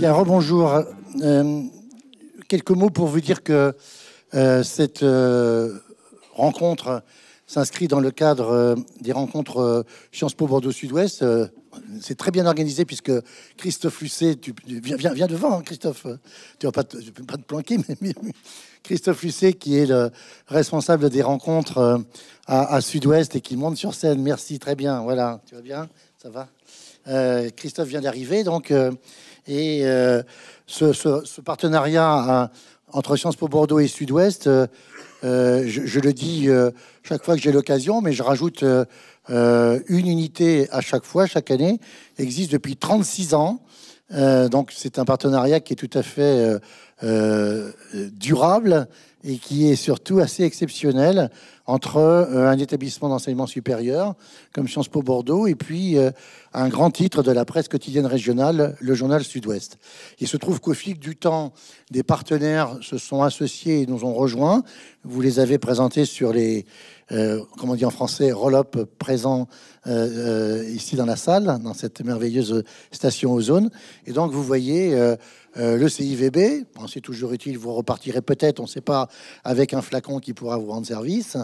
Bien, rebonjour. Euh, quelques mots pour vous dire que euh, cette euh, rencontre s'inscrit dans le cadre des rencontres Sciences Po Bordeaux-Sud-Ouest. c'est très bien organisé puisque Christophe Lucet, tu, viens, devant, hein, Christophe, tu vas pas pas planquer, mais, Christophe Lucet qui est le responsable des rencontres à, à Sud-Ouest et qui monte sur scène. Merci, très bien. Voilà, tu vas bien, ça va. Christophe vient d'arriver, donc et euh, ce, partenariat hein, entre Sciences Po Bordeaux et Sud-Ouest, euh, euh, je, je, le dis chaque fois que j'ai l'occasion, mais je rajoute une unité à chaque fois, chaque année, existe depuis 36 ans. donc c'est un partenariat qui est tout à fait durable et qui est surtout assez exceptionnel entre euh, un établissement d'enseignement supérieur comme Sciences Po Bordeaux et puis euh, un grand titre de la presse quotidienne régionale, le journal Sud-Ouest. Il se trouve qu'au fil du temps, des partenaires se sont associés et nous ont rejoints. Vous les avez présentés sur les, euh, comment on dit en français, roll présents ici dans la salle, dans cette merveilleuse station ozone. Et donc vous voyez euh, le CIVB. c'est toujours utile, vous repartirez peut-être, on ne sait pas, avec un flacon qui pourra vous rendre service.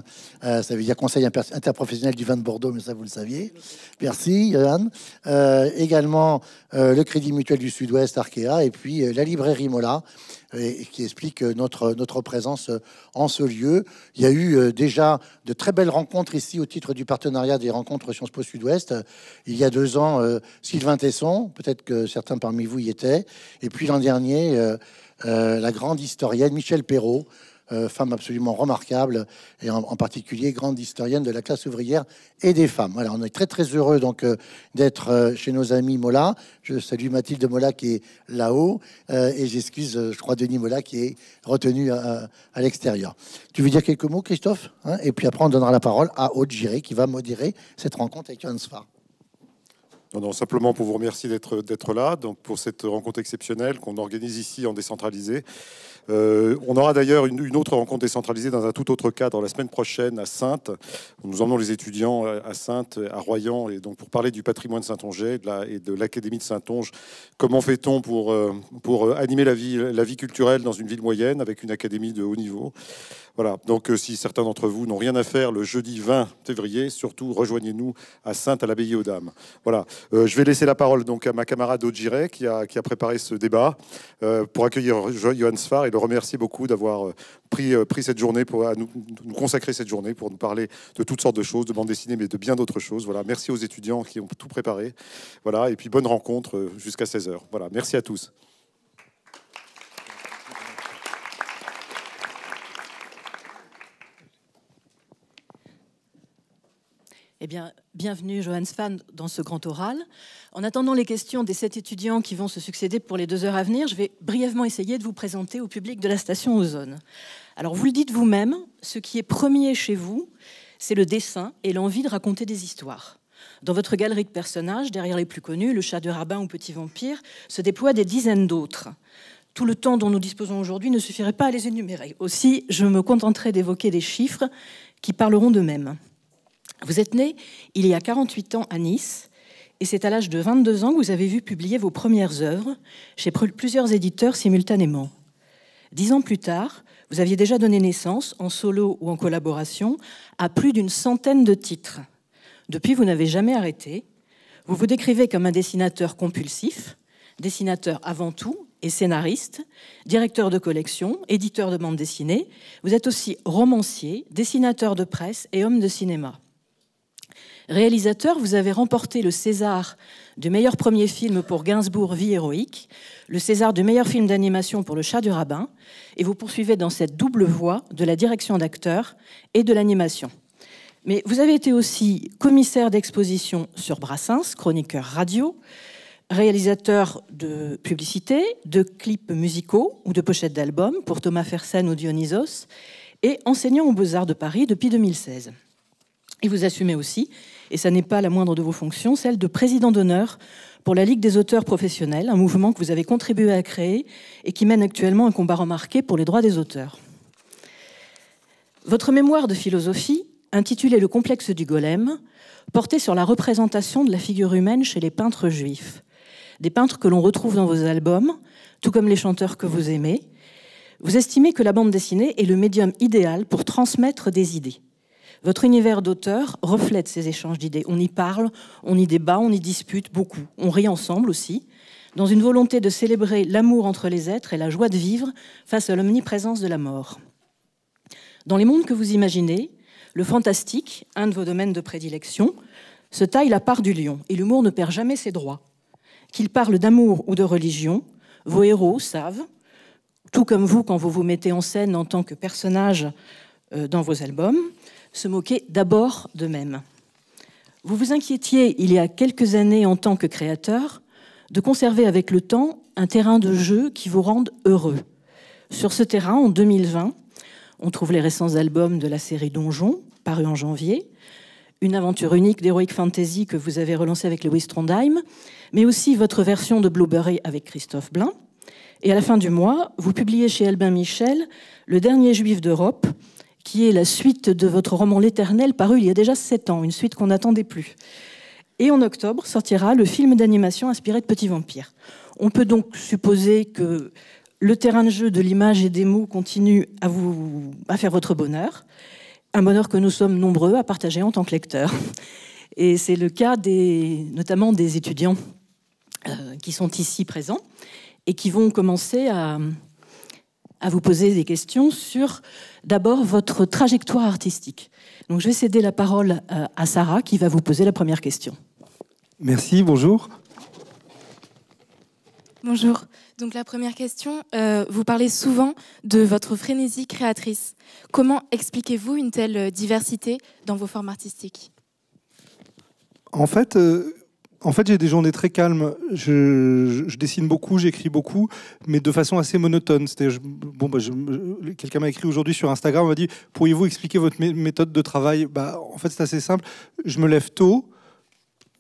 Euh, ça veut dire Conseil interprofessionnel du vin de Bordeaux, mais ça vous le saviez. Merci, Yann. Euh, également, le Crédit Mutuel du Sud-Ouest, Arkea, et puis la librairie Mola, et qui explique euh, notre, euh, notre présence euh, en ce lieu. Il y a eu déjà de très belles rencontres ici au titre du partenariat des rencontres Sciences Po Sud-Ouest. Il y a deux ans, Sylvain Tesson, peut-être que certains parmi vous y étaient, et puis l'an dernier, la grande historienne Michel Perrault, euh, femme absolument remarquable, et en, particulier grande historienne de la classe ouvrière et des femmes. Voilà, on est très très heureux donc euh, d'être euh, chez nos amis Mola. Je salue Mathilde Mola qui est là-haut, et j'excuse, je crois, Denis Mola qui est retenu à, l'extérieur. Tu veux dire quelques mots, Christophe hein Et puis après, on donnera la parole à Aude qui va modérer cette rencontre avec Hans Farr. Non, non, simplement pour vous remercier d'être là, donc pour cette rencontre exceptionnelle qu'on organise ici en décentralisé. Euh, on aura d'ailleurs une, autre rencontre décentralisée dans un tout autre cadre la semaine prochaine à Sainte. Nous emmenons les étudiants à Sainte, à Royan, et donc pour parler du patrimoine de saint Saintonge et de l'Académie de Saint-Onge. Comment fait-on pour, euh, pour euh, animer la vie culturelle dans une ville moyenne avec une académie de haut niveau voilà, donc euh, si certains d'entre vous n'ont rien à faire le jeudi 20 février, surtout rejoignez-nous à Sainte à l'Abbaye aux Dames. Voilà, euh, je vais laisser la parole donc à ma camarade Aude qui a, qui a préparé ce débat euh, pour accueillir Johan Sfar et le remercier beaucoup d'avoir pris, pris cette journée, pour nous, nous, consacrer cette journée pour nous parler de toutes sortes de choses, de bande dessinée mais de bien d'autres choses. Voilà, merci aux étudiants qui ont tout préparé. Voilà, et puis bonne rencontre jusqu'à 16h. Voilà, merci à tous. Eh bien, bienvenue Johannes Fan dans ce grand oral. En attendant les questions des sept étudiants qui vont se succéder pour les deux heures à venir, je vais brièvement essayer de vous présenter au public de la station Ozone. Alors, vous le dites vous-même, ce qui est premier chez vous, c'est le dessin et l'envie de raconter des histoires. Dans votre galerie de personnages, derrière les plus connus, le chat de rabbin ou petit vampire, se déploient des dizaines d'autres. Tout le temps dont nous disposons aujourd'hui ne suffirait pas à les énumérer. Aussi, je me contenterai d'évoquer des chiffres qui parleront d'eux-mêmes. Vous êtes né il y a 48 ans à Nice, et c'est à l'âge de 22 ans que vous avez vu publier vos premières œuvres chez plusieurs éditeurs simultanément. Dix ans plus tard, vous aviez déjà donné naissance, en solo ou en collaboration, à plus d'une centaine de titres. Depuis, vous n'avez jamais arrêté. Vous vous décrivez comme un dessinateur compulsif, dessinateur avant tout et scénariste, directeur de collection, éditeur de bande dessinée. Vous êtes aussi romancier, dessinateur de presse et homme de cinéma. Réalisateur, vous avez remporté le César du meilleur premier film pour Gainsbourg Vie héroïque, le César du meilleur film d'animation pour Le chat du rabbin, et vous poursuivez dans cette double voie de la direction d'acteurs et de l'animation. Mais vous avez été aussi commissaire d'exposition sur Brassens, chroniqueur radio, réalisateur de publicités, de clips musicaux ou de pochettes d'albums pour Thomas Fersen ou Dionysos, et enseignant aux Beaux-Arts de Paris depuis 2016. Et vous assumez aussi et ça n'est pas la moindre de vos fonctions, celle de président d'honneur pour la Ligue des auteurs professionnels, un mouvement que vous avez contribué à créer et qui mène actuellement un combat remarqué pour les droits des auteurs. Votre mémoire de philosophie, intitulée Le complexe du golem, portait sur la représentation de la figure humaine chez les peintres juifs. Des peintres que l'on retrouve dans vos albums, tout comme les chanteurs que vous aimez. Vous estimez que la bande dessinée est le médium idéal pour transmettre des idées. Votre univers d'auteur reflète ces échanges d'idées. On y parle, on y débat, on y dispute beaucoup. On rit ensemble aussi, dans une volonté de célébrer l'amour entre les êtres et la joie de vivre face à l'omniprésence de la mort. Dans les mondes que vous imaginez, le fantastique, un de vos domaines de prédilection, se taille la part du lion, et l'humour ne perd jamais ses droits. Qu'il parle d'amour ou de religion, vos héros savent, tout comme vous quand vous vous mettez en scène en tant que personnage euh, dans vos albums, se moquer d'abord d'eux-mêmes. Vous vous inquiétiez il y a quelques années en tant que créateur de conserver avec le temps un terrain de jeu qui vous rende heureux. Sur ce terrain, en 2020, on trouve les récents albums de la série Donjon, paru en janvier, une aventure unique d'Heroic Fantasy que vous avez relancée avec Lewis Trondheim, mais aussi votre version de Blueberry avec Christophe Blain. Et à la fin du mois, vous publiez chez Albin Michel Le dernier juif d'Europe, qui est la suite de votre roman L'Éternel, paru il y a déjà sept ans, une suite qu'on n'attendait plus. Et en octobre sortira le film d'animation inspiré de Petit Vampire. On peut donc supposer que le terrain de jeu de l'image et des mots continue à vous faire votre bonheur, un bonheur que nous sommes nombreux à partager en tant que lecteurs. Et c'est le cas des, notamment des étudiants euh, qui sont ici présents et qui vont commencer à, à vous poser des questions sur d'abord votre trajectoire artistique. Donc je vais céder la parole euh, à Sarah qui va vous poser la première question. Merci, bonjour. Bonjour. Donc la première question, euh, vous parlez souvent de votre frénésie créatrice. Comment expliquez-vous une telle euh, diversité dans vos formes artistiques En fait, en fait, j'ai des journées très calmes. Je, dessine beaucoup, j'écris beaucoup, mais de façon assez monotone. bon, bah, quelqu'un m'a écrit aujourd'hui sur Instagram, m'a dit pourriez-vous expliquer votre méthode de travail bah, en fait, c'est assez simple. Je me lève tôt,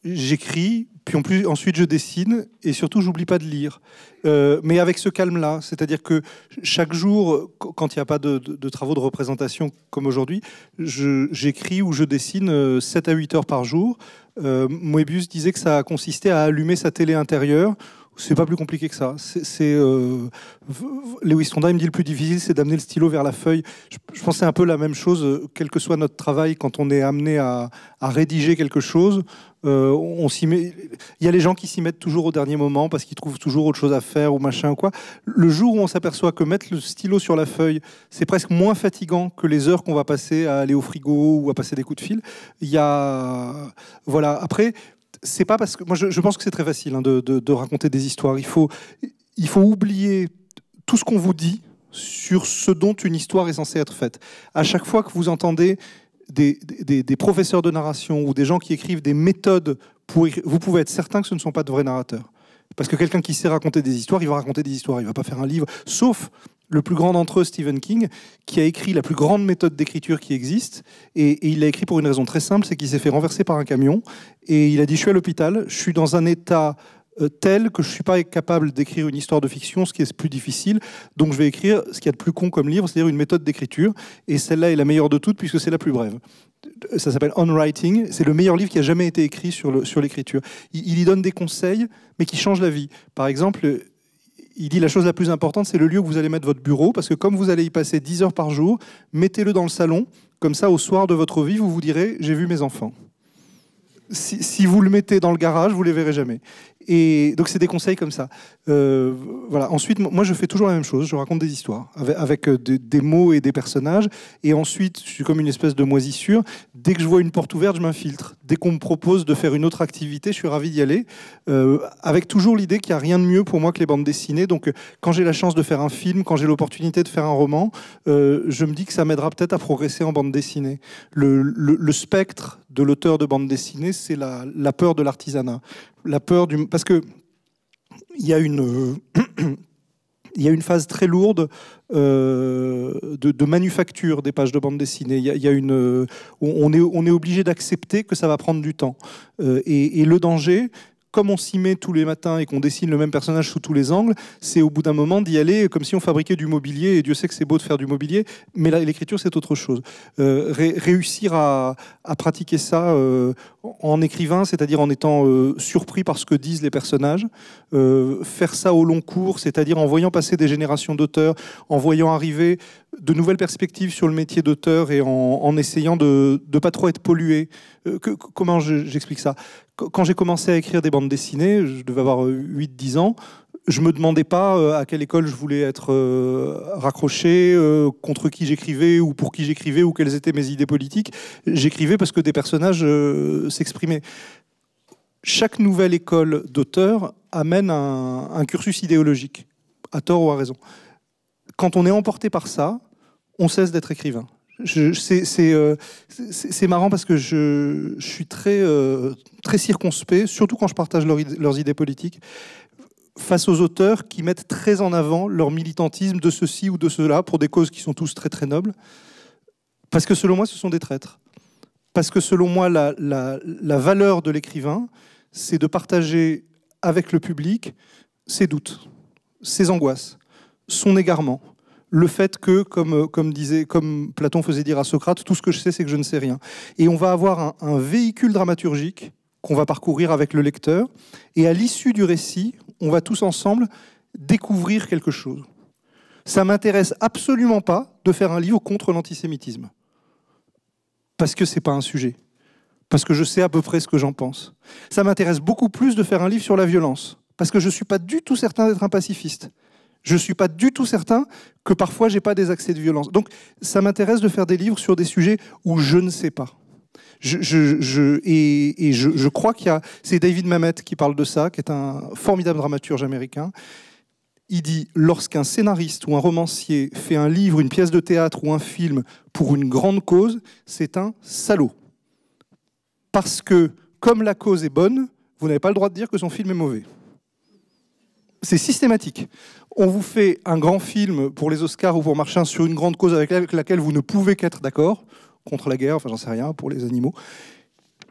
j'écris, puis ensuite je dessine et surtout j'oublie pas de lire. Euh, mais avec ce calme-là, c'est-à-dire que chaque jour, quand il n'y a pas de, de, travaux de représentation comme aujourd'hui, j'écris ou je dessine 7 euh, à 8 heures par jour. Euh, Moebius disait que ça consistait à allumer sa télé intérieure c'est pas plus compliqué que ça. C'est euh, Lewis me dit le plus difficile, c'est d'amener le stylo vers la feuille. Je, je pensais un peu la même chose, euh, quel que soit notre travail, quand on est amené à, rédiger quelque chose, euh, on s'y met. Il y a les gens qui s'y mettent toujours au dernier moment parce qu'ils trouvent toujours autre chose à faire ou machin ou quoi. Le jour où on s'aperçoit que mettre le stylo sur la feuille, c'est presque moins fatigant que les heures qu'on va passer à aller au frigo ou à passer des coups de fil. Il y a, voilà. Après, c'est pas parce que moi je, pense que c'est très facile hein, de, raconter des histoires. Il faut, il faut oublier tout ce qu'on vous dit sur ce dont une histoire est censée être faite. À chaque fois que vous entendez des, professeurs de narration ou des gens qui écrivent des méthodes vous pouvez être certain que ce ne sont pas de vrais narrateurs. Parce que quelqu'un qui sait raconter des histoires, il va raconter des histoires, il ne va pas faire un livre, sauf le plus grand d'entre eux, Stephen King, qui a écrit la plus grande méthode d'écriture qui existe, et, et il l'a écrit pour une raison très simple, c'est qu'il s'est fait renverser par un camion, et il a dit, je suis à l'hôpital, je suis dans un état euh, tel que je ne suis pas capable d'écrire une histoire de fiction, ce qui est plus difficile. Donc je vais écrire ce qu'il y a de plus con comme livre, c'est-à-dire une méthode d'écriture. Et celle-là est la meilleure de toutes puisque c'est la plus brève. Ça s'appelle On Writing. C'est le meilleur livre qui a jamais été écrit sur l'écriture. Sur il, il y donne des conseils, mais qui changent la vie. Par exemple, euh, il dit la chose la plus importante, c'est le lieu où vous allez mettre votre bureau, parce que comme vous allez y passer 10 heures par jour, mettez-le dans le salon. Comme ça, au soir de votre vie, vous vous direz, j'ai vu mes enfants. Si, si, vous le mettez dans le garage, vous les verrez jamais. Et donc, c'est des conseils comme ça. Euh, voilà. Ensuite, moi, je fais toujours la même chose. Je raconte des histoires avec, euh, des mots et des personnages. Et ensuite, je suis comme une espèce de moisissure. Dès que je vois une porte ouverte, je m'infiltre. Dès qu'on me propose de faire une autre activité, je suis ravi d'y aller. Euh, avec toujours l'idée qu'il n'y a rien de mieux pour moi que les bandes dessinées. Donc, quand j'ai la chance de faire un film, quand j'ai l'opportunité de faire un roman, je me dis que ça m'aidera peut-être à progresser en bande dessinée. le, spectre de l'auteur de bande dessinée, c'est la, la, peur de l'artisanat. La peur du, parce que il y a une. Euh, il y une phase très lourde euh, de, manufacture des pages de bande dessinée. Il y une, euh, on, est, on est obligé d'accepter que ça va prendre du temps. et, le danger, comme on s'y met tous les matins et qu'on dessine le même personnage sous tous les angles, c'est au bout d'un moment d'y aller comme si on fabriquait du mobilier. Et Dieu sait que c'est beau de faire du mobilier, mais l'écriture, c'est autre chose. Euh, réussir à, pratiquer ça euh, en écrivain, c'est-à-dire en étant euh, surpris par ce que disent les personnages, faire ça au long cours, c'est-à-dire en voyant passer des générations d'auteurs, en voyant arriver de nouvelles perspectives sur le métier d'auteur et en, en essayant de ne pas trop être pollué euh, comment j'explique ça Quand j'ai commencé à écrire des bandes dessinées, je devais avoir 8-10 euh, ans, je me demandais pas euh, à quelle école je voulais être raccroché, contre qui j'écrivais ou pour qui j'écrivais ou quelles étaient mes idées politiques. J'écrivais parce que des personnages s'exprimaient. Chaque nouvelle école d'auteur amène un, cursus idéologique, à tort ou à raison. Quand on est emporté par ça, on cesse d'être écrivain. Euh, c'est marrant parce que je, suis très, euh, très circonspect, surtout quand je partage leurs idées politiques, face aux auteurs qui mettent très en avant leur militantisme de ceci ou de cela pour des causes qui sont tous très très nobles. Parce que selon moi, ce sont des traîtres. Parce que selon moi, la valeur de l'écrivain, c'est de partager avec le public ses doutes, ses angoisses, son égarement, le fait que, comme, euh, comme, disait, comme Platon faisait dire à Socrate, tout ce que je sais, c'est que je ne sais rien. Et on va avoir un, véhicule dramaturgique qu'on va parcourir avec le lecteur, et à l'issue du récit, on va tous ensemble découvrir quelque chose. Ça m'intéresse absolument pas de faire un livre contre l'antisémitisme, parce que c'est pas un sujet, parce que je sais à peu près ce que j'en pense. Ça m'intéresse beaucoup plus de faire un livre sur la violence, parce que je suis pas du tout certain d'être un pacifiste je ne suis pas du tout certain que parfois j'ai pas des accès de violence. Donc ça m'intéresse de faire des livres sur des sujets où je ne sais pas. Je, et, et je, crois qu'il y a... C'est David Mamet qui parle de ça, qui est un formidable dramaturge américain. Il dit, lorsqu'un scénariste ou un romancier fait un livre, une pièce de théâtre ou un film pour une grande cause, c'est un salaud. Parce que, comme la cause est bonne, vous n'avez pas le droit de dire que son film est mauvais. C'est systématique on vous fait un grand film pour les Oscars ou pour marchez sur une grande cause avec laquelle vous ne pouvez qu'être d'accord, contre la guerre, enfin j'en sais rien, pour les animaux.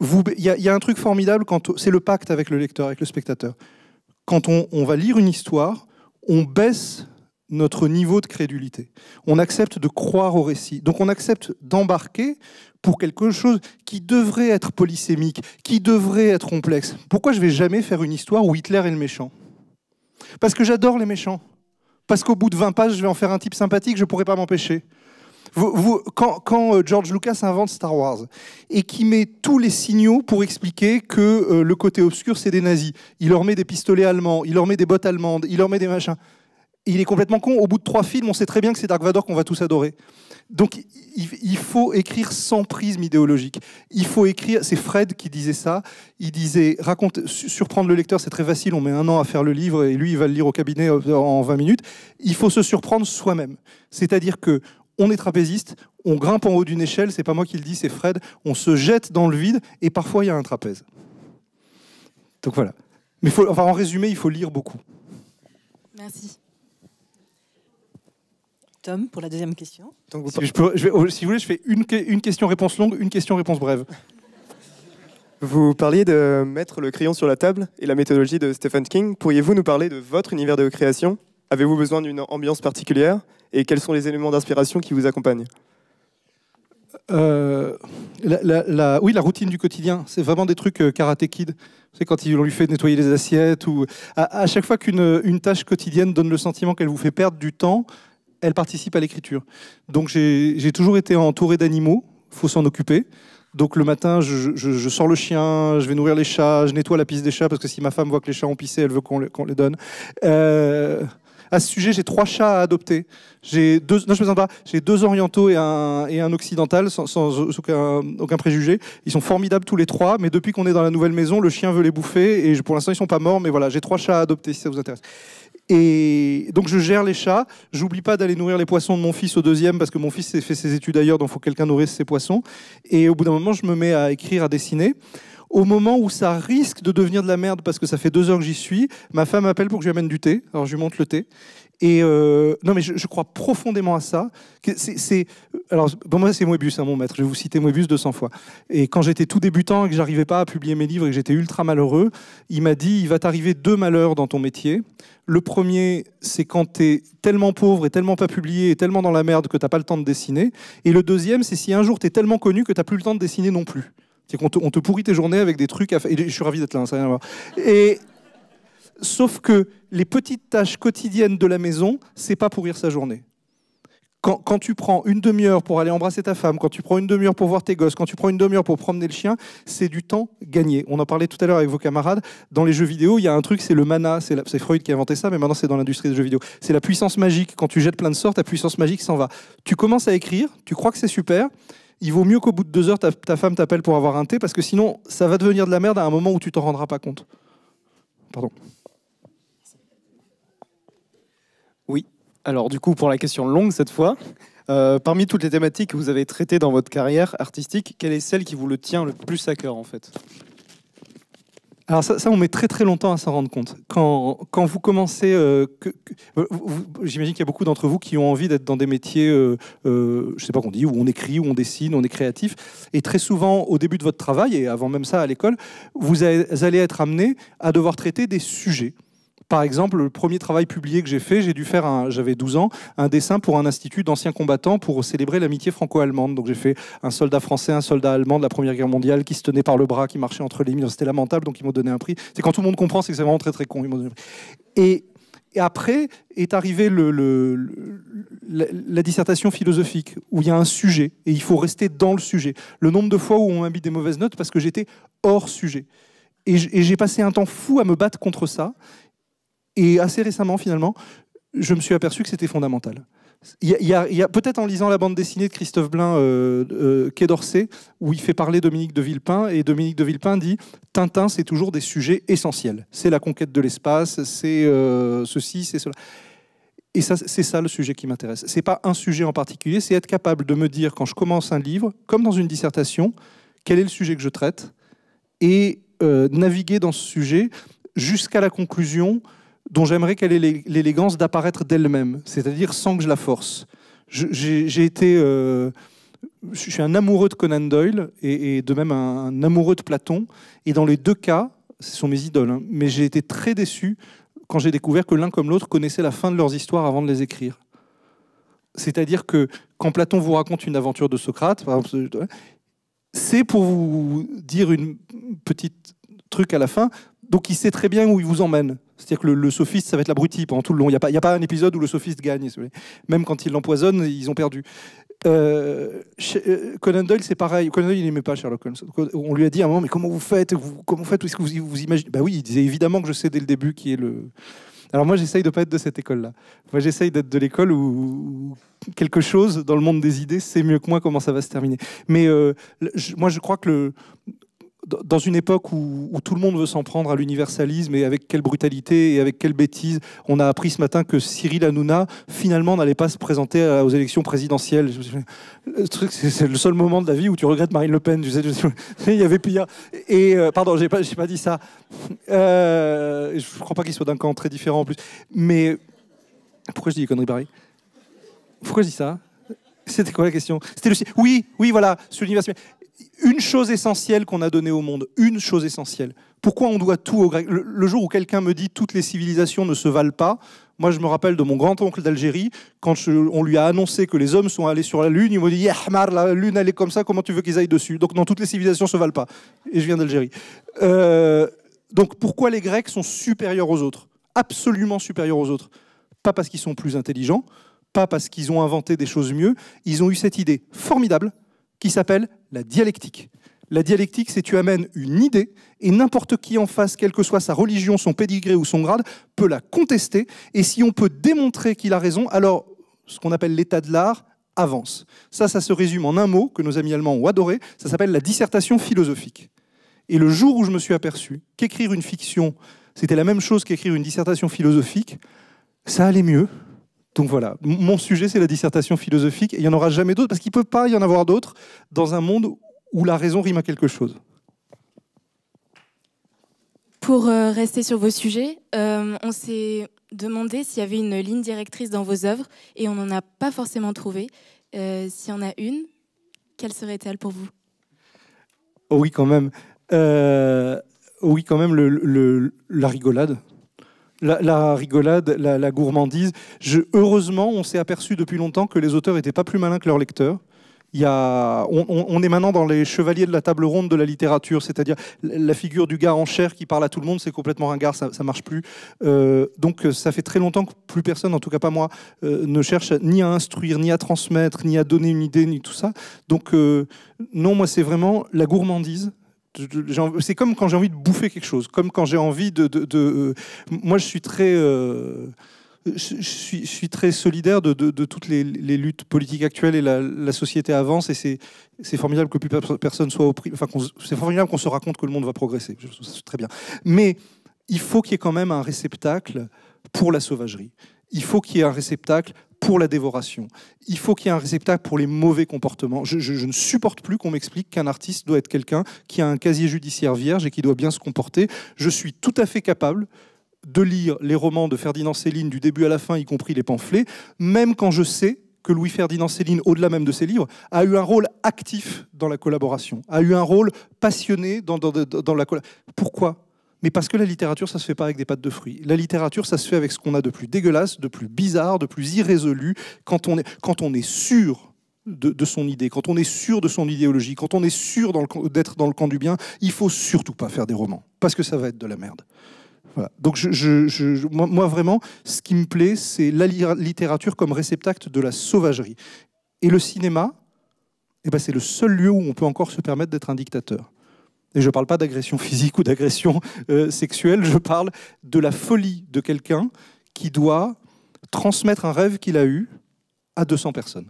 Il y, a un truc formidable, quand c'est le pacte avec le lecteur, avec le spectateur. Quand on, on va lire une histoire, on baisse notre niveau de crédulité. On accepte de croire au récit. Donc on accepte d'embarquer pour quelque chose qui devrait être polysémique, qui devrait être complexe. Pourquoi je vais jamais faire une histoire où Hitler est le méchant Parce que j'adore les méchants parce qu'au bout de 20 pages, je vais en faire un type sympathique, je ne pourrai pas m'empêcher. quand, euh, George Lucas invente Star Wars et qui met tous les signaux pour expliquer que euh, le côté obscur, c'est des nazis, il leur met des pistolets allemands, il leur met des bottes allemandes, il leur met des machins. Il est complètement con. Au bout de trois films, on sait très bien que c'est Dark Vador qu'on va tous adorer. Donc il faut écrire sans prisme idéologique. Il faut écrire, c'est Fred qui disait ça, il disait, raconte, surprendre le lecteur, c'est très facile, on met un an à faire le livre et lui, il va le lire au cabinet euh, en 20 minutes. Il faut se surprendre soi-même. C'est-à-dire que on est trapéziste, on grimpe en haut d'une échelle, c'est pas moi qui le dis, c'est Fred, on se jette dans le vide et parfois il y a un trapèze. Donc voilà. Mais enfin, en résumé, il faut lire beaucoup. Merci pour la deuxième question. Oh, si vous voulez, je fais une, une question-réponse longue, une question-réponse brève. Vous parliez de mettre le crayon sur la table et la méthodologie de Stephen King. Pourriez-vous nous parler de votre univers de création Avez-vous besoin d'une ambiance particulière Et quels sont les éléments d'inspiration qui vous accompagnent euh, oui, la routine du quotidien, c'est vraiment des trucs euh, karaté kid. C'est quand ils, on lui fait nettoyer les assiettes ou à, chaque fois qu'une tâche quotidienne donne le sentiment qu'elle vous fait perdre du temps, elle participe à l'écriture. Donc j'ai toujours été entouré d'animaux, il faut s'en occuper. Donc le matin, je, sors le chien, je vais nourrir les chats, je nettoie la piste des chats parce que si ma femme voit que les chats ont pissé, elle veut qu'on les, donne. Euh, à ce sujet, j'ai trois chats à adopter. J'ai deux, non, je me pas. J'ai deux orientaux et un, occidental, sans, aucun, aucun, préjugé. Ils sont formidables tous les trois, mais depuis qu'on est dans la nouvelle maison, le chien veut les bouffer et pour l'instant, ils sont pas morts. Mais voilà, j'ai trois chats à adopter si ça vous intéresse. Et donc je gère les chats. J'oublie pas d'aller nourrir les poissons de mon fils au deuxième parce que mon fils fait ses études ailleurs, donc il faut quelqu'un nourrisse ses poissons. Et au bout d'un moment, je me mets à écrire, à dessiner. Au moment où ça risque de devenir de la merde parce que ça fait deux heures que j'y suis, ma femme appelle pour que je lui amène du thé. Alors je lui monte le thé. Et euh, non, mais je, crois profondément à ça. C'est, alors, moi, c'est Moebius, hein, mon maître. Je vais vous citer Moebius 200 fois. Et quand j'étais tout débutant et que j'arrivais pas à publier mes livres et que j'étais ultra malheureux, il m'a dit il va t'arriver deux malheurs dans ton métier. Le premier, c'est quand tu es tellement pauvre et tellement pas publié et tellement dans la merde que t'as pas le temps de dessiner. Et le deuxième, c'est si un jour tu es tellement connu que t'as plus le temps de dessiner non plus. C'est qu'on te, on te pourrit tes journées avec des trucs à Et je suis ravi d'être là, hein, ça n'a rien à voir. Et. Sauf que les petites tâches quotidiennes de la maison, c'est pas pourrir sa journée. Quand, tu prends une demi-heure pour aller embrasser ta femme, quand tu prends une demi-heure pour voir tes gosses, quand tu prends une demi-heure pour promener le chien, c'est du temps gagné. On en parlait tout à l'heure avec vos camarades. Dans les jeux vidéo, il y a un truc, c'est le mana. C'est Freud qui a inventé ça, mais maintenant c'est dans l'industrie des jeux vidéo. C'est la puissance magique. Quand tu jettes plein de sorts, ta puissance magique s'en va. Tu commences à écrire, tu crois que c'est super il vaut mieux qu'au bout de deux heures, ta, ta femme t'appelle pour avoir un thé, parce que sinon, ça va devenir de la merde à un moment où tu t'en rendras pas compte. Pardon. Alors du coup, pour la question longue cette fois, euh, parmi toutes les thématiques que vous avez traitées dans votre carrière artistique, quelle est celle qui vous le tient le plus à cœur en fait alors ça, ça, on met très très longtemps à s'en rendre compte. Quand, vous commencez, euh, j'imagine qu'il y a beaucoup d'entre vous qui ont envie d'être dans des métiers, je euh, ne je sais pas qu'on dit, où on écrit, où on dessine, on est créatif. Et très souvent, au début de votre travail et avant même ça à l'école, vous allez être amené à devoir traiter des sujets. Par exemple, le premier travail publié que j'ai fait, j'ai dû faire, j'avais 12 ans, un dessin pour un institut d'anciens combattants pour célébrer l'amitié franco-allemande. Donc j'ai fait un soldat français, un soldat allemand de la Première Guerre mondiale qui se tenait par le bras, qui marchait entre les murs. C'était lamentable, donc ils m'ont donné un prix. C'est quand tout le monde comprend, c'est que c'est vraiment très très con. Et après est arrivée le, la, la, dissertation philosophique, où il y a un sujet, et il faut rester dans le sujet. Le nombre de fois où on m'a mis des mauvaises notes parce que j'étais hors sujet. Et j'ai passé un temps fou à me battre contre ça. Et assez récemment, finalement, je me suis aperçu que c'était fondamental. Il y a, peut-être en lisant la bande dessinée de Christophe Blain, euh, euh, Quai d'Orsay, où il fait parler Dominique de Villepin, et Dominique de Villepin dit Tintin, c'est toujours des sujets essentiels. C'est la conquête de l'espace, c'est euh, ceci, c'est cela. Et ça, c'est ça le sujet qui m'intéresse. C'est pas un sujet en particulier, c'est être capable de me dire quand je commence un livre, comme dans une dissertation, quel est le sujet que je traite, et naviguer dans ce sujet jusqu'à la conclusion dont j'aimerais qu'elle ait l'élégance d'apparaître d'elle-même, c'est-à-dire sans que je la force. J'ai été. Euh, je suis un amoureux de Conan Doyle et, de même un, amoureux de Platon. Et dans les deux cas, ce sont mes idoles, hein, mais j'ai été très déçu quand j'ai découvert que l'un comme l'autre connaissait la fin de leurs histoires avant de les écrire. C'est-à-dire que quand Platon vous raconte une aventure de Socrate, c'est pour vous dire une petite truc à la fin, donc il sait très bien où il vous emmène. C'est-à-dire que le, sophiste, ça va être l'abruti pendant tout le long. Il n'y a, pas un épisode où le sophiste gagne. Même quand il l'empoisonne, ils ont perdu. Euh, euh, Conan Doyle, c'est pareil. Conan Doyle, il n'aimait pas Sherlock Holmes. On lui a dit à un moment, mais comment vous faites Comment vous faites Est-ce que vous, vous imaginez Bah oui, il disait évidemment que je sais dès le début qui est le... Alors moi, j'essaye de pas être de cette école-là. Moi, j'essaye d'être de l'école où quelque chose dans le monde des idées sait mieux que moi comment ça va se terminer. Mais euh, moi, je crois que le, dans une époque où, tout le monde veut s'en prendre à l'universalisme et avec quelle brutalité et avec quelle bêtise, on a appris ce matin que Cyril Hanouna finalement n'allait pas se présenter aux élections présidentielles. Euh, c'est le seul moment de la vie où tu regrettes Marine Le Pen. il y avait pire. Et euh, pardon, j'ai pas, pas dit ça. Euh, je crois pas qu'il soit d'un camp très différent en plus. Mais pourquoi je dis conneries Paris Pourquoi je dis ça c'était quoi la question C'était le... Oui, oui, voilà, sur l'universalisme une chose essentielle qu'on a donnée au monde, une chose essentielle. Pourquoi on doit tout aux Grecs le, jour où quelqu'un me dit toutes les civilisations ne se valent pas, moi je me rappelle de mon grand-oncle d'Algérie, quand on lui a annoncé que les hommes sont allés sur la Lune, il m'a dit Yahmar, la Lune elle est comme ça, comment tu veux qu'ils aillent dessus Donc non, toutes les civilisations ne se valent pas. Et je viens d'Algérie. Euh, donc pourquoi les Grecs sont supérieurs aux autres Absolument supérieurs aux autres. Pas parce qu'ils sont plus intelligents, pas parce qu'ils ont inventé des choses mieux, ils ont eu cette idée formidable qui s'appelle la dialectique. La dialectique, c'est tu amènes une idée et n'importe qui en face, quelle que soit sa religion, son pédigré ou son grade, peut la contester. Et si on peut démontrer qu'il a raison, alors ce qu'on appelle l'état de l'art avance. Ça, ça se résume en un mot que nos amis allemands ont adoré, ça s'appelle la dissertation philosophique. Et le jour où je me suis aperçu qu'écrire une fiction, c'était la même chose qu'écrire une dissertation philosophique, ça allait mieux, donc voilà, mon sujet, c'est la dissertation philosophique. il n'y en aura jamais d'autres, parce qu'il ne peut pas y en avoir d'autres dans un monde où la raison rime à quelque chose. Pour euh, rester sur vos sujets, euh, on s'est demandé s'il y avait une ligne directrice dans vos œuvres, et on n'en a pas forcément trouvé. Euh, s'il y en a une, quelle serait-elle pour vous oh Oui, quand même. oui, quand même, la rigolade la, rigolade, la, gourmandise. Je, heureusement, on s'est aperçu depuis longtemps que les auteurs n'étaient pas plus malins que leurs lecteurs. Il on, est maintenant dans les chevaliers de la table ronde de la littérature, c'est-à-dire la figure du gars en chair qui parle à tout le monde, c'est complètement ringard, ça, ne marche plus. Euh, donc euh, ça fait très longtemps que plus personne, en tout cas pas moi, euh, ne cherche ni à instruire, ni à transmettre, ni à donner une idée, ni tout ça. Donc non, moi c'est vraiment la gourmandise, c'est comme quand j'ai envie de bouffer quelque chose, comme quand j'ai envie de, euh, Moi, je suis très, euh, je, suis, très solidaire de, toutes les, luttes politiques actuelles et la, société avance et c'est formidable que plus personne soit Enfin, c'est formidable qu'on se raconte que le monde va progresser. très bien. Mais il faut qu'il y ait quand même un réceptacle pour la sauvagerie il faut qu'il y ait un réceptacle pour la dévoration. Il faut qu'il y ait un réceptacle pour les mauvais comportements. Je, ne supporte plus qu'on m'explique qu'un artiste doit être quelqu'un qui a un casier judiciaire vierge et qui doit bien se comporter. Je suis tout à fait capable de lire les romans de Ferdinand Céline du début à la fin, y compris les pamphlets, même quand je sais que Louis-Ferdinand Céline, au-delà même de ses livres, a eu un rôle actif dans la collaboration, a eu un rôle passionné dans la collaboration. Pourquoi mais parce que la littérature, ça se fait pas avec des pâtes de fruits. La littérature, ça se fait avec ce qu'on a de plus dégueulasse, de plus bizarre, de plus irrésolu. Quand on est, quand on est sûr de, son idée, quand on est sûr de son idéologie, quand on est sûr d'être dans le camp du bien, il faut surtout pas faire des romans, parce que ça va être de la merde. Donc moi, vraiment, ce qui me plaît, c'est la littérature comme réceptacle de la sauvagerie. Et le cinéma, eh ben, c'est le seul lieu où on peut encore se permettre d'être un dictateur. Et je ne parle pas d'agression physique ou d'agression euh, sexuelle, je parle de la folie de quelqu'un qui doit transmettre un rêve qu'il a eu à 200 personnes.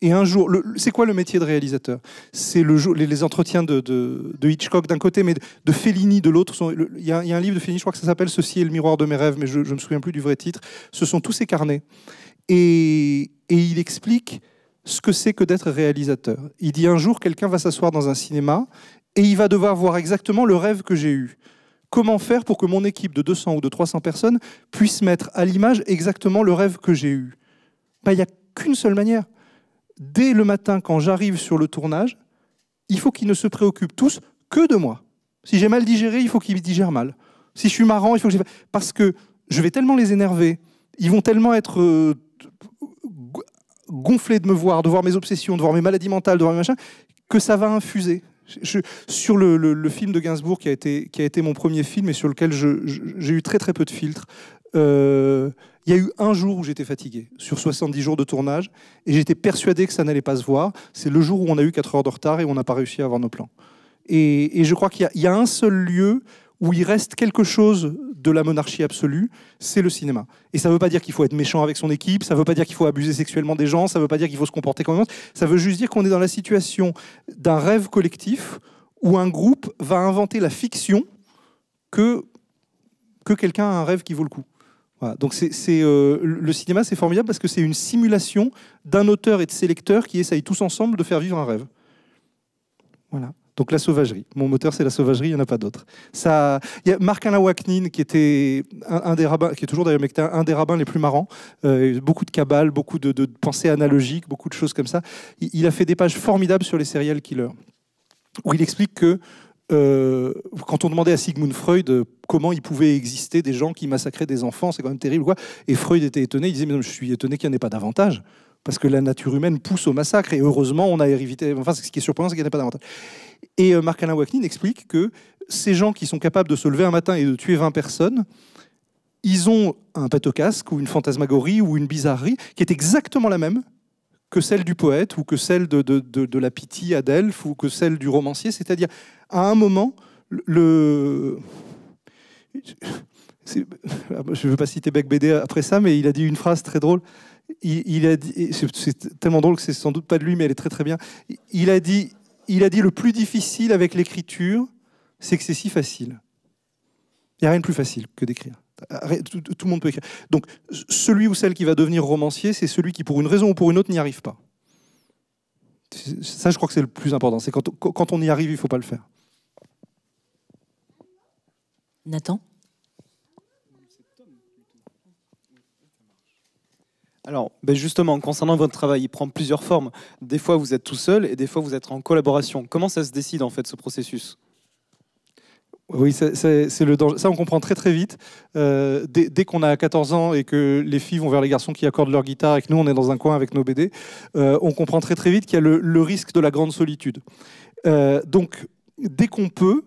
Et un jour, c'est quoi le métier de réalisateur C'est le, les, entretiens de, Hitchcock d'un côté, mais de, Fellini de l'autre. Il y, a un livre de Fellini, je crois que ça s'appelle Ceci est le miroir de mes rêves, mais je ne me souviens plus du vrai titre. Ce sont tous ces carnets. Et, et il explique ce que c'est que d'être réalisateur. Il dit un jour, quelqu'un va s'asseoir dans un cinéma et il va devoir voir exactement le rêve que j'ai eu. Comment faire pour que mon équipe de 200 ou de 300 personnes puisse mettre à l'image exactement le rêve que j'ai eu ben, Il n'y a qu'une seule manière. Dès le matin, quand j'arrive sur le tournage, il faut qu'ils ne se préoccupent tous que de moi. Si j'ai mal digéré, il faut qu'ils digèrent mal. Si je suis marrant, il faut que j'ai... Parce que je vais tellement les énerver, ils vont tellement être... Euh, gonflés de me voir, de voir mes obsessions, de voir mes maladies mentales, de voir mes machins, que ça va infuser sur le, film de Gainsbourg qui a, été, mon premier film et sur lequel j'ai eu très très peu de filtres, euh, il y a eu un jour où j'étais fatigué, sur 70 jours de tournage, et j'étais persuadé que ça n'allait pas se voir. C'est le jour où on a eu 4 heures de retard et on n'a pas réussi à avoir nos plans. Et, je crois qu'il y, a un seul lieu où il reste quelque chose de la monarchie absolue, c'est le cinéma. Et ça ne veut pas dire qu'il faut être méchant avec son équipe, ça ne veut pas dire qu'il faut abuser sexuellement des gens, ça ne veut pas dire qu'il faut se comporter comme ça veut juste dire qu'on est dans la situation d'un rêve collectif où un groupe va inventer la fiction que, que quelqu'un a un rêve qui vaut le coup. Voilà. Donc c'est euh, le cinéma, c'est formidable parce que c'est une simulation d'un auteur et de ses lecteurs qui essayent tous ensemble de faire vivre un rêve. Voilà. Donc la sauvagerie. Mon moteur, c'est la sauvagerie, il n'y en a pas d'autre. Ça, il y a Marc Alain qui était un, des rabbins, qui est toujours d'ailleurs un des rabbins les plus marrants. Euh, beaucoup de cabales, beaucoup de, pensées analogiques, beaucoup de choses comme ça. Il, a fait des pages formidables sur les serial killers, où il explique que euh, quand on demandait à Sigmund Freud euh, comment il pouvait exister des gens qui massacraient des enfants, c'est quand même terrible, quoi. Et Freud était étonné, il disait, mais je suis étonné qu'il n'y en ait pas davantage parce que la nature humaine pousse au massacre, et heureusement, on a évité. Enfin, ce qui est surprenant, c'est qu'il n'y a pas davantage. Et euh, Marc-Alain Wacknin explique que ces gens qui sont capables de se lever un matin et de tuer 20 personnes, ils ont un pâteau-casque, ou une fantasmagorie ou une bizarrerie qui est exactement la même que celle du poète ou que celle de, de, la pitié à Delphes ou que celle du romancier. C'est-à-dire, à un moment, le. Ah, je ne veux pas citer Beck Bédé après ça, mais il a dit une phrase très drôle il, a c'est tellement drôle que c'est sans doute pas de lui, mais elle est très très bien. Il a dit, il a dit le plus difficile avec l'écriture, c'est que c'est si facile. Il n'y a rien de plus facile que d'écrire. Tout, le monde peut écrire. Donc, celui ou celle qui va devenir romancier, c'est celui qui, pour une raison ou pour une autre, n'y arrive pas. Ça, je crois que c'est le plus important. C'est quand, quand on y arrive, il ne faut pas le faire. Nathan Alors, ben justement, concernant votre travail, il prend plusieurs formes. Des fois, vous êtes tout seul et des fois, vous êtes en collaboration. Comment ça se décide, en fait, ce processus oui, c'est le Ça, on comprend très très vite. Euh, dès, qu'on a 14 ans et que les filles vont vers les garçons qui accordent leur guitare et que nous, on est dans un coin avec nos BD, euh, on comprend très très vite qu'il y a le, risque de la grande solitude. Euh, donc, dès qu'on peut,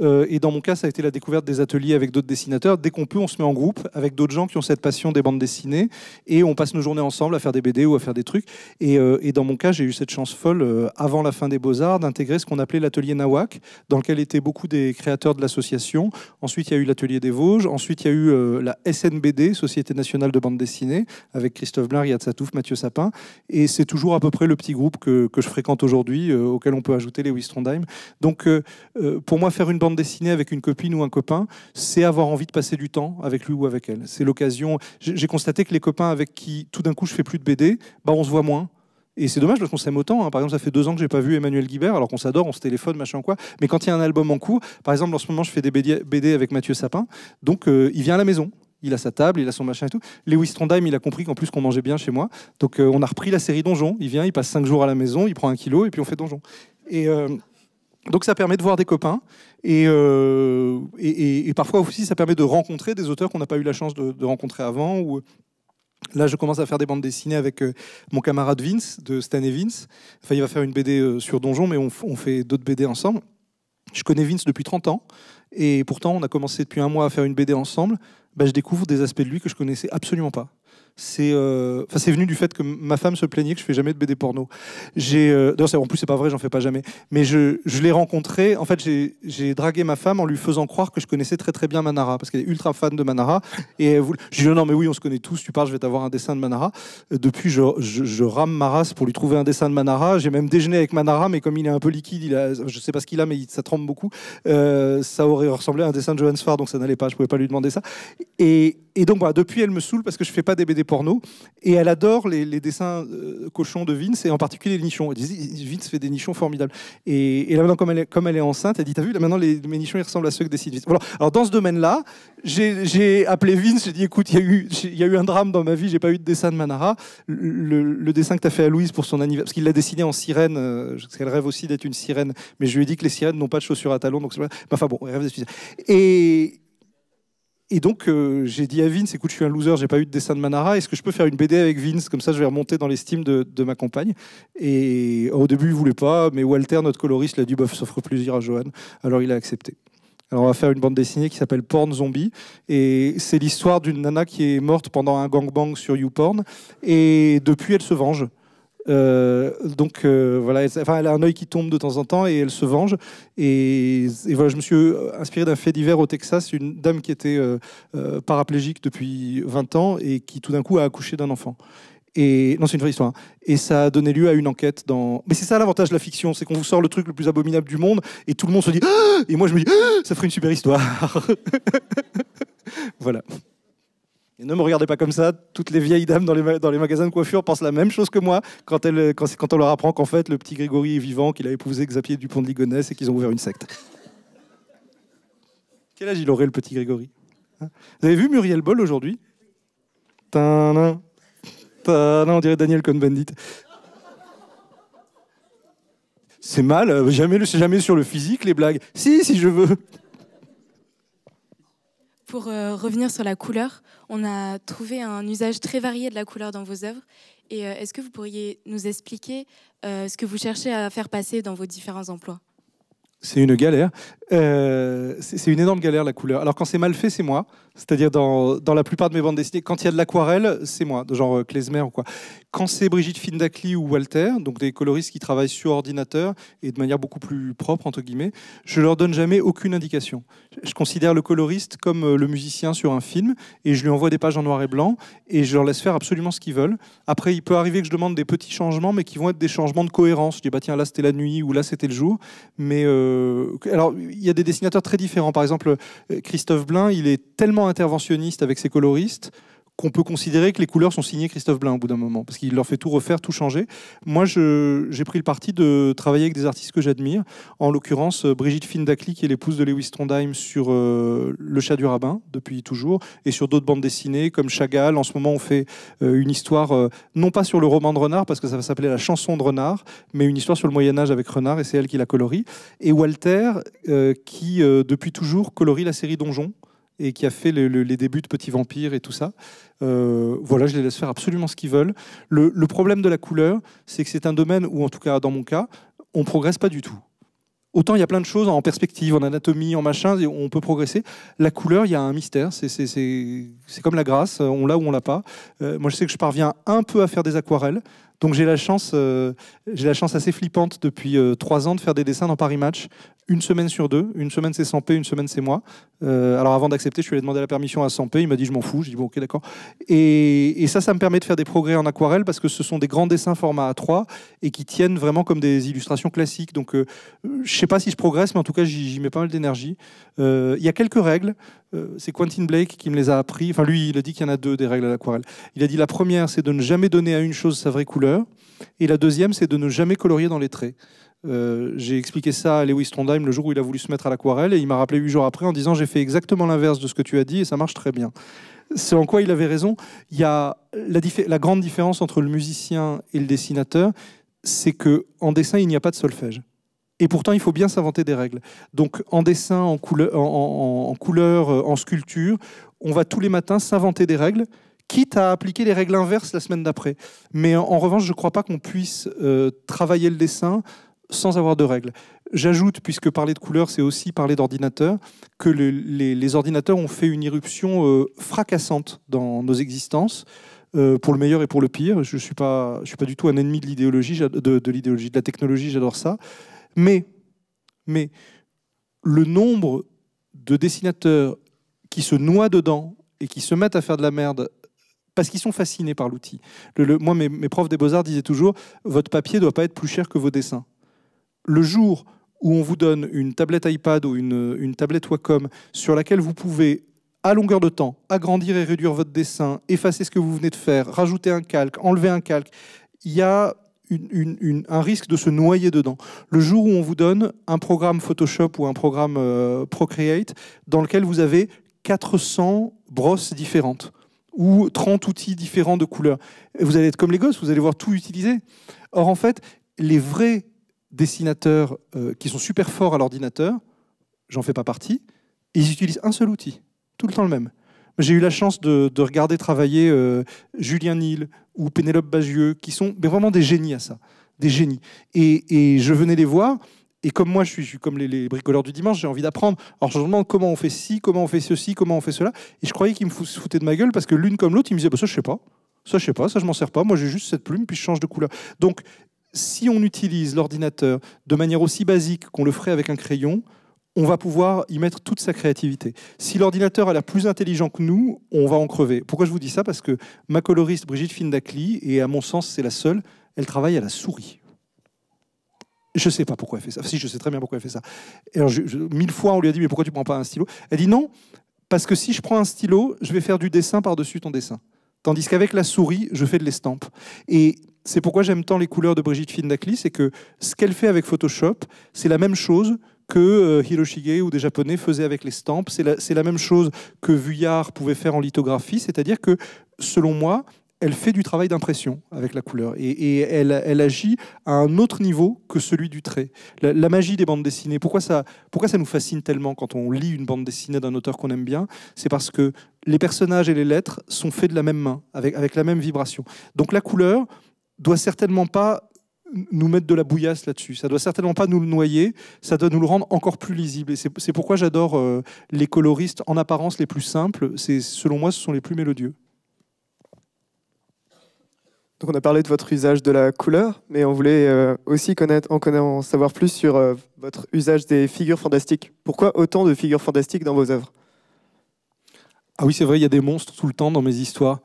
euh, et dans mon cas, ça a été la découverte des ateliers avec d'autres dessinateurs. Dès qu'on peut, on se met en groupe avec d'autres gens qui ont cette passion des bandes dessinées et on passe nos journées ensemble à faire des BD ou à faire des trucs. Euh, et, dans mon cas, j'ai eu cette chance folle, euh, avant la fin des Beaux-Arts, d'intégrer ce qu'on appelait l'atelier Nawak, dans lequel étaient beaucoup des créateurs de l'association. Ensuite, il y a eu l'atelier des Vosges. Ensuite, il y a eu la SNBD, Société Nationale de Bande Dessinée, avec Christophe Blin, Riyad Satouf, Mathieu Sapin. Et c'est toujours à peu près le petit groupe que, que je fréquente aujourd'hui, auquel on peut ajouter les Wistrondheim. Donc, pour moi, faire une de dessiner avec une copine ou un copain, c'est avoir envie de passer du temps avec lui ou avec elle. C'est l'occasion. J'ai constaté que les copains avec qui tout d'un coup je fais plus de BD, bah on se voit moins. Et c'est dommage parce qu'on s'aime autant. Hein. Par exemple, ça fait deux ans que j'ai pas vu Emmanuel Guibert, alors qu'on s'adore, on se téléphone, machin quoi. Mais quand il y a un album en cours, par exemple, en ce moment, je fais des BD avec Mathieu Sapin, donc euh, il vient à la maison. Il a sa table, il a son machin et tout. Lewis Trondheim, il a compris qu'en plus qu'on mangeait bien chez moi. Donc euh, on a repris la série Donjon. Il vient, il passe cinq jours à la maison, il prend un kilo et puis on fait Donjon. Et euh, donc ça permet de voir des copains euh, et, et, parfois aussi ça permet de rencontrer des auteurs qu'on n'a pas eu la chance de, rencontrer avant. Ou là je commence à faire des bandes dessinées avec euh, mon camarade Vince de Stan et Vince. Enfin il va faire une BD euh, sur Donjon mais on, fait d'autres BD ensemble. Je connais Vince depuis 30 ans et pourtant on a commencé depuis un mois à faire une BD ensemble. Bah, je découvre des aspects de lui que je connaissais absolument pas. Euh, c'est venu du fait que ma femme se plaignait que je fais jamais de BD porno. J'ai euh, en plus c'est pas vrai, j'en fais pas jamais. Mais je, je l'ai rencontré. En fait, j'ai dragué ma femme en lui faisant croire que je connaissais très très bien Manara parce qu'elle est ultra fan de Manara et je lui dis non mais oui on se connaît tous. Tu pars, je vais t'avoir un dessin de Manara. Euh, depuis je, je, rame ma pour lui trouver un dessin de Manara. J'ai même déjeuné avec Manara mais comme il est un peu liquide, il a... je sais pas ce qu'il a mais il... ça tremble beaucoup. ça aurait ressemblé à un dessin de Johannes Farr donc ça n'allait pas. Je pouvais pas lui demander ça. Et, et donc voilà depuis elle me saoule parce que je fais pas des BD porno, Et elle adore les, dessins euh, cochons de Vince, et en particulier les nichons. Vince fait des nichons formidables. Et, et là maintenant, comme elle, est, comme elle est enceinte, elle dit, t'as vu, là maintenant, les, mes nichons, ils ressemblent à ceux que décide Vince. Alors dans ce domaine-là, j'ai appelé Vince, j'ai dit, écoute, il y, a eu, y a eu un drame dans ma vie, j'ai pas eu de dessin de Manara. Le, dessin que t'as fait à Louise pour son anniversaire, parce qu'il l'a dessiné en sirène, euh, parce qu'elle rêve aussi d'être une sirène, mais je lui ai dit que les sirènes n'ont pas de chaussures à talons, donc c'est Enfin bon, elle rêve d'être Et et donc, euh, j'ai dit à Vince, écoute, je suis un loser, j'ai pas eu de dessin de Manara, est-ce que je peux faire une BD avec Vince Comme ça, je vais remonter dans l'estime de, ma compagne. Et euh, au début, il voulait pas, mais Walter, notre coloriste, l'a dit, bof, plaisir à Johan. Alors, il a accepté. Alors, on va faire une bande dessinée qui s'appelle Porn Zombie. Et c'est l'histoire d'une nana qui est morte pendant un gangbang sur YouPorn. Et depuis, elle se venge. Euh, donc euh, voilà, elle, enfin, elle a un œil qui tombe de temps en temps et elle se venge. Et, voilà, je me suis euh, inspiré d'un fait divers au Texas, une dame qui était paraplégique depuis 20 ans et qui tout d'un coup a accouché d'un enfant. Et non, c'est une vraie histoire. Hein. Et ça a donné lieu à une enquête dans. Mais c'est ça l'avantage de la fiction, c'est qu'on vous sort le truc le plus abominable du monde et tout le monde se dit. Ah, et moi je me dis, ah, ça ferait une super histoire. voilà ne me regardez pas comme ça, toutes les vieilles dames dans les, magasins de coiffure pensent la même chose que moi quand, on leur apprend qu'en fait le petit Grégory est vivant, qu'il a épousé Xavier Dupont de Ligonnès et qu'ils ont ouvert une secte. Quel âge il aurait le petit Grégory hein Vous avez vu Muriel Boll aujourd'hui On dirait Daniel Cohn-Bendit. C'est mal, euh, jamais, jamais sur le physique les blagues. Si, si je veux pour euh, revenir sur la couleur, on a trouvé un usage très varié de la couleur dans vos œuvres. Et euh, est-ce que vous pourriez nous expliquer euh, ce que vous cherchez à faire passer dans vos différents emplois C'est une galère. Euh, c'est une énorme galère la couleur. Alors quand c'est mal fait, c'est moi. C'est-à-dire dans, la plupart de mes bandes dessinées, quand il y a de l'aquarelle, c'est moi, de genre euh, Klezmer ou quoi. Quand c'est Brigitte Findacli ou Walter, donc des coloristes qui travaillent sur ordinateur et de manière beaucoup plus propre entre guillemets, je leur donne jamais aucune indication. Je considère le coloriste comme euh, le musicien sur un film et je lui envoie des pages en noir et blanc et je leur laisse faire absolument ce qu'ils veulent. Après, il peut arriver que je demande des petits changements, mais qui vont être des changements de cohérence. Je dis bah tiens là c'était la nuit ou là c'était le jour, mais alors il y a des dessinateurs très différents. Par exemple, euh, Christophe Blain, il est tellement interventionniste avec ses coloristes qu'on peut considérer que les couleurs sont signées Christophe Blain au bout d'un moment, parce qu'il leur fait tout refaire, tout changer. Moi, j'ai pris le parti de travailler avec des artistes que j'admire, en l'occurrence Brigitte Findacli, qui est l'épouse de Lewis Trondheim sur euh, Le chat du rabbin, depuis toujours, et sur d'autres bandes dessinées, comme Chagall. En ce moment, on fait euh, une histoire, euh, non pas sur le roman de Renard, parce que ça va s'appeler La chanson de Renard, mais une histoire sur le Moyen-Âge avec Renard, et c'est elle qui la colorie. Et Walter, qui depuis toujours colorie la série Donjon et qui a fait les débuts de Petit Vampire et tout ça. Euh, voilà, je les laisse faire absolument ce qu'ils veulent. Le, problème de la couleur, c'est que c'est un domaine où, en tout cas dans mon cas, on progresse pas du tout. Autant il y a plein de choses en perspective, en anatomie, en machin, on peut progresser. La couleur, il y a un mystère. C'est comme la grâce, on l'a ou on l'a pas. Euh, moi, je sais que je parviens un peu à faire des aquarelles. Donc j'ai la chance, euh, j'ai la chance assez flippante depuis trois ans de faire des dessins dans Paris Match une semaine sur deux. Une semaine c'est 100 p, une semaine c'est moi. Euh, alors avant d'accepter, je lui ai demandé la permission à 100 p. Il m'a dit je m'en fous. J'ai dit bon ok d'accord. Et, ça, ça me permet de faire des progrès en aquarelle parce que ce sont des grands dessins format A3 et qui tiennent vraiment comme des illustrations classiques. Donc je euh, je sais pas si je progresse, mais en tout cas j'y mets pas mal d'énergie. Euh, il y a quelques règles. c'est Quentin Blake qui me les a appris. Enfin lui, il a dit qu'il y en a deux des règles à l'aquarelle. Il a dit la première c'est de ne jamais donner à une chose sa vraie couleur et la deuxième c'est de ne jamais colorier dans les traits. Euh, j'ai expliqué ça à Lewis Trondheim le jour où il a voulu se mettre à l'aquarelle et il m'a rappelé huit jours après en disant j'ai fait exactement l'inverse de ce que tu as dit et ça marche très bien. C'est en quoi il avait raison. Il y a la, la grande différence entre le musicien et le dessinateur, c'est que en dessin il n'y a pas de solfège. Et pourtant, il faut bien s'inventer des règles. Donc, en dessin, en, couleur, en, couleur, euh, en sculpture, on va tous les matins s'inventer des règles, quitte à appliquer les règles inverses la semaine d'après. Mais en, revanche, je ne crois pas qu'on puisse euh, travailler le dessin sans avoir de règles. J'ajoute, puisque parler de couleurs, c'est aussi parler d'ordinateurs, que les, ordinateurs ont fait une irruption euh, fracassante dans nos existences. Euh, pour le meilleur et pour le pire. Je ne suis, pas, je suis pas du tout un ennemi de l'idéologie, de, l'idéologie, de la technologie, j'adore ça. Mais, mais le nombre de dessinateurs qui se noient dedans et qui se mettent à faire de la merde parce qu'ils sont fascinés par l'outil. moi, mes, mes profs des beaux-arts disaient toujours, votre papier ne doit pas être plus cher que vos dessins le jour où on vous donne une tablette iPad ou une, tablette Wacom sur laquelle vous pouvez à longueur de temps, agrandir et réduire votre dessin, effacer ce que vous venez de faire, rajouter un calque, enlever un calque, il y a un risque de se noyer dedans. Le jour où on vous donne un programme Photoshop ou un programme euh, Procreate dans lequel vous avez 400 brosses différentes ou 30 outils différents de couleurs, vous allez être comme les gosses, vous allez voir tout utiliser. Or, en fait, les vrais dessinateurs euh, qui sont super forts à l'ordinateur, j'en fais pas partie, ils utilisent un seul outil, tout le temps le même. J'ai eu la chance de, regarder travailler euh, Julien Nil ou Pénélope Bagieux, qui sont mais vraiment des génies à ça, des génies. Et, je venais les voir, et comme moi, je suis, suis comme les, bricoleurs du dimanche, j'ai envie d'apprendre. Alors je me demande comment on fait ci, comment on fait ceci, comment on fait cela. Et je croyais qu'ils me foutaient de ma gueule parce que l'une comme l'autre, ils me disaient bah, ça je sais pas, ça je sais pas, ça je m'en sers pas. Moi j'ai juste cette plume puis je change de couleur. Donc si on utilise l'ordinateur de manière aussi basique qu'on le ferait avec un crayon, on va pouvoir y mettre toute sa créativité. Si l'ordinateur a l'air plus intelligent que nous, on va en crever. Pourquoi je vous dis ça Parce que ma coloriste Brigitte Findacli, et à mon sens c'est la seule, elle travaille à la souris. Je ne sais pas pourquoi elle fait ça. Si, je sais très bien pourquoi elle fait ça. Alors, mille fois, on lui a dit, mais pourquoi tu ne prends pas un stylo Elle dit non, parce que si je prends un stylo, je vais faire du dessin par-dessus ton dessin. Tandis qu'avec la souris, je fais de l'estampe. Et c'est pourquoi j'aime tant les couleurs de Brigitte Findakli, c'est que ce qu'elle fait avec Photoshop, c'est la même chose que euh, Hiroshige ou des Japonais faisaient avec les stampes C'est la, même chose que Vuillard pouvait faire en lithographie, c'est-à-dire que, selon moi, elle fait du travail d'impression avec la couleur et, elle, agit à un autre niveau que celui du trait. La, magie des bandes dessinées, pourquoi ça, pourquoi ça nous fascine tellement quand on lit une bande dessinée d'un auteur qu'on aime bien C'est parce que les personnages et les lettres sont faits de la même main, avec la même vibration. Donc la couleur, doit certainement pas nous mettre de la bouillasse là-dessus. Ça doit certainement pas nous le noyer, ça doit nous le rendre encore plus lisible. Et c'est pourquoi j'adore euh, les coloristes en apparence les plus simples. C'est Selon moi, ce sont les plus mélodieux. Donc on a parlé de votre usage de la couleur, mais on voulait euh, aussi connaître, en, connaître, en savoir plus sur euh, votre usage des figures fantastiques. Pourquoi autant de figures fantastiques dans vos œuvres Ah oui, c'est vrai, il y a des monstres tout le temps dans mes histoires.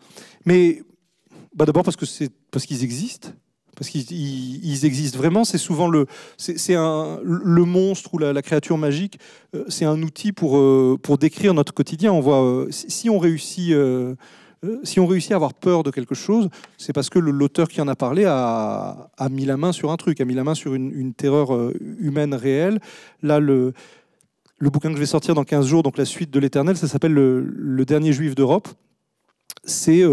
Mais bah, d'abord parce que c'est parce qu'ils existent. Parce qu'ils existent vraiment, c'est souvent le, c'est un, le monstre ou la, créature magique, euh, c'est un outil pour, euh, pour décrire notre quotidien. On voit, euh, si on réussit si on réussit à avoir peur de quelque chose, c'est parce que l'auteur qui en a parlé a, a, mis la main sur un truc, a mis la main sur une, terreur humaine réelle. Là, le, le, bouquin que je vais sortir dans 15 jours, donc la suite de l'éternel, ça s'appelle le, dernier juif d'Europe. C'est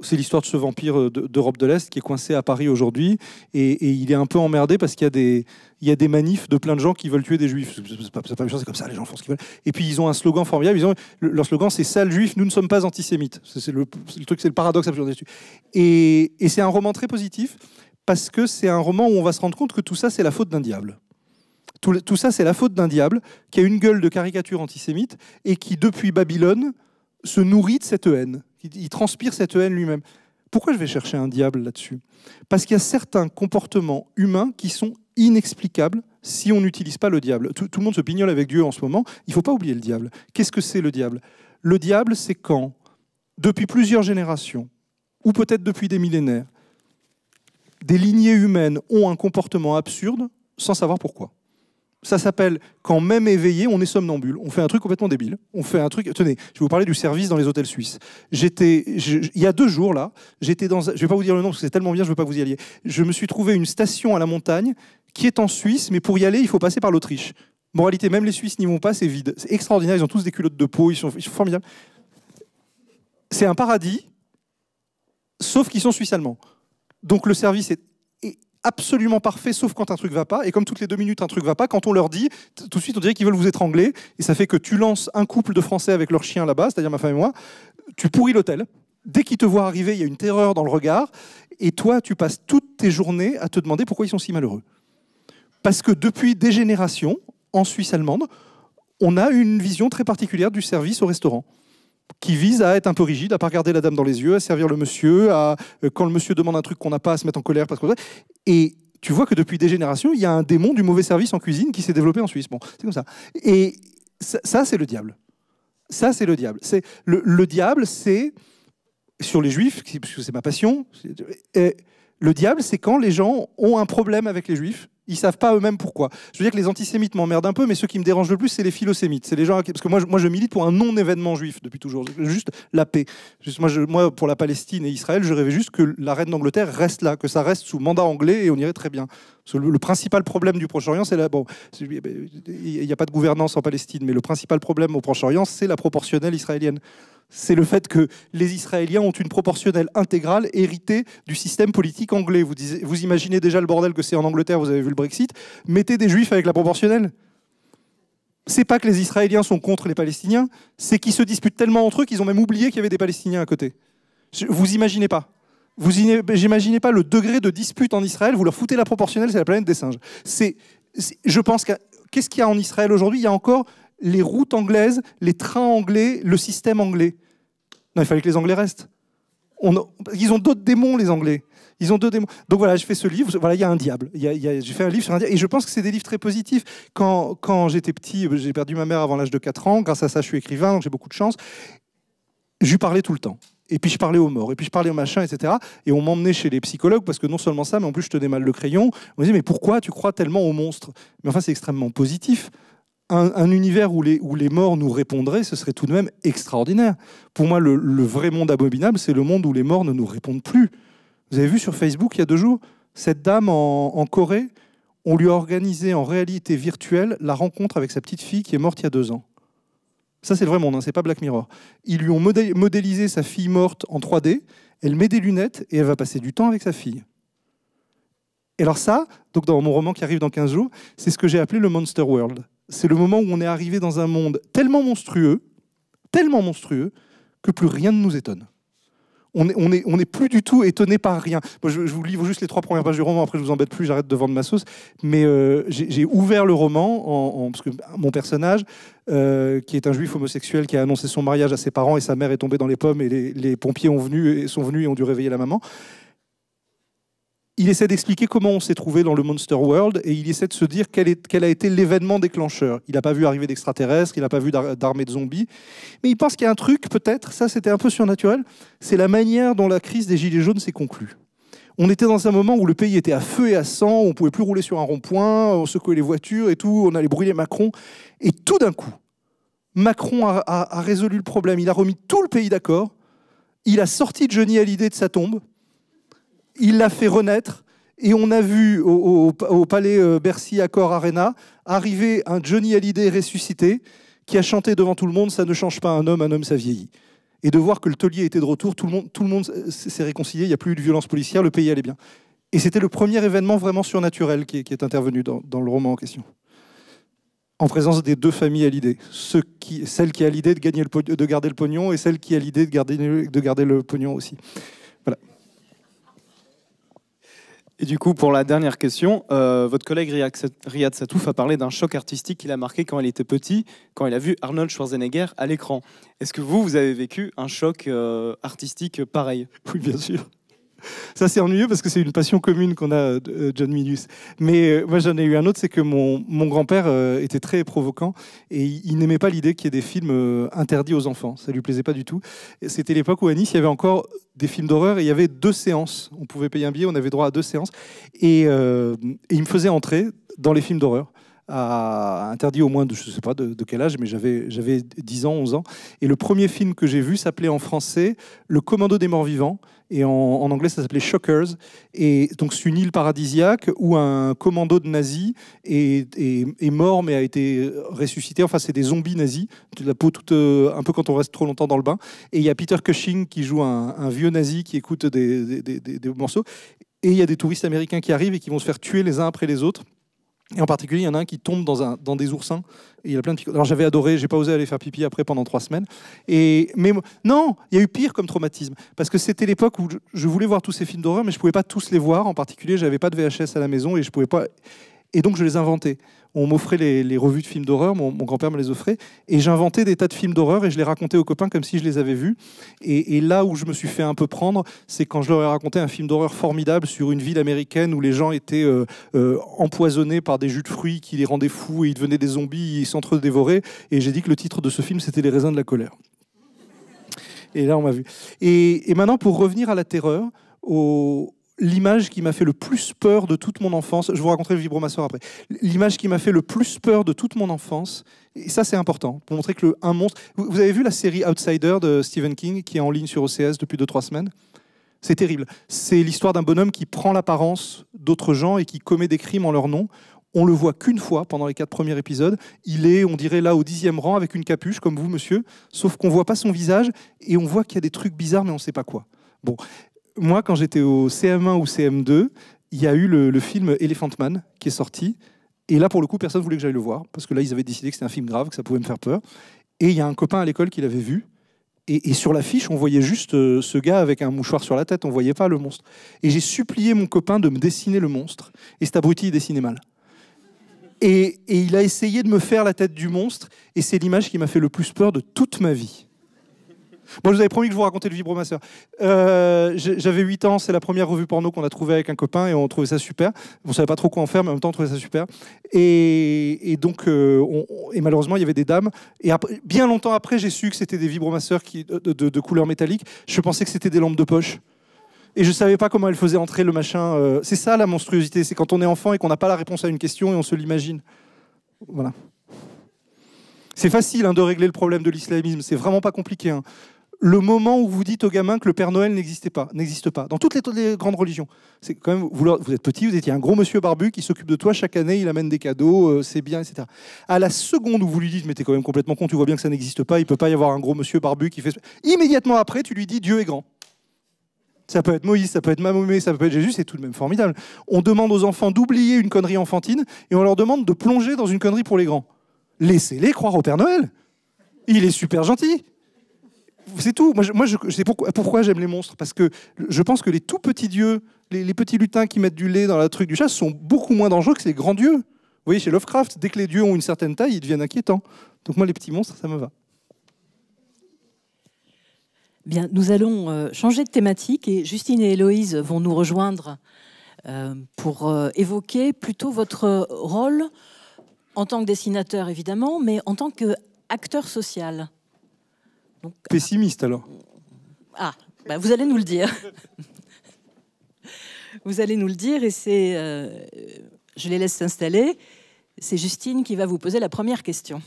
c'est l'histoire de ce vampire euh, d'Europe de l'Est qui est coincé à Paris aujourd'hui et, il est un peu emmerdé parce qu'il y a des y des manifs de plein de gens qui veulent tuer des juifs. C'est pas, méchant, c'est comme ça, les gens font ce qu'ils veulent. Et puis ils ont un slogan formidable. Ils leur slogan, c'est sale juif, nous ne sommes pas antisémites. C'est le, truc, c'est le paradoxe absolu Et, c'est un roman très positif parce que c'est un roman où on va se rendre compte que tout ça, c'est la faute d'un diable. tout ça, c'est la faute d'un diable qui a une gueule de caricature antisémite et qui, depuis Babylone, se nourrit de cette haine il, transpire cette haine lui-même. Pourquoi je vais chercher un diable là-dessus Parce qu'il y a certains comportements humains qui sont inexplicables si on n'utilise pas le diable. Tout, tout, le monde se pignole avec Dieu en ce moment. Il ne faut pas oublier le diable. Qu'est-ce que c'est le diable Le diable, c'est quand, depuis plusieurs générations, ou peut-être depuis des millénaires, des lignées humaines ont un comportement absurde sans savoir pourquoi. Ça s'appelle quand même éveillé, on est somnambule. On fait un truc complètement débile. On fait un truc. Tenez, je vais vous parler du service dans les hôtels suisses. J'étais, il y a deux jours là, j'étais dans. Je vais pas vous dire le nom parce que c'est tellement bien, je veux pas vous y alliez. Je me suis trouvé une station à la montagne qui est en Suisse, mais pour y aller, il faut passer par l'Autriche. Moralité, même les Suisses n'y vont pas, c'est vide. C'est extraordinaire. Ils ont tous des culottes de peau. Ils sont, formidables. C'est un paradis, sauf qu'ils sont suisses allemands. Donc le service est absolument parfait, sauf quand un truc va pas. Et comme toutes les deux minutes, un truc va pas, quand on leur dit, tout de suite, on dirait qu'ils veulent vous étrangler. Et ça fait que tu lances un couple de Français avec leur chien là-bas, c'est-à-dire ma femme et moi. Tu pourris l'hôtel. Dès qu'ils te voient arriver, il y a une terreur dans le regard. Et toi, tu passes toutes tes journées à te demander pourquoi ils sont si malheureux. Parce que depuis des générations, en Suisse allemande, on a une vision très particulière du service au restaurant qui vise à être un peu rigide, à pas regarder la dame dans les yeux, à servir le monsieur, à euh, quand le monsieur demande un truc qu'on n'a pas à se mettre en colère parce que et tu vois que depuis des générations, il y a un démon du mauvais service en cuisine qui s'est développé en Suisse. Bon, c'est comme ça. Et ça, c'est le diable. Ça, c'est le diable. C'est le, diable, c'est sur les juifs, parce que c'est ma passion. le diable, c'est quand les gens ont un problème avec les juifs ils savent pas eux-mêmes pourquoi. Je veux dire que les antisémites m'emmerdent un peu, mais ceux qui me dérangent le plus, c'est les philosémites. C'est les gens parce que moi, moi, je milite pour un non-événement juif depuis toujours, juste la paix. moi, pour la Palestine et Israël, je rêvais juste que la reine d'Angleterre reste là, que ça reste sous mandat anglais et on irait très bien. le, principal problème du Proche-Orient, c'est la bon, il n'y a pas de gouvernance en Palestine, mais le principal problème au Proche-Orient, c'est la proportionnelle israélienne c'est le fait que les Israéliens ont une proportionnelle intégrale héritée du système politique anglais. Vous, imaginez déjà le bordel que c'est en Angleterre, vous avez vu le Brexit. Mettez des juifs avec la proportionnelle. C'est pas que les Israéliens sont contre les Palestiniens, c'est qu'ils se disputent tellement entre eux qu'ils ont même oublié qu'il y avait des Palestiniens à côté. Vous imaginez pas. Vous n'imaginez pas le degré de dispute en Israël, vous leur foutez la proportionnelle, c'est la planète des singes. je pense qu'à qu'est-ce qu'il y a en Israël aujourd'hui Il y a encore les routes anglaises, les trains anglais, le système anglais. Non, il fallait que les Anglais restent. ils ont d'autres démons, les Anglais. Ils ont deux démons. Donc voilà, je fais ce livre. il y a un diable. j'ai fait un livre sur un diable. Et je pense que c'est des livres très positifs. Quand, quand j'étais petit, j'ai perdu ma mère avant l'âge de 4 ans. Grâce à ça, je suis écrivain, donc j'ai beaucoup de chance. Je lui parlais tout le temps. Et puis je parlais aux morts, et puis je parlais aux machins, etc. Et on m'emmenait chez les psychologues parce que non seulement ça, mais en plus je tenais mal le crayon. On me disait, mais pourquoi tu crois tellement aux monstres Mais enfin, c'est extrêmement positif un, univers où les, où les morts nous répondraient, ce serait tout de même extraordinaire. Pour moi, le, vrai monde abominable, c'est le monde où les morts ne nous répondent plus. Vous avez vu sur Facebook il y a deux jours, cette dame en, Corée, on lui a organisé en réalité virtuelle la rencontre avec sa petite fille qui est morte il y a deux ans. Ça, c'est le vrai monde, hein, c'est pas Black Mirror. Ils lui ont modélisé sa fille morte en 3D, elle met des lunettes et elle va passer du temps avec sa fille. Et alors ça, donc dans mon roman qui arrive dans 15 jours, c'est ce que j'ai appelé le Monster World c'est le moment où on est arrivé dans un monde tellement monstrueux, tellement monstrueux, que plus rien ne nous étonne. On n'est on est, on est plus du tout étonné par rien. je, vous livre juste les trois premières pages du roman, après je vous embête plus, j'arrête de vendre ma sauce. Mais euh, j'ai ouvert le roman, en, parce que mon personnage, euh, qui est un juif homosexuel qui a annoncé son mariage à ses parents et sa mère est tombée dans les pommes et les, pompiers ont venu, et sont venus et ont dû réveiller la maman il essaie d'expliquer comment on s'est trouvé dans le Monster World et il essaie de se dire quel, a été l'événement déclencheur. Il n'a pas vu arriver d'extraterrestres, il n'a pas vu d'armée de zombies, mais il pense qu'il y a un truc, peut-être, ça c'était un peu surnaturel, c'est la manière dont la crise des Gilets jaunes s'est conclue. On était dans un moment où le pays était à feu et à sang, on pouvait plus rouler sur un rond-point, on secouait les voitures et tout, on allait brûler Macron. Et tout d'un coup, Macron a, a résolu le problème, il a remis tout le pays d'accord, il a sorti Johnny Hallyday de sa tombe, il l'a fait renaître. Et on a vu au, palais euh, Bercy Accor Arena arriver un Johnny Hallyday ressuscité qui a chanté devant tout le monde Ça ne change pas un homme, un homme ça vieillit. Et de voir que le taulier était de retour, tout le monde, tout le monde s'est réconcilié, il n'y a plus eu de violence policière, le pays allait bien. Et c'était le premier événement vraiment surnaturel qui est, intervenu dans, le roman en question. En présence des deux familles à Celle qui a l'idée de, de garder le pognon et celle qui a l'idée de garder, de garder le pognon aussi. Et du coup, pour la dernière question, euh, votre collègue Riyad Satouf a parlé d'un choc artistique qu'il a marqué quand il était petit, quand il a vu Arnold Schwarzenegger à l'écran. Est-ce que vous, vous avez vécu un choc euh, artistique pareil Oui, bien sûr. Ça, c'est ennuyeux parce que c'est une passion commune qu'on a, euh, John Minus. Mais euh, moi, j'en ai eu un autre, c'est que mon, grand-père euh, était très provocant et il n'aimait pas l'idée qu'il y ait des films interdits aux enfants. Ça lui plaisait pas du tout. C'était l'époque où à Nice, il y avait encore des films d'horreur et il y avait deux séances. On pouvait payer un billet, on avait droit à deux séances. et il me faisait entrer dans les films d'horreur a interdit au moins de, je sais pas de, quel âge, mais j'avais, j'avais 10 ans, 11 ans. Et le premier film que j'ai vu s'appelait en français Le Commando des morts vivants. Et en, anglais, ça s'appelait Shockers. Et donc, c'est une île paradisiaque où un commando de nazis est, mort, mais a été ressuscité. Enfin, c'est des zombies nazis, de la peau toute euh, un peu quand on reste trop longtemps dans le bain. Et il y a Peter Cushing qui joue un, vieux nazi qui écoute des morceaux. Et il y a des touristes américains qui arrivent et qui vont se faire tuer les uns après les autres. Et en particulier, il y en a un qui tombe dans, des oursins. il a plein de Alors j'avais adoré, j'ai pas osé aller faire pipi après pendant trois semaines. Et, mais non, il y a eu pire comme traumatisme. Parce que c'était l'époque où je, voulais voir tous ces films d'horreur, mais je pouvais pas tous les voir. En particulier, j'avais pas de VHS à la maison et je pouvais pas. Et donc je les inventais on m'offrait les, revues de films d'horreur, mon, grand-père me les offrait, et j'inventais des tas de films d'horreur et je les racontais aux copains comme si je les avais vus. Et, là où je me suis fait un peu prendre, c'est quand je leur ai raconté un film d'horreur formidable sur une ville américaine où les gens étaient euh, euh, empoisonnés par des jus de fruits qui les rendaient fous et ils devenaient des zombies, ils s'entre-dévoraient, et j'ai dit que le titre de ce film c'était Les raisins de la colère. Et là on m'a vu. Et, et maintenant pour revenir à la terreur, au, l'image qui m'a fait le plus peur de toute mon enfance, je vous raconterai le vibromasseur après, l'image qui m'a fait le plus peur de toute mon enfance, et ça c'est important, pour montrer que un monstre... Vous avez vu la série Outsider de Stephen King qui est en ligne sur OCS depuis 2-3 semaines c'est terrible. C'est l'histoire d'un bonhomme qui prend l'apparence d'autres gens et qui commet des crimes en leur nom. On le voit qu'une fois pendant les quatre premiers épisodes. Il est, on dirait là, au dixième rang avec une capuche, comme vous, monsieur, sauf qu'on ne voit pas son visage et on voit qu'il y a des trucs bizarres, mais on ne sait pas quoi. Bon, moi, quand j'étais au CM1 ou CM2, il y a eu le, film Elephant Man qui est sorti. Et là, pour le coup, personne ne voulait que j'aille le voir parce que là, ils avaient décidé que c'était un film grave, que ça pouvait me faire peur. Et il y a un copain à l'école qui l'avait vu. Et, sur l'affiche, on voyait juste euh, ce gars avec un mouchoir sur la tête, on voyait pas le monstre. Et j'ai supplié mon copain de me dessiner le monstre. Et cet abruti, il dessinait mal. et il a essayé de me faire la tête du monstre. Et c'est l'image qui m'a fait le plus peur de toute ma vie. Bon, je vous avais promis que je vous racontais le vibromasseur. Euh, j'avais 8 ans, c'est la première revue porno qu'on a trouvée avec un copain et on trouvait ça super. On savait pas trop quoi en faire, mais en même temps on trouvait ça super. Et, donc, euh, et malheureusement, il y avait des dames. Et bien longtemps après, j'ai su que c'était des vibromasseurs qui, de, couleur métallique. Je pensais que c'était des lampes de poche et je savais pas comment elles faisaient entrer le machin. Euh. c'est ça la monstruosité, c'est quand on est enfant et qu'on n'a pas la réponse à une question et on se l'imagine. Voilà. C'est facile hein, de régler le problème de l'islamisme, c'est vraiment pas compliqué. Hein le moment où vous dites aux gamins que le Père Noël n'existait pas, n'existe pas, dans toutes les, grandes religions. C'est quand même, vous, vous, êtes petit, vous étiez un gros monsieur barbu qui s'occupe de toi chaque année, il amène des cadeaux, euh, c'est bien, etc. À la seconde où vous lui dites, mais t'es quand même complètement con, tu vois bien que ça n'existe pas, il peut pas y avoir un gros monsieur barbu qui fait. Immédiatement après, tu lui dis, Dieu est grand. Ça peut être Moïse, ça peut être Mahomet, ça peut être Jésus, c'est tout de même formidable. On demande aux enfants d'oublier une connerie enfantine et on leur demande de plonger dans une connerie pour les grands. Laissez-les croire au Père Noël. Il est super gentil c'est tout. Moi, je, sais pourquoi, j'aime les monstres. Parce que je pense que les tout petits dieux, les, petits lutins qui mettent du lait dans la truc du chat sont beaucoup moins dangereux que ces grands dieux. Vous voyez, chez Lovecraft, dès que les dieux ont une certaine taille, ils deviennent inquiétants. Donc moi, les petits monstres, ça me va. Bien, nous allons euh, changer de thématique et Justine et Héloïse vont nous rejoindre euh, pour euh, évoquer plutôt votre rôle en tant que dessinateur, évidemment, mais en tant qu'acteur social. Ah. Pessimiste alors Ah, bah, vous allez nous le dire. vous allez nous le dire et c'est. Euh, je les laisse s'installer. C'est Justine qui va vous poser la première question.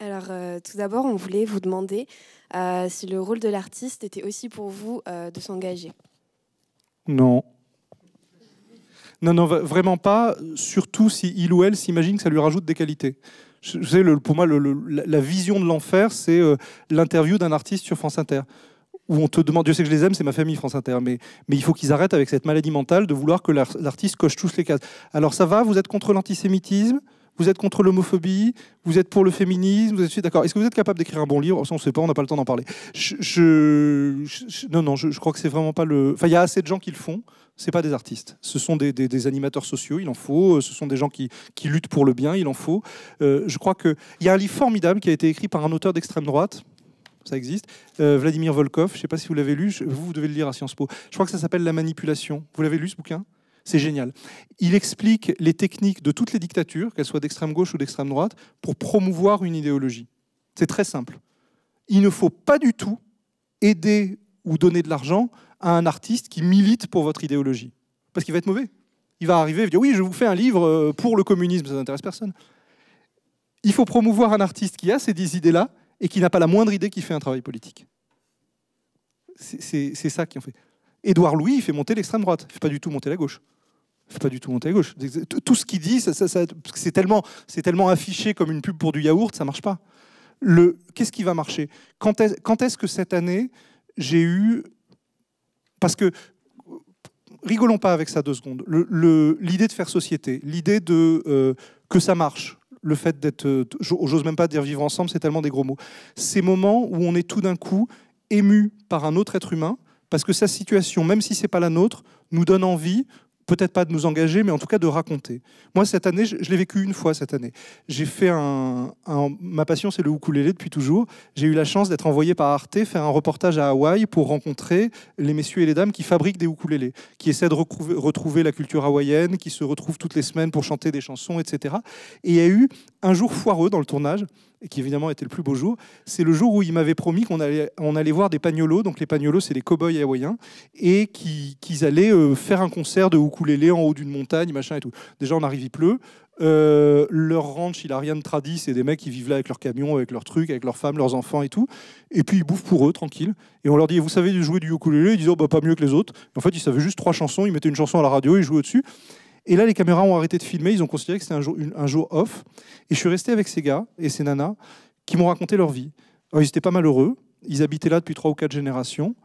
Alors, euh, tout d'abord, on voulait vous demander euh, si le rôle de l'artiste était aussi pour vous de s'engager. Non. Non, non, vraiment pas, surtout si il ou elle s'imagine que ça lui rajoute des qualités. Vous savez, pour moi, la vision de l'enfer, c'est euh, l'interview d'un artiste sur France Inter. Où on te demande, Dieu sait que je les aime, c'est ma famille France Inter, mais, il faut qu'ils arrêtent avec cette maladie mentale de vouloir que l'artiste coche tous les cases. Alors ça va, vous êtes contre l'antisémitisme, vous êtes contre l'homophobie, vous êtes pour le féminisme, vous êtes d'accord. Est-ce que vous êtes capable d'écrire un bon livre on ne sait pas, on n'a pas le temps d'en parler. Je, non, non, je, crois que c'est vraiment pas le. Enfin, il y a assez de gens qui le font c'est pas des artistes. Ce sont des, animateurs sociaux, il en faut. Euh, ce sont des gens qui, luttent pour le bien, il en faut. Euh, je crois qu'il y a un livre formidable qui a été écrit par un auteur d'extrême droite. Ça existe. Euh, Vladimir Volkov, je ne sais pas si vous l'avez lu, vous, vous devez le lire à Sciences Po. Je crois que ça s'appelle La manipulation. Vous l'avez lu ce bouquin c'est génial. Il explique les techniques de toutes les dictatures, qu'elles soient d'extrême gauche ou d'extrême droite, pour promouvoir une idéologie. C'est très simple. Il ne faut pas du tout aider ou donner de l'argent à un artiste qui milite pour votre idéologie. Parce qu'il va être mauvais. Il va arriver et dire oui, je vous fais un livre euh, pour le communisme, ça n'intéresse personne. Il faut promouvoir un artiste qui a ces idées-là et qui n'a pas la moindre idée qu'il fait un travail politique. C'est ça qui en fait. Édouard Louis, il fait monter l'extrême droite, il fait pas du tout monter la gauche. Il fait pas du tout monter la gauche. Tout ce qu'il dit, c'est tellement, affiché comme une pub pour du yaourt, ça ne marche pas. Qu'est-ce qui va marcher Quand est-ce que cette année, j'ai eu parce que rigolons pas avec ça deux secondes. L'idée de faire société, l'idée de euh, que ça marche, le fait d'être, euh, j'ose même pas dire vivre ensemble, c'est tellement des gros mots. Ces moments où on est tout d'un coup ému par un autre être humain, parce que sa situation, même si c'est pas la nôtre, nous donne envie peut-être pas de nous engager, mais en tout cas de raconter. Moi, cette année, je, l'ai vécu une fois cette année. J'ai fait un, ma passion, c'est le ukulélé depuis toujours. J'ai eu la chance d'être envoyé par Arte faire un reportage à Hawaï pour rencontrer les messieurs et les dames qui fabriquent des ukulélés, qui essaient de retrouver, retrouver la culture hawaïenne, qui se retrouvent toutes les semaines pour chanter des chansons, etc. Et il y a eu un jour foireux dans le tournage et qui évidemment était le plus beau jour, c'est le jour où il m'avait promis qu'on allait, on allait voir des pagnolos. Donc les pagnolos, c'est des cow-boys hawaïens, et qu'ils allaient euh, faire un concert de ukulélé en haut d'une montagne, machin et tout. Déjà, on arrive, il pleut. Euh, leur ranch, il a rien de tradit, c'est des mecs qui vivent là avec leur camion, avec leurs trucs, avec leurs femmes, leurs enfants et tout. Et puis ils bouffent pour eux, tranquille. Et on leur dit, vous savez jouer du ukulélé Ils disent, oh, bah, pas mieux que les autres. en fait, ils savaient juste trois chansons, ils mettaient une chanson à la radio, ils jouaient au-dessus. Et là, les caméras ont arrêté de filmer, ils ont considéré que c'était un jour, un jour off. Et je suis resté avec ces gars et ces nanas qui m'ont raconté leur vie. ils n'étaient pas malheureux, ils habitaient là depuis trois ou quatre générations.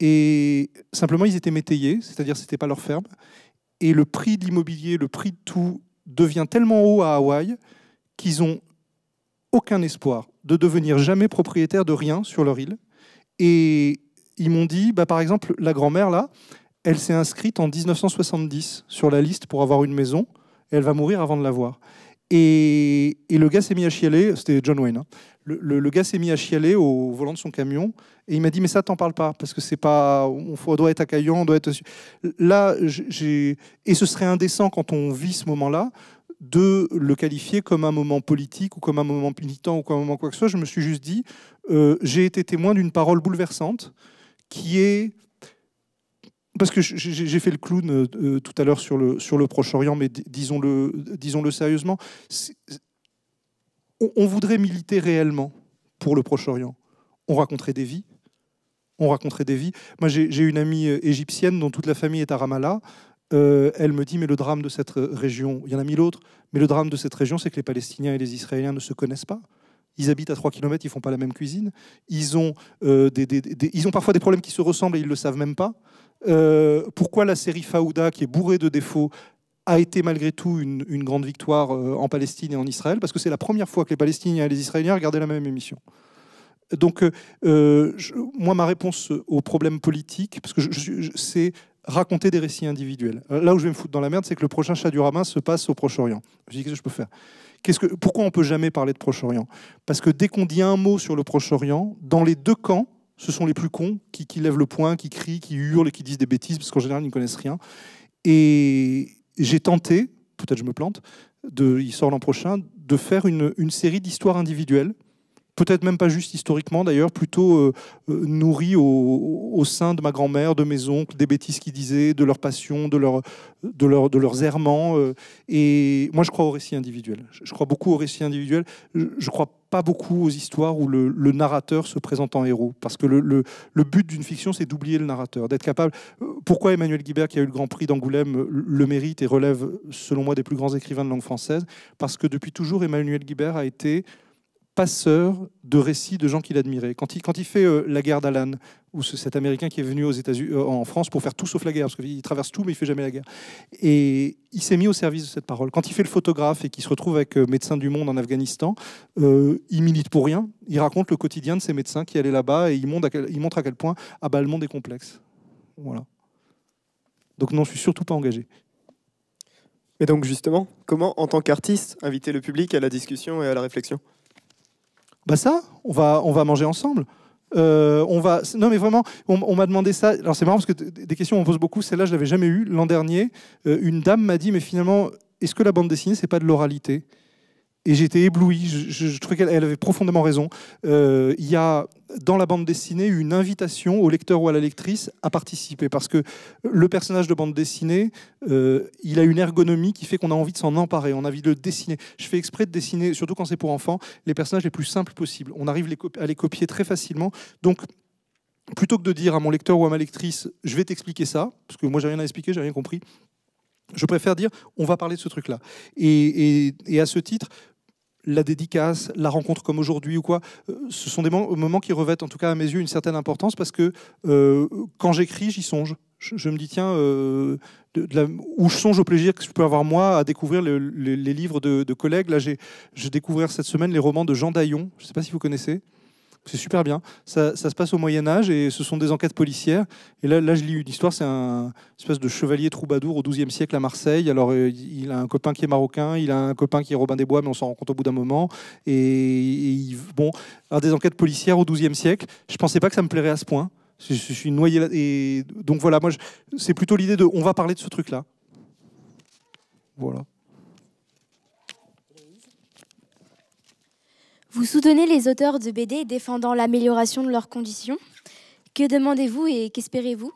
Et simplement, ils étaient métayés. c'est-à-dire ce c'était pas leur ferme. Et le prix de l'immobilier, le prix de tout devient tellement haut à Hawaï qu'ils ont aucun espoir de devenir jamais propriétaires de rien sur leur île. Et ils m'ont dit, bah, par exemple, la grand-mère, là, elle s'est inscrite en 1970 sur la liste pour avoir une maison et elle va mourir avant de l'avoir. Et, et, le gars s'est mis à chialer, c'était John Wayne, hein. le, gars s'est mis à chialer au volant de son camion et il m'a dit mais ça t'en parles pas parce que c'est pas, on, doit être accueillant, on doit être... Là, j'ai... Et ce serait indécent quand on vit ce moment-là de le qualifier comme un moment politique ou comme un moment punitant ou comme un moment quoi que ce soit. Je me suis juste dit, euh, j'ai été témoin d'une parole bouleversante qui est parce que j'ai fait le clown euh, euh, tout à l'heure sur le, sur le Proche-Orient, mais disons-le disons -le sérieusement, on, voudrait militer réellement pour le Proche-Orient. On raconterait des vies. On raconterait des vies. Moi, j'ai une amie euh, égyptienne dont toute la famille est à Ramallah. elle me dit, mais le drame de cette région, il y en a mille autres, mais le drame de cette région, c'est que les Palestiniens et les Israéliens ne se connaissent pas. Ils habitent à 3 km, ils font pas la même cuisine. Ils ont, des, ils ont parfois des problèmes qui se ressemblent et ils ne le savent même pas. Euh, pourquoi la série Faouda, qui est bourrée de défauts, a été malgré tout une, grande victoire euh, en Palestine et en Israël, parce que c'est la première fois que les Palestiniens et les Israéliens regardaient la même émission. Donc, euh, moi, ma réponse au problème politique, parce que je, c'est raconter des récits individuels. Là où je vais me foutre dans la merde, c'est que le prochain chat du rabbin se passe au Proche-Orient. Je dis, qu'est-ce que je peux faire Pourquoi on peut jamais parler de Proche-Orient Parce que dès qu'on dit un mot sur le Proche-Orient, dans les deux camps, ce sont les plus cons qui, lèvent le poing, qui crient, qui hurlent et qui disent des bêtises, parce qu'en général, ils ne connaissent rien. Et j'ai tenté, peut-être je me plante, de, il sort l'an prochain, de faire une série d'histoires individuelles peut-être même pas juste historiquement d'ailleurs, plutôt euh, euh, nourri au, sein de ma grand-mère, de mes oncles, des bêtises qu'ils disaient, de leur passion, de, leur, de, leur, de leurs errements. Euh. et moi, je crois au récit individuel. Je crois beaucoup au récit individuel. Je, ne crois pas beaucoup aux histoires où le, le, narrateur se présente en héros. Parce que le, le, le but d'une fiction, c'est d'oublier le narrateur, d'être capable. Pourquoi Emmanuel Guibert, qui a eu le Grand Prix d'Angoulême, le mérite et relève, selon moi, des plus grands écrivains de langue française Parce que depuis toujours, Emmanuel Guibert a été passeur de récits de gens qu'il admirait. Quand il, fait euh, La guerre d'Alan, ou cet Américain qui est venu aux États euh, en France pour faire tout sauf la guerre, parce qu'il traverse tout, mais il fait jamais la guerre. Et il s'est mis au service de cette parole. Quand il fait le photographe et qu'il se retrouve avec euh, Médecins du Monde en Afghanistan, il milite pour rien. Il raconte le quotidien de ces médecins qui allaient là-bas et il montre, à quel, point ah bah, le monde est complexe. Voilà. Donc non, je suis surtout pas engagé. Et donc justement, comment en tant qu'artiste inviter le public à la discussion et à la réflexion bah ça, on va, on va manger ensemble. Euh, on va, non mais vraiment, on, m'a demandé ça. Alors c'est marrant parce que des questions on pose beaucoup. Celle-là, je l'avais jamais eue. L'an dernier, euh, une dame m'a dit, mais finalement, est-ce que la bande dessinée, c'est pas de l'oralité et j'étais ébloui. Je, je, trouvais qu'elle avait profondément raison. Euh, il y a dans la bande dessinée une invitation au lecteur ou à la lectrice à participer parce que le personnage de bande dessinée, euh, il a une ergonomie qui fait qu'on a envie de s'en emparer, on a envie de le dessiner. Je fais exprès de dessiner, surtout quand c'est pour enfants, les personnages les plus simples possibles. On arrive à les copier très facilement. Donc plutôt que de dire à mon lecteur ou à ma lectrice, je vais t'expliquer ça, parce que moi j'ai rien à expliquer, j'ai rien compris. Je préfère dire, on va parler de ce truc-là. Et, et, à ce titre, la dédicace, la rencontre comme aujourd'hui ou quoi, euh, ce sont des moments qui revêtent en tout cas à mes yeux une certaine importance parce que euh, quand j'écris, j'y songe. Je, me dis, tiens, euh, où je songe au plaisir que je peux avoir moi à découvrir les livres de, de collègues. Là, j'ai découvert cette semaine les romans de Jean Daillon, je ne sais pas si vous connaissez, c'est super bien. Ça, ça, se passe au Moyen Âge et ce sont des enquêtes policières. Et là, là je lis une histoire, c'est un espèce de chevalier troubadour au XIIe siècle à Marseille. Alors, euh, il a un copain qui est marocain, il a un copain qui est Robin des Bois, mais on s'en rend compte au bout d'un moment. Et, bon, alors des enquêtes policières au XIIe siècle. Je pensais pas que ça me plairait à ce point. Je, suis noyé Et donc voilà, moi, c'est plutôt l'idée de, on va parler de ce truc-là. Voilà. Vous soutenez les auteurs de BD défendant l'amélioration de leurs conditions. Que demandez-vous et qu'espérez-vous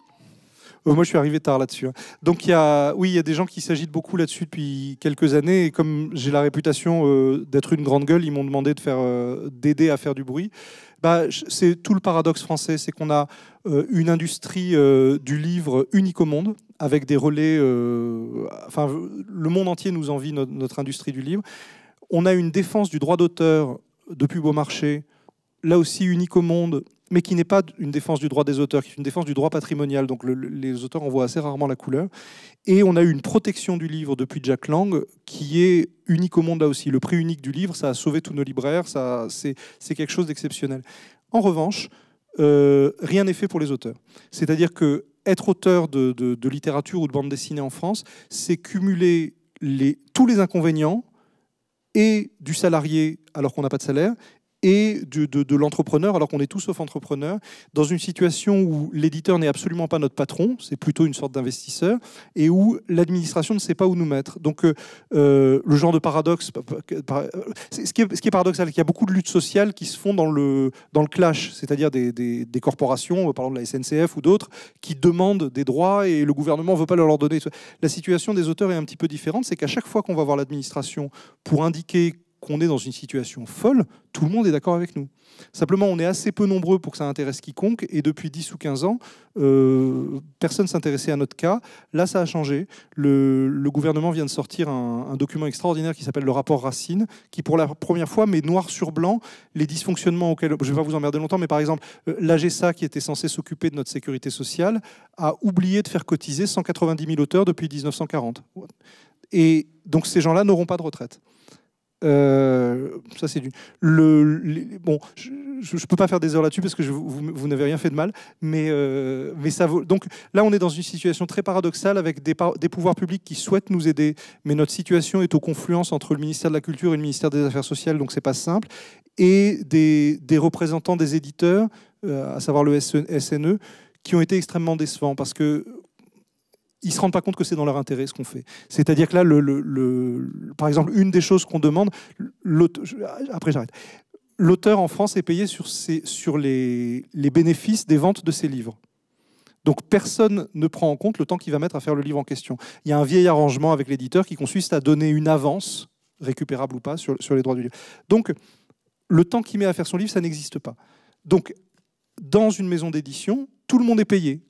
euh, moi, je suis arrivé tard là-dessus. Hein. Donc, il y a, oui, il y a des gens qui s'agitent beaucoup là-dessus depuis quelques années. Et comme j'ai la réputation euh, d'être une grande gueule, ils m'ont demandé de faire, euh, d'aider à faire du bruit. Bah, c'est tout le paradoxe français, c'est qu'on a une industrie du livre unique au monde, avec des relais. enfin, le monde entier nous envie notre industrie du livre. On a une défense du droit d'auteur depuis Beaumarchais, là aussi unique au monde, mais qui n'est pas une défense du droit des auteurs, qui est une défense du droit patrimonial. Donc les auteurs en voient assez rarement la couleur. Et on a eu une protection du livre depuis Jack Lang, qui est unique au monde là aussi. Le prix unique du livre, ça a sauvé tous nos libraires, c'est, quelque chose d'exceptionnel. En revanche, euh, rien n'est fait pour les auteurs. C'est-à-dire que être auteur de, littérature ou de bande dessinée en France, c'est cumuler tous les inconvénients et du salarié alors qu'on n'a pas de salaire, et de, l'entrepreneur, alors qu'on est tous sauf entrepreneur, dans une situation où l'éditeur n'est absolument pas notre patron, c'est plutôt une sorte d'investisseur, et où l'administration ne sait pas où nous mettre. Donc euh, euh, le genre de paradoxe, euh, ce qui est, paradoxal, c'est qu'il y a beaucoup de luttes sociales qui se font dans le, dans le clash, c'est-à-dire des, des, des, corporations, par de la SNCF ou d'autres, qui demandent des droits et le gouvernement ne veut pas leur donner. La situation des auteurs est un petit peu différente, c'est qu'à chaque fois qu'on va voir l'administration pour indiquer qu'on est dans une situation folle, tout le monde est d'accord avec nous. Simplement, on est assez peu nombreux pour que ça intéresse quiconque, et depuis 10 ou 15 ans, euh, personne s'intéressait à notre cas. Là, ça a changé. Le, gouvernement vient de sortir un, document extraordinaire qui s'appelle le rapport Racine, qui pour la première fois met noir sur blanc les dysfonctionnements auxquels, je ne vais pas vous emmerder longtemps, mais par exemple, euh, l'AGSA, qui était censé s'occuper de notre sécurité sociale, a oublié de faire cotiser 190 000 auteurs depuis 1940. Et donc ces gens-là n'auront pas de retraite. Euh, ça c'est du. Le, bon, je, ne peux pas faire des heures là-dessus parce que vous, n'avez rien fait de mal, mais euh, mais ça vaut. Donc là, on est dans une situation très paradoxale avec des, pouvoirs publics qui souhaitent nous aider, mais notre situation est aux confluences entre le ministère de la Culture et le ministère des Affaires sociales, donc ce n'est pas simple, et des, représentants des éditeurs, euh, à savoir le SNE, e, qui ont été extrêmement décevants parce que ils ne se rendent pas compte que c'est dans leur intérêt ce qu'on fait. C'est-à-dire que là, le, par exemple, une des choses qu'on demande, après j'arrête, l'auteur en France est payé sur, sur les, les, bénéfices des ventes de ses livres. Donc personne ne prend en compte le temps qu'il va mettre à faire le livre en question. Il y a un vieil arrangement avec l'éditeur qui consiste à donner une avance, récupérable ou pas, sur, sur les droits du livre. Donc le temps qu'il met à faire son livre, ça n'existe pas. Donc dans une maison d'édition, tout le monde est payé,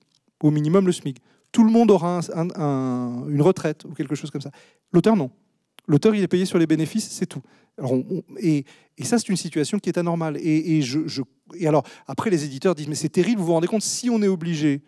au minimum le SMIC tout le monde aura une retraite ou quelque chose comme ça. L'auteur, non. L'auteur, il est payé sur les bénéfices, c'est tout. et, ça, c'est une situation qui est anormale. Et, alors, après, les éditeurs disent, mais c'est terrible, vous vous rendez compte, si on est obligé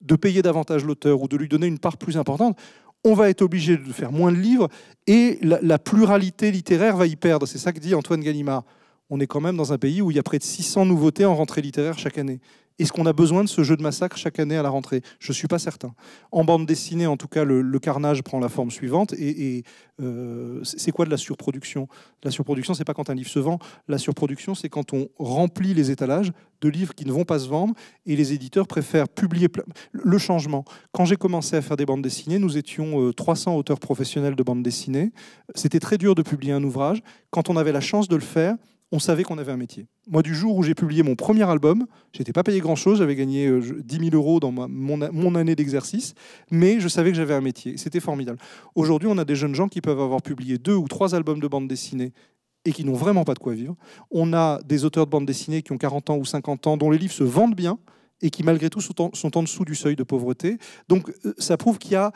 de payer davantage l'auteur ou de lui donner une part plus importante, on va être obligé de faire moins de livres et la, la pluralité littéraire va y perdre. C'est ça que dit Antoine Gallimard. On est quand même dans un pays où il y a près de 600 nouveautés en rentrée littéraire chaque année. Est-ce qu'on a besoin de ce jeu de massacre chaque année à la rentrée Je ne suis pas certain. En bande dessinée, en tout cas, le, carnage prend la forme suivante. Et, euh, c'est quoi de la surproduction La surproduction, c'est pas quand un livre se vend. La surproduction, c'est quand on remplit les étalages de livres qui ne vont pas se vendre et les éditeurs préfèrent publier le changement. Quand j'ai commencé à faire des bandes dessinées, nous étions 300 euh, auteurs professionnels de bandes dessinées. C'était très dur de publier un ouvrage. Quand on avait la chance de le faire, on savait qu'on avait un métier. Moi, du jour où j'ai publié mon premier album, j'étais pas payé grand-chose, j'avais gagné 10 euh, 000 euros dans mon, année d'exercice, mais je savais que j'avais un métier. C'était formidable. Aujourd'hui, on a des jeunes gens qui peuvent avoir publié deux ou trois albums de bande dessinée et qui n'ont vraiment pas de quoi vivre. On a des auteurs de bande dessinée qui ont 40 ans ou 50 ans, dont les livres se vendent bien et qui malgré tout sont en, dessous du seuil de pauvreté. Donc euh, ça prouve qu'il y a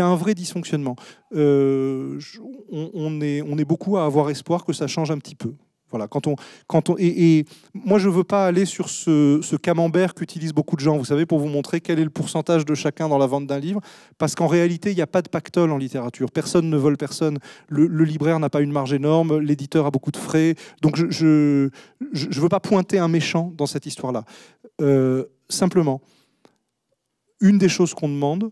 un vrai dysfonctionnement. Euh, on est beaucoup à avoir espoir que ça change un petit peu. Voilà, quand on, quand on, et, moi, je ne veux pas aller sur ce, camembert qu'utilisent beaucoup de gens, vous savez, pour vous montrer quel est le pourcentage de chacun dans la vente d'un livre, parce qu'en réalité, il n'y a pas de pactole en littérature. Personne ne vole personne. Le, libraire n'a pas une marge énorme, l'éditeur a beaucoup de frais. Donc, je ne je, veux pas pointer un méchant dans cette histoire-là. Euh, simplement, une des choses qu'on demande,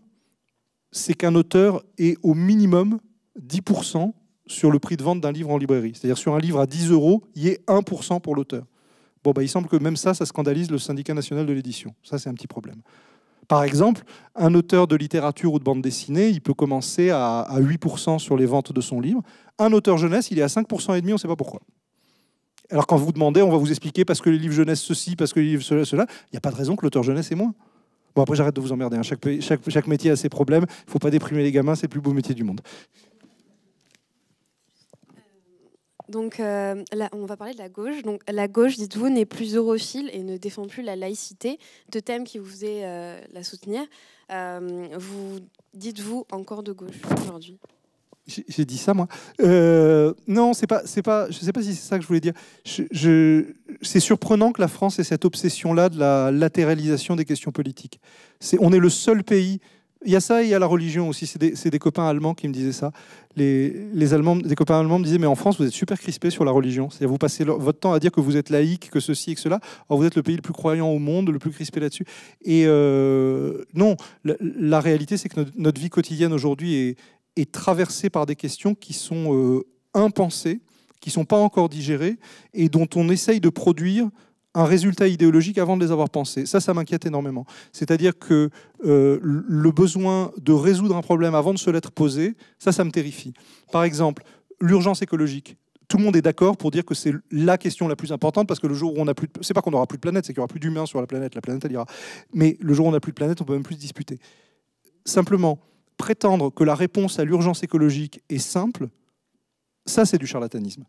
c'est qu'un auteur ait au minimum 10% sur le prix de vente d'un livre en librairie. C'est-à-dire sur un livre à 10 euros, il y ait 1% pour l'auteur. Bon, bah, il semble que même ça, ça scandalise le syndicat national de l'édition. Ça, c'est un petit problème. Par exemple, un auteur de littérature ou de bande dessinée, il peut commencer à, 8% sur les ventes de son livre. Un auteur jeunesse, il est à 5,5%. et demi, on ne sait pas pourquoi. Alors quand vous demandez, on va vous expliquer parce que les livres jeunesse ceci, parce que les livres cela, cela, il n'y a pas de raison que l'auteur jeunesse est moins. Bon, après, j'arrête de vous emmerder. Hein. Chaque, chaque, chaque métier a ses problèmes. Il ne faut pas déprimer les gamins, c'est le plus beau métier du monde. Donc euh, on va parler de la gauche. Donc la gauche, dites-vous, n'est plus europhile et ne défend plus la laïcité, deux thèmes qui vous faisaient euh, la soutenir. Euh, vous dites-vous encore de gauche aujourd'hui j'ai dit ça moi. non, c'est pas, c'est pas. Je sais pas si c'est ça que je voulais dire. c'est surprenant que la France ait cette obsession-là de la latéralisation des questions politiques. C'est, on est le seul pays il y a ça et il y a la religion aussi. C'est des, copains allemands qui me disaient ça. Les, Allemands, des copains allemands me disaient Mais en France, vous êtes super crispés sur la religion. cest à vous passez votre temps à dire que vous êtes laïque, que ceci et que cela. Alors, vous êtes le pays le plus croyant au monde, le plus crispé là-dessus. Et euh, non, la, réalité, c'est que notre, vie quotidienne aujourd'hui est, traversée par des questions qui sont euh, impensées, qui ne sont pas encore digérées et dont on essaye de produire un résultat idéologique avant de les avoir pensés. Ça, ça m'inquiète énormément. C'est-à-dire que euh, le besoin de résoudre un problème avant de se l'être posé, ça, ça me terrifie. Par exemple, l'urgence écologique. Tout le monde est d'accord pour dire que c'est la question la plus importante parce que le jour où on n'a plus, c'est pas qu'on n'aura plus de planète, c'est qu'il n'y aura plus d'humains sur la planète. La planète elle ira. Mais le jour où on n'a plus de planète, on peut même plus se disputer. Simplement, prétendre que la réponse à l'urgence écologique est simple, ça c'est du charlatanisme.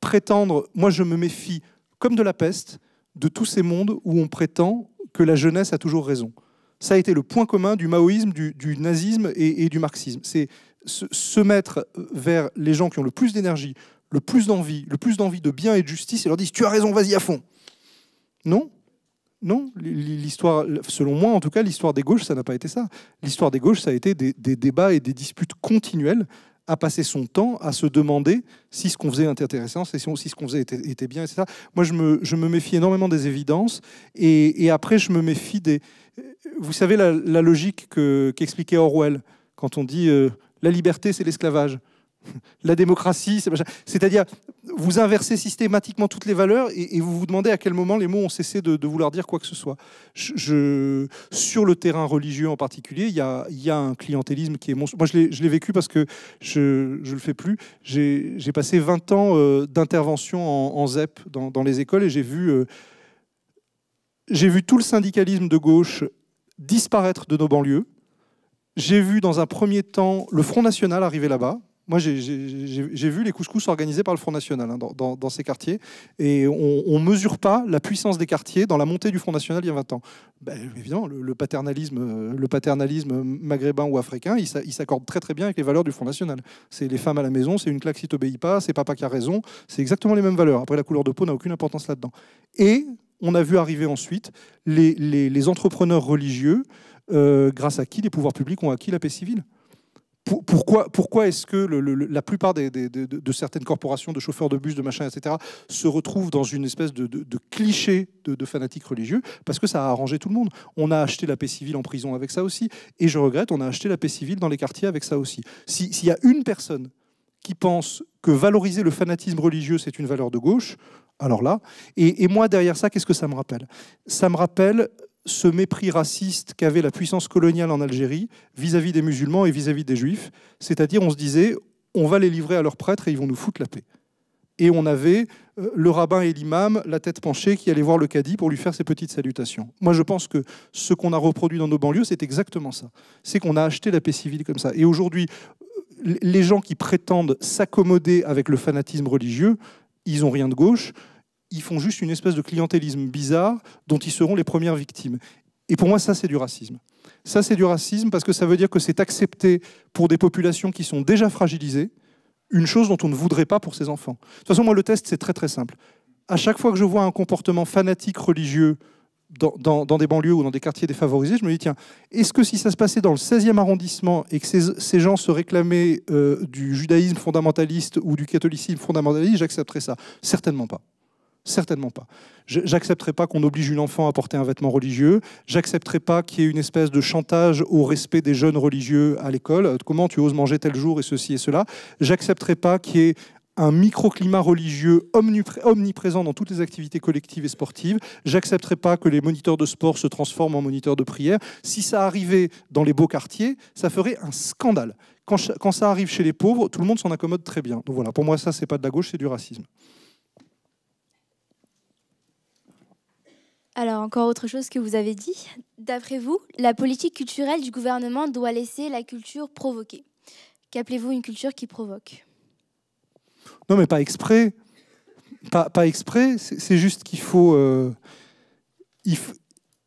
Prétendre, moi je me méfie comme de la peste, de tous ces mondes où on prétend que la jeunesse a toujours raison. Ça a été le point commun du maoïsme, du, nazisme et, du marxisme. C'est se, mettre vers les gens qui ont le plus d'énergie, le plus d'envie, le plus d'envie de bien et de justice, et leur dire « Tu as raison, vas-y à fond. Non, non, l'histoire, selon moi en tout cas, l'histoire des gauches, ça n'a pas été ça. L'histoire des gauches, ça a été des, des, débats et des disputes continuelles à passer son temps à se demander si ce qu'on faisait était intéressant, si ce qu'on faisait était, bien, etc. Moi, je me, méfie énormément des évidences, et, après, je me méfie des... Vous savez la, logique qu'expliquait Orwell, quand on dit euh, la liberté, c'est l'esclavage ». la démocratie, c'est-à-dire vous inversez systématiquement toutes les valeurs et, vous vous demandez à quel moment les mots ont cessé de, vouloir dire quoi que ce soit. sur le terrain religieux en particulier, il y a, un clientélisme qui est monstrueux. Moi, je l'ai vécu parce que je ne le fais plus. J'ai passé 20 ans euh, d'intervention en, ZEP dans, les écoles et j'ai vu, euh, j'ai vu tout le syndicalisme de gauche disparaître de nos banlieues. J'ai vu dans un premier temps le Front National arriver là-bas, moi, j'ai vu les couscous organisés par le Front National hein, dans, ces quartiers. Et on ne mesure pas la puissance des quartiers dans la montée du Front National il y a 20 ans. Ben, évidemment, euh, le, paternalisme, maghrébin ou africain, il, s'accorde très très bien avec les valeurs du Front National. C'est les femmes à la maison, c'est une claque si tu t'obéis pas, c'est papa qui a raison. C'est exactement les mêmes valeurs. Après, la couleur de peau n'a aucune importance là-dedans. Et on a vu arriver ensuite les, entrepreneurs religieux euh, grâce à qui les pouvoirs publics ont acquis la paix civile pourquoi, est-ce que la plupart de, certaines corporations de chauffeurs de bus, de machins, etc., se retrouvent dans une espèce de, de cliché de, fanatiques religieux Parce que ça a arrangé tout le monde. On a acheté la paix civile en prison avec ça aussi. Et je regrette, on a acheté la paix civile dans les quartiers avec ça aussi. S'il y a une personne qui pense que valoriser le fanatisme religieux, c'est une valeur de gauche, alors là. et moi, derrière ça, qu'est-ce que ça me rappelle Ça me rappelle ce mépris raciste qu'avait la puissance coloniale en Algérie vis-à-vis des musulmans et vis-à-vis des juifs. C'est-à-dire, on se disait, on va les livrer à leurs prêtres et ils vont nous foutre la paix. Et on avait euh, le rabbin et l'imam, la tête penchée, qui allaient voir le cadi pour lui faire ses petites salutations. Moi, je pense que ce qu'on a reproduit dans nos banlieues, c'est exactement ça. C'est qu'on a acheté la paix civile comme ça. Et aujourd'hui, les gens qui prétendent s'accommoder avec le fanatisme religieux, ils n'ont rien de gauche ils font juste une espèce de clientélisme bizarre dont ils seront les premières victimes. Et pour moi, ça, c'est du racisme. Ça, c'est du racisme parce que ça veut dire que c'est accepté pour des populations qui sont déjà fragilisées une chose dont on ne voudrait pas pour ses enfants. De toute façon, moi, le test, c'est très très simple. À chaque fois que je vois un comportement fanatique religieux dans, des banlieues ou dans des quartiers défavorisés, je me dis, tiens, est-ce que si ça se passait dans le 16e arrondissement et que ces, gens se réclamaient euh, du judaïsme fondamentaliste ou du catholicisme fondamentaliste, j'accepterais ça Certainement pas. Certainement pas. J'accepterai pas qu'on oblige une enfant à porter un vêtement religieux. J'accepterai pas qu'il y ait une espèce de chantage au respect des jeunes religieux à l'école. Comment tu oses manger tel jour et ceci et cela. J'accepterai pas qu'il y ait un microclimat religieux omniprésent dans toutes les activités collectives et sportives. J'accepterai pas que les moniteurs de sport se transforment en moniteurs de prière. Si ça arrivait dans les beaux quartiers, ça ferait un scandale. Quand, ça arrive chez les pauvres, tout le monde s'en accommode très bien. Donc voilà, pour moi, ça, c'est pas de la gauche, c'est du racisme. Alors, encore autre chose que vous avez dit. D'après vous, la politique culturelle du gouvernement doit laisser la culture provoquer. Qu'appelez-vous une culture qui provoque Non, mais pas exprès. Pas, pas exprès, c'est juste qu'il faut, euh, il faut,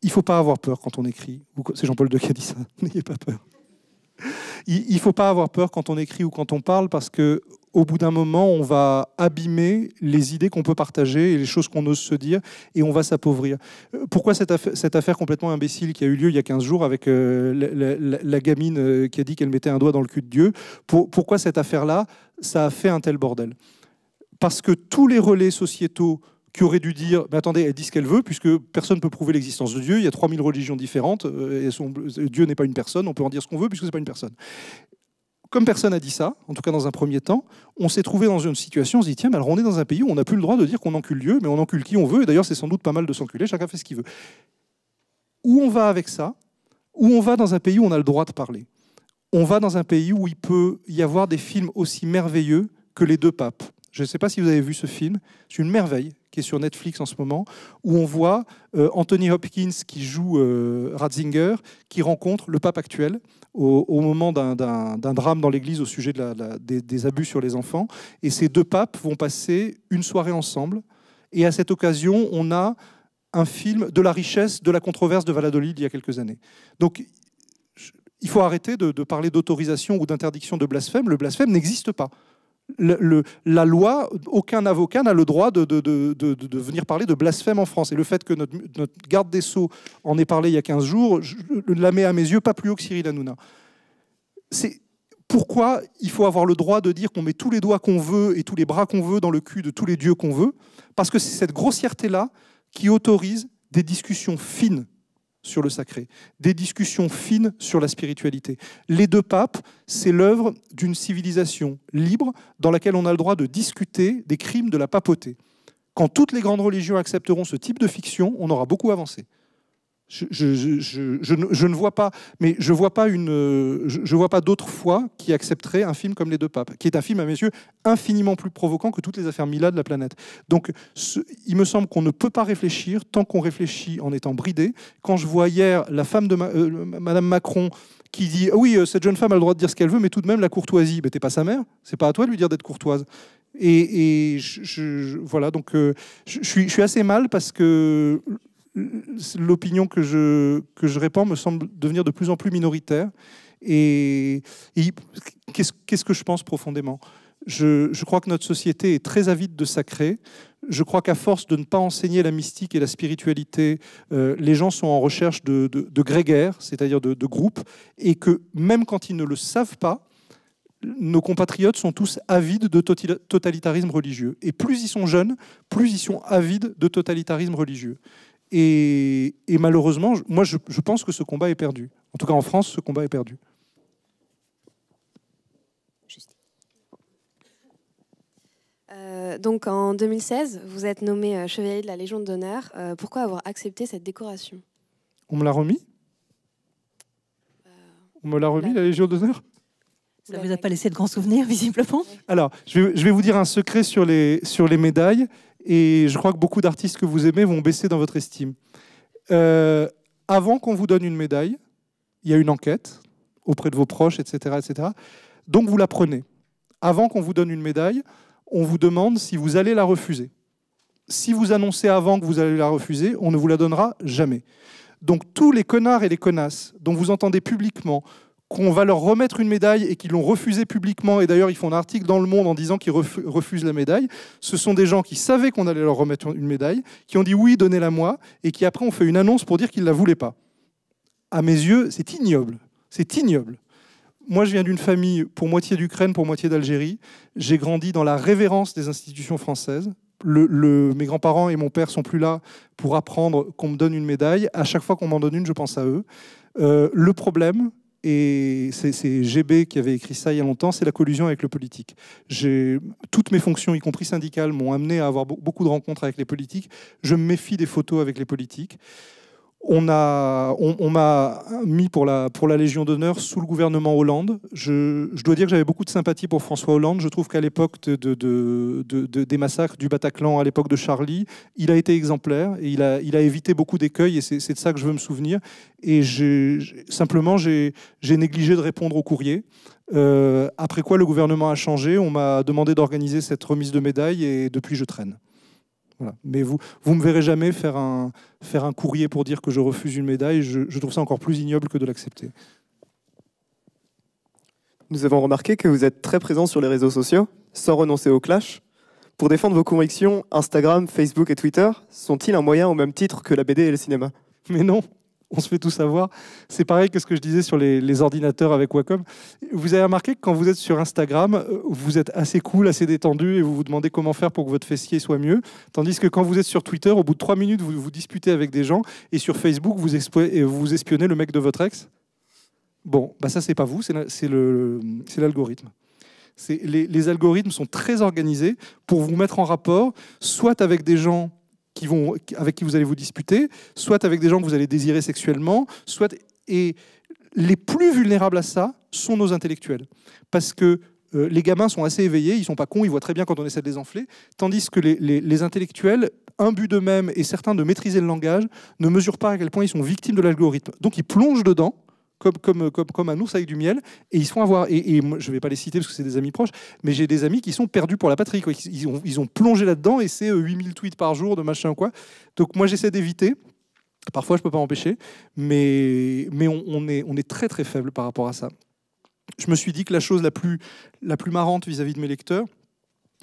faut pas avoir peur quand on écrit. C'est Jean-Paul II qui a dit ça. N'ayez pas peur. Il ne faut pas avoir peur quand on écrit ou quand on parle parce que au bout d'un moment, on va abîmer les idées qu'on peut partager et les choses qu'on ose se dire, et on va s'appauvrir. Euh, pourquoi cette affaire, complètement imbécile qui a eu lieu il y a 15 jours avec euh, la, gamine euh, qui a dit qu'elle mettait un doigt dans le cul de Dieu Pourquoi cette affaire-là, ça a fait un tel bordel Parce que tous les relais sociétaux qui auraient dû dire mais attendez, elle dit ce qu'elle veut, puisque personne ne peut prouver l'existence de Dieu. Il y a 3000 religions différentes, et son, Dieu n'est pas une personne, on peut en dire ce qu'on veut, puisque ce n'est pas une personne comme personne n'a dit ça, en tout cas dans un premier temps, on s'est trouvé dans une situation, on se dit tiens, alors on est dans un pays où on n'a plus le droit de dire qu'on encule Dieu, mais on encule qui on veut, et d'ailleurs c'est sans doute pas mal de s'enculer, chacun fait ce qu'il veut. Où on va avec ça Où on va dans un pays où on a le droit de parler On va dans un pays où il peut y avoir des films aussi merveilleux que Les Deux Papes. Je ne sais pas si vous avez vu ce film, c'est une merveille qui est sur Netflix en ce moment, où on voit euh, Anthony Hopkins qui joue euh, Ratzinger, qui rencontre le pape actuel au, moment d'un drame dans l'église au sujet des, abus sur les enfants. Et ces deux papes vont passer une soirée ensemble. Et à cette occasion, on a un film de la richesse de la controverse de Valladolid il y a quelques années. Donc, il faut arrêter de parler d'autorisation ou d'interdiction de blasphème. Le blasphème n'existe pas la loi, aucun avocat n'a le droit de, venir parler de blasphème en France. Et le fait que notre, garde des Sceaux en ait parlé il y a 15 jours, je, la mets à mes yeux pas plus haut que Cyril Hanouna. C'est pourquoi il faut avoir le droit de dire qu'on met tous les doigts qu'on veut et tous les bras qu'on veut dans le cul de tous les dieux qu'on veut, parce que c'est cette grossièreté-là qui autorise des discussions fines sur le sacré, des discussions fines sur la spiritualité. Les deux papes, c'est l'œuvre d'une civilisation libre dans laquelle on a le droit de discuter des crimes de la papauté. Quand toutes les grandes religions accepteront ce type de fiction, on aura beaucoup avancé. Je, je, ne vois pas, mais je vois pas une, je, vois pas d'autres fois qui accepterait un film comme Les Deux Papes, qui est un film à mes yeux infiniment plus provoquant que toutes les affaires Mila de la planète. Donc, il me semble qu'on ne peut pas réfléchir tant qu'on réfléchit en étant bridé. Quand je vois hier la femme de ma, euh, Madame Macron qui dit ah oui, euh, cette jeune femme a le droit de dire ce qu'elle veut, mais tout de même la courtoisie, ben t'es pas sa mère, c'est pas à toi de lui dire d'être courtoise. Et, voilà, donc euh, je suis assez mal parce que l'opinion que je, que je répands me semble devenir de plus en plus minoritaire. Et, qu'est-ce que je pense profondément je, je, crois que notre société est très avide de sacré. Je crois qu'à force de ne pas enseigner la mystique et la spiritualité, euh, les gens sont en recherche de, de, de grégaires, c'est-à-dire de, de groupes, et que même quand ils ne le savent pas, nos compatriotes sont tous avides de totalitarisme religieux. Et plus ils sont jeunes, plus ils sont avides de totalitarisme religieux. Et, malheureusement, moi, je, pense que ce combat est perdu. En tout cas, en France, ce combat est perdu. Euh, donc en 2016, vous êtes nommé euh, chevalier de la Légion d'honneur. Euh, pourquoi avoir accepté cette décoration On me l'a remis On me l'a remis, la, Légion d'honneur ça ne vous a pas laissé de grands souvenirs, visiblement Alors, je vais, je vais, vous dire un secret sur les, sur les médailles. Et je crois que beaucoup d'artistes que vous aimez vont baisser dans votre estime. Euh, avant qu'on vous donne une médaille, il y a une enquête auprès de vos proches, etc. etc. Donc vous la prenez. Avant qu'on vous donne une médaille, on vous demande si vous allez la refuser. Si vous annoncez avant que vous allez la refuser, on ne vous la donnera jamais. Donc tous les connards et les connasses dont vous entendez publiquement qu'on va leur remettre une médaille et qu'ils l'ont refusée publiquement, et d'ailleurs ils font un article dans Le Monde en disant qu'ils refusent la médaille, ce sont des gens qui savaient qu'on allait leur remettre une médaille, qui ont dit oui, donnez-la moi, et qui après ont fait une annonce pour dire qu'ils ne la voulaient pas. À mes yeux, c'est ignoble. C'est ignoble. Moi, je viens d'une famille pour moitié d'Ukraine, pour moitié d'Algérie. J'ai grandi dans la révérence des institutions françaises. mes grands-parents et mon père sont plus là pour apprendre qu'on me donne une médaille. À chaque fois qu'on m'en donne une, je pense à eux. Euh, le problème, et c'est GB qui avait écrit ça il y a longtemps, c'est la collusion avec le politique. Toutes mes fonctions, y compris syndicales, m'ont amené à avoir beaucoup de rencontres avec les politiques. Je me méfie des photos avec les politiques on m'a mis pour la, Légion d'honneur sous le gouvernement Hollande. Je, dois dire que j'avais beaucoup de sympathie pour François Hollande. Je trouve qu'à l'époque des massacres du Bataclan, à l'époque de Charlie, il a été exemplaire et il a, évité beaucoup d'écueils et c'est de ça que je veux me souvenir. Et simplement, j'ai négligé de répondre au courrier. Euh, après quoi, le gouvernement a changé. On m'a demandé d'organiser cette remise de médaille et depuis, je traîne. Mais vous vous me verrez jamais faire un, faire un courrier pour dire que je refuse une médaille. Je, je trouve ça encore plus ignoble que de l'accepter. Nous avons remarqué que vous êtes très présent sur les réseaux sociaux, sans renoncer au clash. Pour défendre vos convictions, Instagram, Facebook et Twitter sont-ils un moyen au même titre que la BD et le cinéma Mais non on se fait tout savoir. C'est pareil que ce que je disais sur les, ordinateurs avec Wacom. Vous avez remarqué que quand vous êtes sur Instagram, euh, vous êtes assez cool, assez détendu et vous vous demandez comment faire pour que votre fessier soit mieux. Tandis que quand vous êtes sur Twitter, au bout de trois minutes, vous vous disputez avec des gens et sur Facebook, vous, vous espionnez le mec de votre ex. Bon, bah ça, c'est pas vous, c'est l'algorithme. Les, les algorithmes sont très organisés pour vous mettre en rapport, soit avec des gens vont, avec qui vous allez vous disputer, soit avec des gens que vous allez désirer sexuellement, soit. Et les plus vulnérables à ça sont nos intellectuels. Parce que euh, les gamins sont assez éveillés, ils sont pas cons, ils voient très bien quand on essaie de les enfler, tandis que les, les intellectuels, imbus d'eux-mêmes et certains de maîtriser le langage, ne mesurent pas à quel point ils sont victimes de l'algorithme. Donc ils plongent dedans, comme, comme, comme, un ours avec du miel. Et ils se font avoir. Et, je ne vais pas les citer parce que c'est des amis proches, mais j'ai des amis qui sont perdus pour la patrie. Ils, ont, plongé là-dedans et c'est 8000 euh, tweets par jour de machin quoi. Donc moi, j'essaie d'éviter. Parfois, je ne peux pas m'empêcher, mais, mais on, est, on est très très faible par rapport à ça. Je me suis dit que la chose la plus, la plus marrante vis-à-vis -vis de mes lecteurs,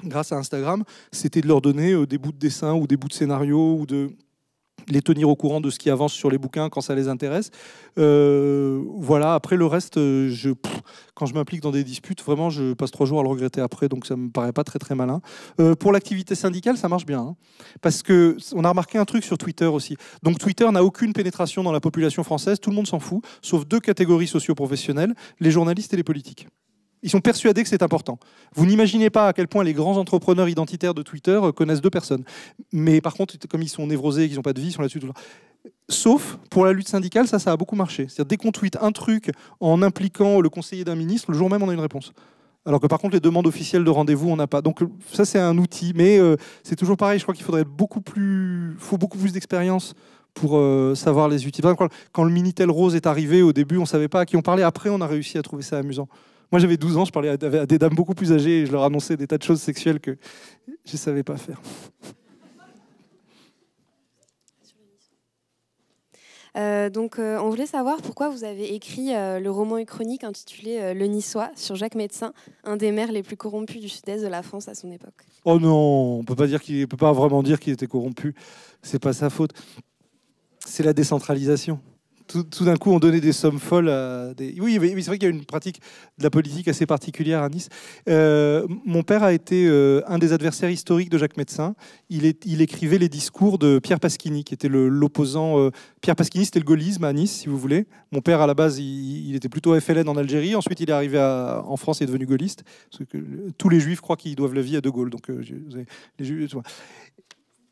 grâce à Instagram, c'était de leur donner euh, des bouts de dessin ou des bouts de scénario ou de, les tenir au courant de ce qui avance sur les bouquins quand ça les intéresse. Euh, voilà, après le reste, euh, quand je m'implique dans des disputes, vraiment, je passe trois jours à le regretter après, donc ça me paraît pas très très malin. Euh, pour l'activité syndicale, ça marche bien, hein, parce qu'on a remarqué un truc sur Twitter aussi. Donc Twitter n'a aucune pénétration dans la population française, tout le monde s'en fout, sauf deux catégories socioprofessionnelles, les journalistes et les politiques. Ils sont persuadés que c'est important. Vous n'imaginez pas à quel point les grands entrepreneurs identitaires de Twitter euh, connaissent deux personnes. Mais par contre, comme ils sont névrosés, qu'ils n'ont pas de vie, ils sont là-dessus toujours. Sauf pour la lutte syndicale, ça, ça a beaucoup marché. C'est-à-dire, dès qu'on tweet un truc en impliquant le conseiller d'un ministre, le jour même, on a une réponse. Alors que par contre, les demandes officielles de rendez-vous, on n'a pas. Donc ça, c'est un outil, mais euh, c'est toujours pareil. Je crois qu'il faudrait beaucoup plus, faut beaucoup plus d'expérience pour euh, savoir les utiliser. Quand le Minitel Rose est arrivé, au début, on ne savait pas à qui on parlait. Après, on a réussi à trouver ça amusant. Moi, j'avais 12 ans, je parlais à des dames beaucoup plus âgées et je leur annonçais des tas de choses sexuelles que je ne savais pas faire. Euh, donc, euh, on voulait savoir pourquoi vous avez écrit euh, le roman et chronique intitulé Le Niçois sur Jacques Médecin, un des maires les plus corrompus du sud-est de la France à son époque. Oh non, on peut pas dire qu'il peut pas vraiment dire qu'il était corrompu. C'est pas sa faute. C'est la décentralisation tout, d'un coup, on donnait des sommes folles à des... Oui, c'est vrai qu'il y a une pratique de la politique assez particulière à Nice. Euh, mon père a été euh, un des adversaires historiques de Jacques Médecin. Il, écrivait les discours de Pierre Pasquini, qui était l'opposant... Euh, Pierre Pasquini, c'était le gaullisme à Nice, si vous voulez. Mon père, à la base, il, était plutôt FLN en Algérie. Ensuite, il est arrivé en France et est devenu gaulliste. Parce que tous les juifs croient qu'ils doivent la vie à De Gaulle. Donc, les juifs...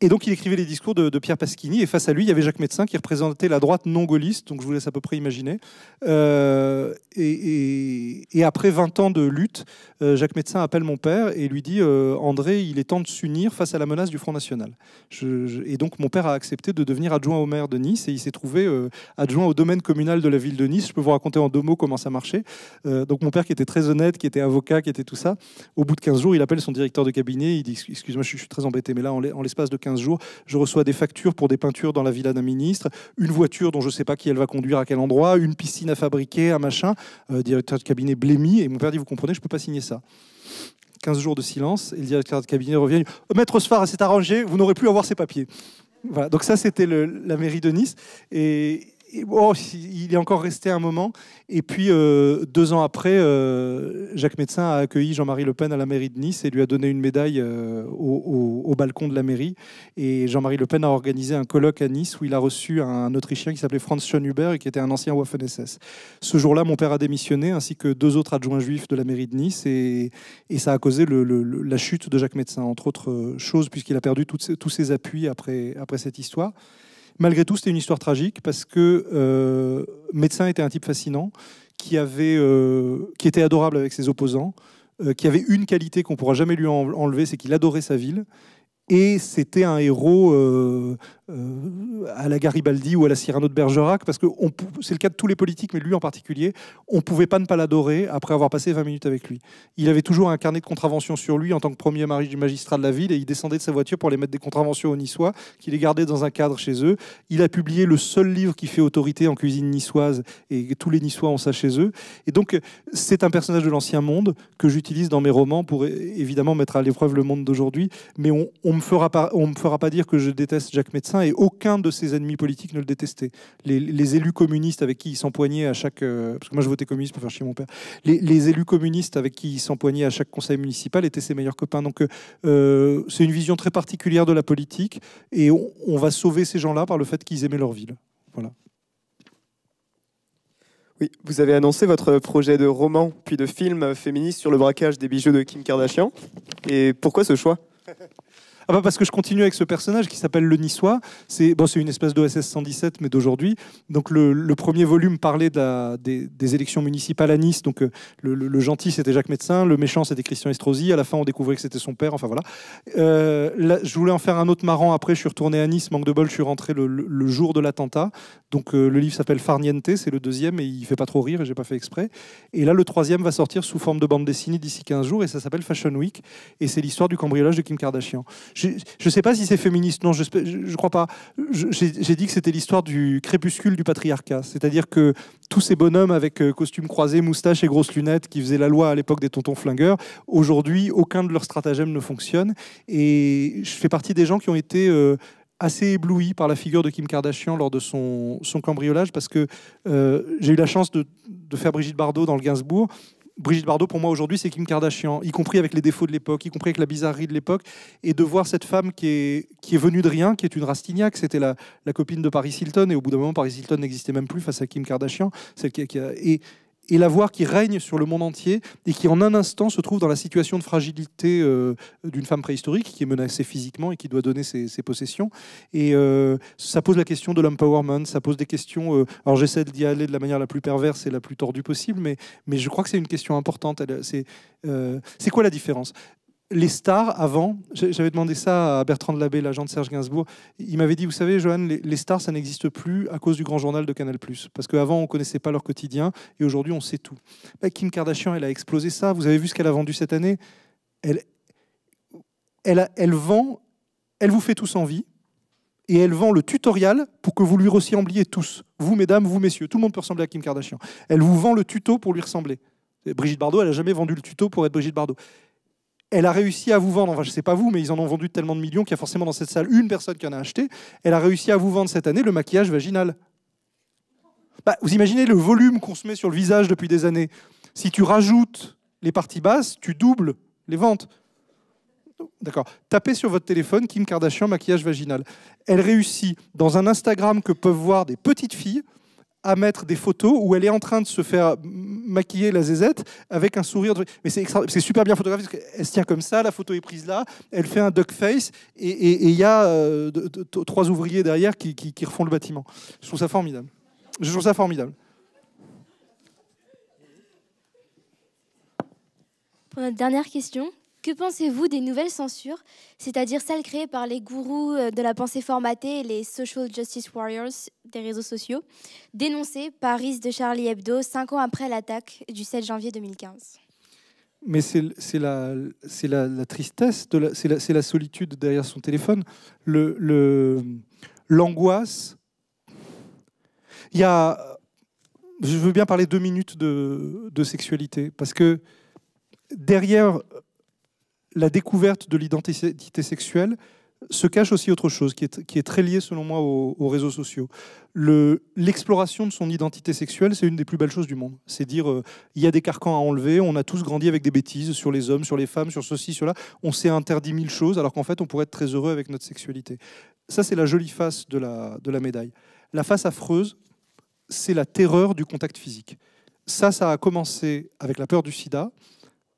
Et donc il écrivait les discours de, Pierre Pasquini, et face à lui, il y avait Jacques Médecin qui représentait la droite non gaulliste, donc je vous laisse à peu près imaginer. Euh, et, après 20 ans de lutte, euh, Jacques Médecin appelle mon père et lui dit euh, André, il est temps de s'unir face à la menace du Front National. et donc mon père a accepté de devenir adjoint au maire de Nice et il s'est trouvé euh, adjoint au domaine communal de la ville de Nice. Je peux vous raconter en deux mots comment ça marchait. donc mon père, qui était très honnête, qui était avocat, qui était tout ça, au bout de 15 jours, il appelle son directeur de cabinet. Il dit Excuse-moi, je, je, suis très embêté, mais là, en l'espace de 15 jours, je reçois des factures pour des peintures dans la villa d'un ministre, une voiture dont je ne sais pas qui elle va conduire à quel endroit, une piscine à fabriquer, un machin. Euh, directeur de cabinet blémit. Et mon père dit Vous comprenez, je ne peux pas signer ça. 15 jours de silence, et le directeur de cabinet revient Maître Osphar c'est arrangé, vous n'aurez plus à voir ces papiers. Voilà, donc ça c'était la mairie de Nice. Et, Oh, il est encore resté un moment. Et puis, euh, deux ans après, euh, Jacques Médecin a accueilli Jean-Marie Le Pen à la mairie de Nice et lui a donné une médaille euh, au, balcon de la mairie. Et Jean-Marie Le Pen a organisé un colloque à Nice où il a reçu un, Autrichien qui s'appelait Franz Schönhuber et qui était un ancien Waffen-SS. Ce jour-là, mon père a démissionné, ainsi que deux autres adjoints juifs de la mairie de Nice. Et, ça a causé la chute de Jacques Médecin, entre autres choses, puisqu'il a perdu tous ses appuis après cette histoire. Malgré tout, c'était une histoire tragique parce que euh, Médecin était un type fascinant qui, avait, euh, qui était adorable avec ses opposants, euh, qui avait une qualité qu'on pourra jamais lui enlever, c'est qu'il adorait sa ville. Et c'était un héros euh, à la Garibaldi ou à la Cyrano de Bergerac, parce que c'est le cas de tous les politiques, mais lui en particulier, on ne pouvait pas ne pas l'adorer après avoir passé 20 minutes avec lui. Il avait toujours un carnet de contraventions sur lui en tant que premier mari du magistrat de la ville, et il descendait de sa voiture pour les mettre des contraventions aux Niçois, qu'il les gardait dans un cadre chez eux. Il a publié le seul livre qui fait autorité en cuisine niçoise, et tous les Niçois ont ça chez eux. Et donc, c'est un personnage de l'ancien monde que j'utilise dans mes romans pour évidemment mettre à l'épreuve le monde d'aujourd'hui, mais on, ne me fera me fera pas dire que je déteste Jacques Médecin et aucun de ses ennemis politiques ne le détestait. Les, élus communistes avec qui il s'empoignait à chaque. Euh, parce que moi je votais communiste pour faire chier mon père. Les, élus communistes avec qui il s'empoignait à chaque conseil municipal étaient ses meilleurs copains. Donc euh, euh, c'est une vision très particulière de la politique et on, on va sauver ces gens-là par le fait qu'ils aimaient leur ville. Voilà. Oui, vous avez annoncé votre projet de roman puis de film féministe sur le braquage des bijoux de Kim Kardashian. Et pourquoi ce choix ah bah parce que je continue avec ce personnage qui s'appelle le Niçois. C'est bon, c'est une espèce d'OSS 117 mais d'aujourd'hui. Donc le, le, premier volume parlait des, élections municipales à Nice. Donc euh, le, le, gentil c'était Jacques Médecin, le méchant c'était Christian Estrosi. À la fin on découvrait que c'était son père. Enfin voilà. Euh, je voulais en faire un autre marrant. Après je suis retourné à Nice, manque de bol, je suis rentré le, jour de l'attentat. Donc euh, le livre s'appelle Farniente, c'est le deuxième et il fait pas trop rire et j'ai pas fait exprès. Et là le troisième va sortir sous forme de bande dessinée d'ici 15 jours et ça s'appelle Fashion Week et c'est l'histoire du cambriolage de Kim Kardashian. Je ne sais pas si c'est féministe, non, je ne crois pas. J'ai dit que c'était l'histoire du crépuscule du patriarcat. C'est-à-dire que tous ces bonhommes avec euh, costumes croisés, moustaches et grosses lunettes qui faisaient la loi à l'époque des tontons flingueurs, aujourd'hui, aucun de leurs stratagèmes ne fonctionne. Et je fais partie des gens qui ont été... Euh, assez éblouis par la figure de Kim Kardashian lors de son, cambriolage parce que euh, j'ai eu la chance de, faire Brigitte Bardot dans le Gainsbourg Brigitte Bardot, pour moi, aujourd'hui, c'est Kim Kardashian, y compris avec les défauts de l'époque, y compris avec la bizarrerie de l'époque. Et de voir cette femme qui est, qui est venue de rien, qui est une Rastignac, c'était la, copine de Paris Hilton, et au bout d'un moment, Paris Hilton n'existait même plus face à Kim Kardashian, celle qui, qui et, et la voir qui règne sur le monde entier et qui en un instant se trouve dans la situation de fragilité euh, d'une femme préhistorique qui est menacée physiquement et qui doit donner ses, possessions. Et euh, ça pose la question de l'empowerment, ça pose des questions. Euh, alors j'essaie d'y aller de la manière la plus perverse et la plus tordue possible, mais, mais je crois que c'est une question importante. C'est quoi la différence les stars avant, j'avais demandé ça à Bertrand de Labbé, l'agent de Serge Gainsbourg. Il m'avait dit, vous savez, Johan, les, stars, ça n'existe plus à cause du grand journal de Canal+. Parce qu'avant, on connaissait pas leur quotidien et aujourd'hui, on sait tout. Bah, Kim Kardashian, elle a explosé ça. Vous avez vu ce qu'elle a vendu cette année elle, elle, vend, elle vous fait tous envie et elle vend le tutoriel pour que vous lui ressembliez tous. Vous, mesdames, vous, messieurs. Tout le monde peut ressembler à Kim Kardashian. Elle vous vend le tuto pour lui ressembler. Brigitte Bardot, elle n'a jamais vendu le tuto pour être Brigitte Bardot elle a réussi à vous vendre, enfin je sais pas vous, mais ils en ont vendu tellement de millions qu'il y a forcément dans cette salle une personne qui en a acheté, elle a réussi à vous vendre cette année le maquillage vaginal. Bah, vous imaginez le volume qu'on se met sur le visage depuis des années. Si tu rajoutes les parties basses, tu doubles les ventes. D'accord. Tapez sur votre téléphone Kim Kardashian maquillage vaginal. Elle réussit dans un Instagram que peuvent voir des petites filles à mettre des photos où elle est en train de se faire maquiller la zézette avec un sourire. Mais c'est super bien photographié parce qu'elle se tient comme ça, la photo est prise là, elle fait un duck face et il y a euh, trois ouvriers derrière qui, qui, qui, refont le bâtiment. Je trouve ça formidable. Je trouve ça formidable. Pour notre dernière question, que pensez-vous des nouvelles censures, c'est-à-dire celles créées par les gourous euh, de la pensée formatée et les social justice warriors des réseaux sociaux, dénoncées par Riz de Charlie Hebdo cinq ans après l'attaque du 7 janvier 2015 mais c'est la, la, tristesse, c'est la, la, solitude derrière son téléphone, l'angoisse. Le, Il y a, je veux bien parler deux minutes de, de sexualité, parce que derrière la découverte de l'identité sexuelle se cache aussi autre chose qui est, très liée selon moi aux, réseaux sociaux. L'exploration de son identité sexuelle, c'est une des plus belles choses du monde. C'est dire, euh, il y a des carcans à enlever, on a tous grandi avec des bêtises sur les hommes, sur les femmes, sur ceci, cela. On s'est interdit mille choses alors qu'en fait, on pourrait être très heureux avec notre sexualité. Ça, c'est la jolie face de la, de la médaille. La face affreuse, c'est la terreur du contact physique. Ça, ça a commencé avec la peur du sida.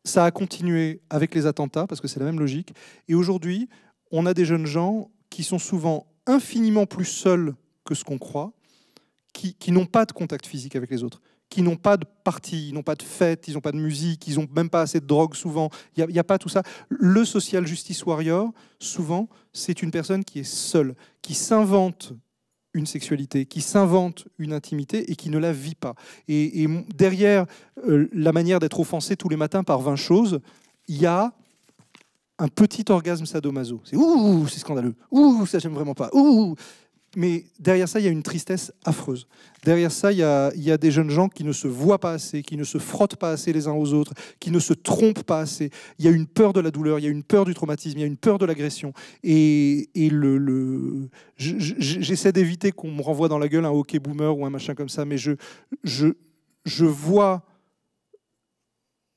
Ça a continué avec les attentats, parce que c'est la même logique. Et aujourd'hui, on a des jeunes gens qui sont souvent infiniment plus seuls que ce qu'on croit, qui, n'ont pas de contact physique avec les autres, qui n'ont pas de parties, ils n'ont pas de fêtes, ils n'ont pas de musique, ils n'ont même pas assez de drogue souvent. Il n'y a, pas tout ça. Le social justice warrior, souvent, c'est une personne qui est seule, qui s'invente une sexualité, qui s'invente une intimité et qui ne la vit pas. Et, derrière euh, la manière d'être offensé tous les matins par 20 choses, il y a un petit orgasme sadomaso. C'est ouh, c'est scandaleux. Ouh, ça j'aime vraiment pas. Ouh, mais derrière ça, il y a une tristesse affreuse. Derrière ça, il y, a, des jeunes gens qui ne se voient pas assez, qui ne se frottent pas assez les uns aux autres, qui ne se trompent pas assez. Il y a une peur de la douleur, il y a une peur du traumatisme, il y a une peur de l'agression. Et, le, j'essaie d'éviter qu'on me renvoie dans la gueule un hockey boomer ou un machin comme ça, mais je, je vois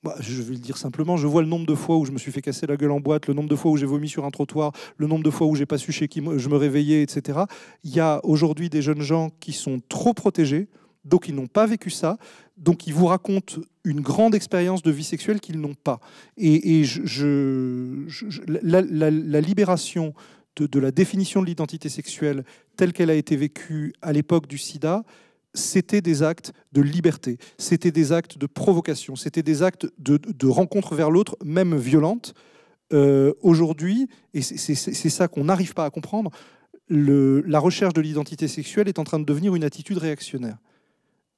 bah, je vais le dire simplement, je vois le nombre de fois où je me suis fait casser la gueule en boîte, le nombre de fois où j'ai vomi sur un trottoir, le nombre de fois où j'ai pas su chez qui je me réveillais, etc. Il y a aujourd'hui des jeunes gens qui sont trop protégés, donc ils n'ont pas vécu ça, donc ils vous racontent une grande expérience de vie sexuelle qu'ils n'ont pas. Et, la, libération de, la définition de l'identité sexuelle telle qu'elle a été vécue à l'époque du sida, c'était des actes de liberté, c'était des actes de provocation, c'était des actes de, rencontre vers l'autre, même violente. Euh, aujourd'hui, et c'est ça qu'on n'arrive pas à comprendre, la recherche de l'identité sexuelle est en train de devenir une attitude réactionnaire.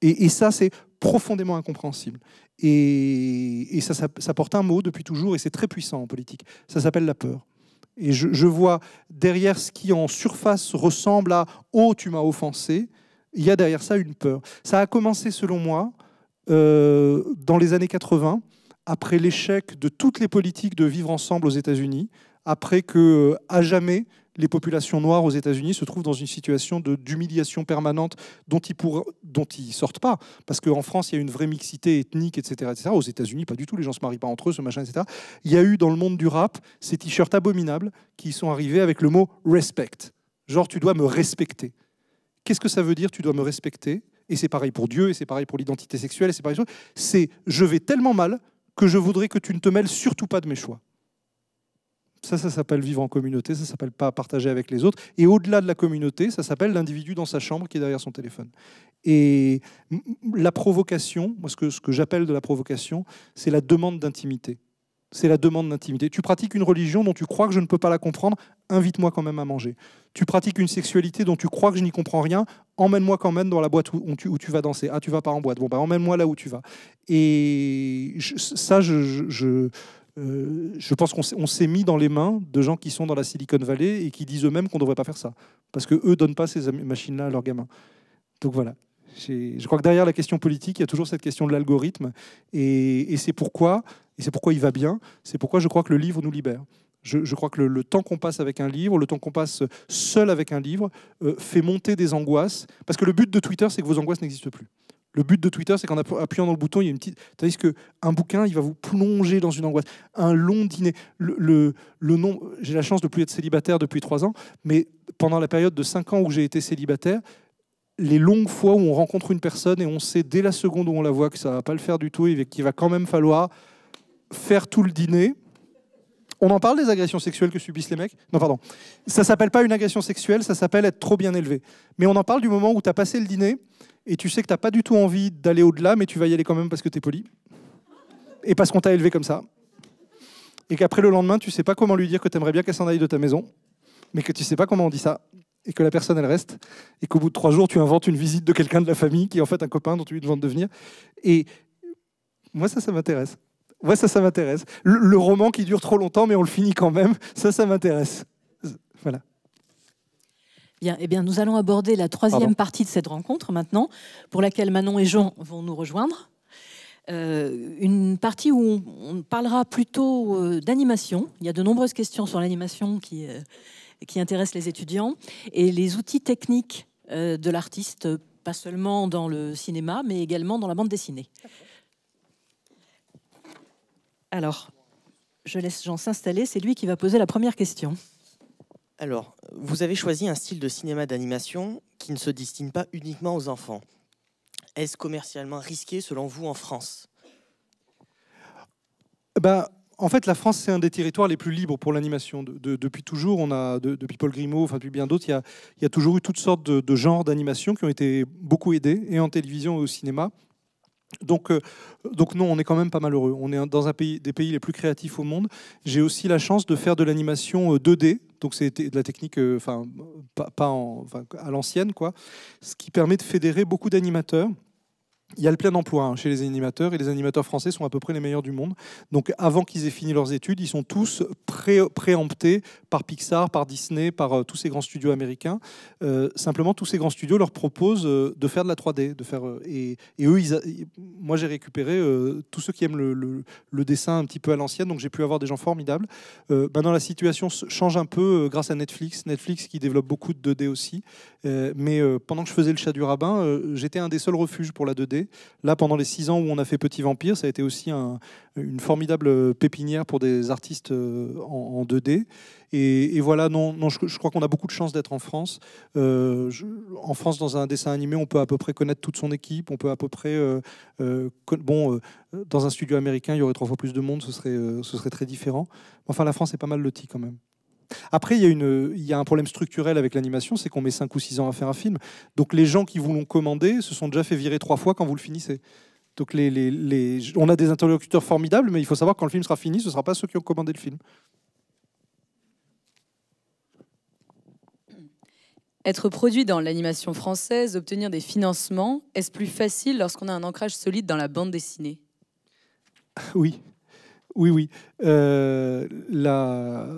Et, ça, c'est profondément incompréhensible. Et, ça, ça, porte un mot depuis toujours, et c'est très puissant en politique. Ça s'appelle la peur. Et je, vois derrière ce qui en surface ressemble à ⁇ Oh, tu m'as offensé ⁇ il y a derrière ça une peur. Ça a commencé, selon moi, euh, dans les années 80, après l'échec de toutes les politiques de vivre ensemble aux États-Unis, après que, euh, à jamais, les populations noires aux États-Unis se trouvent dans une situation d'humiliation permanente dont ils ne sortent pas. Parce qu'en France, il y a une vraie mixité ethnique, etc. Aux États-Unis, pas du tout. Les gens se marient pas entre eux, ce machin, etc. Il y a eu dans le monde du rap ces t-shirts abominables qui sont arrivés avec le mot respect. Genre, tu dois me respecter. Qu'est-ce que ça veut dire Tu dois me respecter. Et c'est pareil pour Dieu, et c'est pareil pour l'identité sexuelle, et c'est pareil. C'est je vais tellement mal que je voudrais que tu ne te mêles surtout pas de mes choix. Ça, ça s'appelle vivre en communauté, ça s'appelle pas partager avec les autres. Et au-delà de la communauté, ça s'appelle l'individu dans sa chambre qui est derrière son téléphone. Et la provocation, moi, que, ce que j'appelle de la provocation, c'est la demande d'intimité c'est la demande d'intimité. Tu pratiques une religion dont tu crois que je ne peux pas la comprendre, invite-moi quand même à manger. Tu pratiques une sexualité dont tu crois que je n'y comprends rien, emmène-moi quand même dans la boîte où, tu, vas danser. Ah, tu vas pas en boîte, bon, bah emmène-moi là où tu vas. Et ça, euh, je, pense qu'on s'est mis dans les mains de gens qui sont dans la Silicon Valley et qui disent eux-mêmes qu'on ne devrait pas faire ça, parce que eux donnent pas ces machines-là à leurs gamins. Donc voilà. Je crois que derrière la question politique, il y a toujours cette question de l'algorithme. et c'est pourquoi et c'est pourquoi il va bien, c'est pourquoi je crois que le livre nous libère. Je, crois que le, temps qu'on passe avec un livre, le temps qu'on passe seul avec un livre, euh, fait monter des angoisses. Parce que le but de Twitter, c'est que vos angoisses n'existent plus. Le but de Twitter, c'est qu'en appuyant dans le bouton, il y a une petite. Tandis qu'un bouquin, il va vous plonger dans une angoisse. Un long dîner. Le, le, le nom... J'ai la chance de plus être célibataire depuis trois ans, mais pendant la période de cinq ans où j'ai été célibataire, les longues fois où on rencontre une personne et on sait dès la seconde où on la voit que ça va pas le faire du tout et qu'il va quand même falloir faire tout le dîner. On en parle des agressions sexuelles que subissent les mecs Non, pardon. Ça s'appelle pas une agression sexuelle, ça s'appelle être trop bien élevé. Mais on en parle du moment où tu as passé le dîner et tu sais que tu n'as pas du tout envie d'aller au-delà, mais tu vas y aller quand même parce que tu es poli. Et parce qu'on t'a élevé comme ça. Et qu'après le lendemain, tu sais pas comment lui dire que tu aimerais bien qu'elle s'en aille de ta maison, mais que tu sais pas comment on dit ça et que la personne elle reste, et qu'au bout de trois jours tu inventes une visite de quelqu'un de la famille qui est en fait un copain dont tu lui demandes de venir. Et moi ça, ça m'intéresse. Oui, ça, ça m'intéresse. Le, roman qui dure trop longtemps, mais on le finit quand même, ça, ça m'intéresse. Voilà. Bien, eh bien, nous allons aborder la troisième partie de cette rencontre maintenant, pour laquelle Manon et Jean vont nous rejoindre. Euh, une partie où on, parlera plutôt euh, d'animation. Il y a de nombreuses questions sur l'animation qui, euh, qui intéressent les étudiants et les outils techniques de l'artiste, pas seulement dans le cinéma, mais également dans la bande dessinée. Alors, je laisse Jean s'installer, c'est lui qui va poser la première question. Alors, vous avez choisi un style de cinéma d'animation qui ne se destine pas uniquement aux enfants. Est-ce commercialement risqué selon vous en France eh ben, en fait, la France, c'est un des territoires les plus libres pour l'animation. depuis toujours, on a, depuis Paul Grimaud, enfin, depuis bien d'autres, il y, y a, toujours eu toutes sortes de, genres d'animation qui ont été beaucoup aidés, et en télévision et au cinéma. Donc, euh, donc non, on est quand même pas malheureux. On est dans un pays, des pays les plus créatifs au monde. J'ai aussi la chance de faire de l'animation 2D, euh, donc c'est de la technique, euh, pas, à l'ancienne quoi, ce qui permet de fédérer beaucoup d'animateurs il y a le plein d'emplois hein, chez les animateurs et les animateurs français sont à peu près les meilleurs du monde. Donc avant qu'ils aient fini leurs études, ils sont tous pré préemptés par Pixar, par Disney, par euh, tous ces grands studios américains. Euh, simplement, tous ces grands studios leur proposent euh, de faire de la 3D, de faire et, eux, moi j'ai récupéré tous ceux qui aiment le, dessin un petit peu à l'ancienne, donc j'ai pu avoir des gens formidables. maintenant la situation change un peu grâce à Netflix, Netflix qui développe beaucoup de 2D aussi euh, mais euh, pendant que je faisais le chat du rabbin, euh, j'étais un des seuls refuges pour la 2D. Là, pendant les six ans où on a fait Petit Vampire, ça a été aussi une formidable pépinière pour des artistes en, 2D. Et, voilà, non, je, crois qu'on a beaucoup de chance d'être en France. en France, dans un dessin animé, on peut à peu près connaître toute son équipe. On peut à peu près. bon, dans un studio américain, il y aurait trois fois plus de monde, ce serait, ce serait très différent. Enfin, la France est pas mal lotie quand même. Après, il y, a un problème structurel avec l'animation, c'est qu'on met 5 ou 6 ans à faire un film. Donc les gens qui vous l'ont commandé se sont déjà fait virer trois fois quand vous le finissez. Donc on a des interlocuteurs formidables, mais il faut savoir quand le film sera fini, ce ne sera pas ceux qui ont commandé le film. Être produit dans l'animation française, obtenir des financements, est-ce plus facile lorsqu'on a un ancrage solide dans la bande dessinée Oui, oui, oui. Euh, la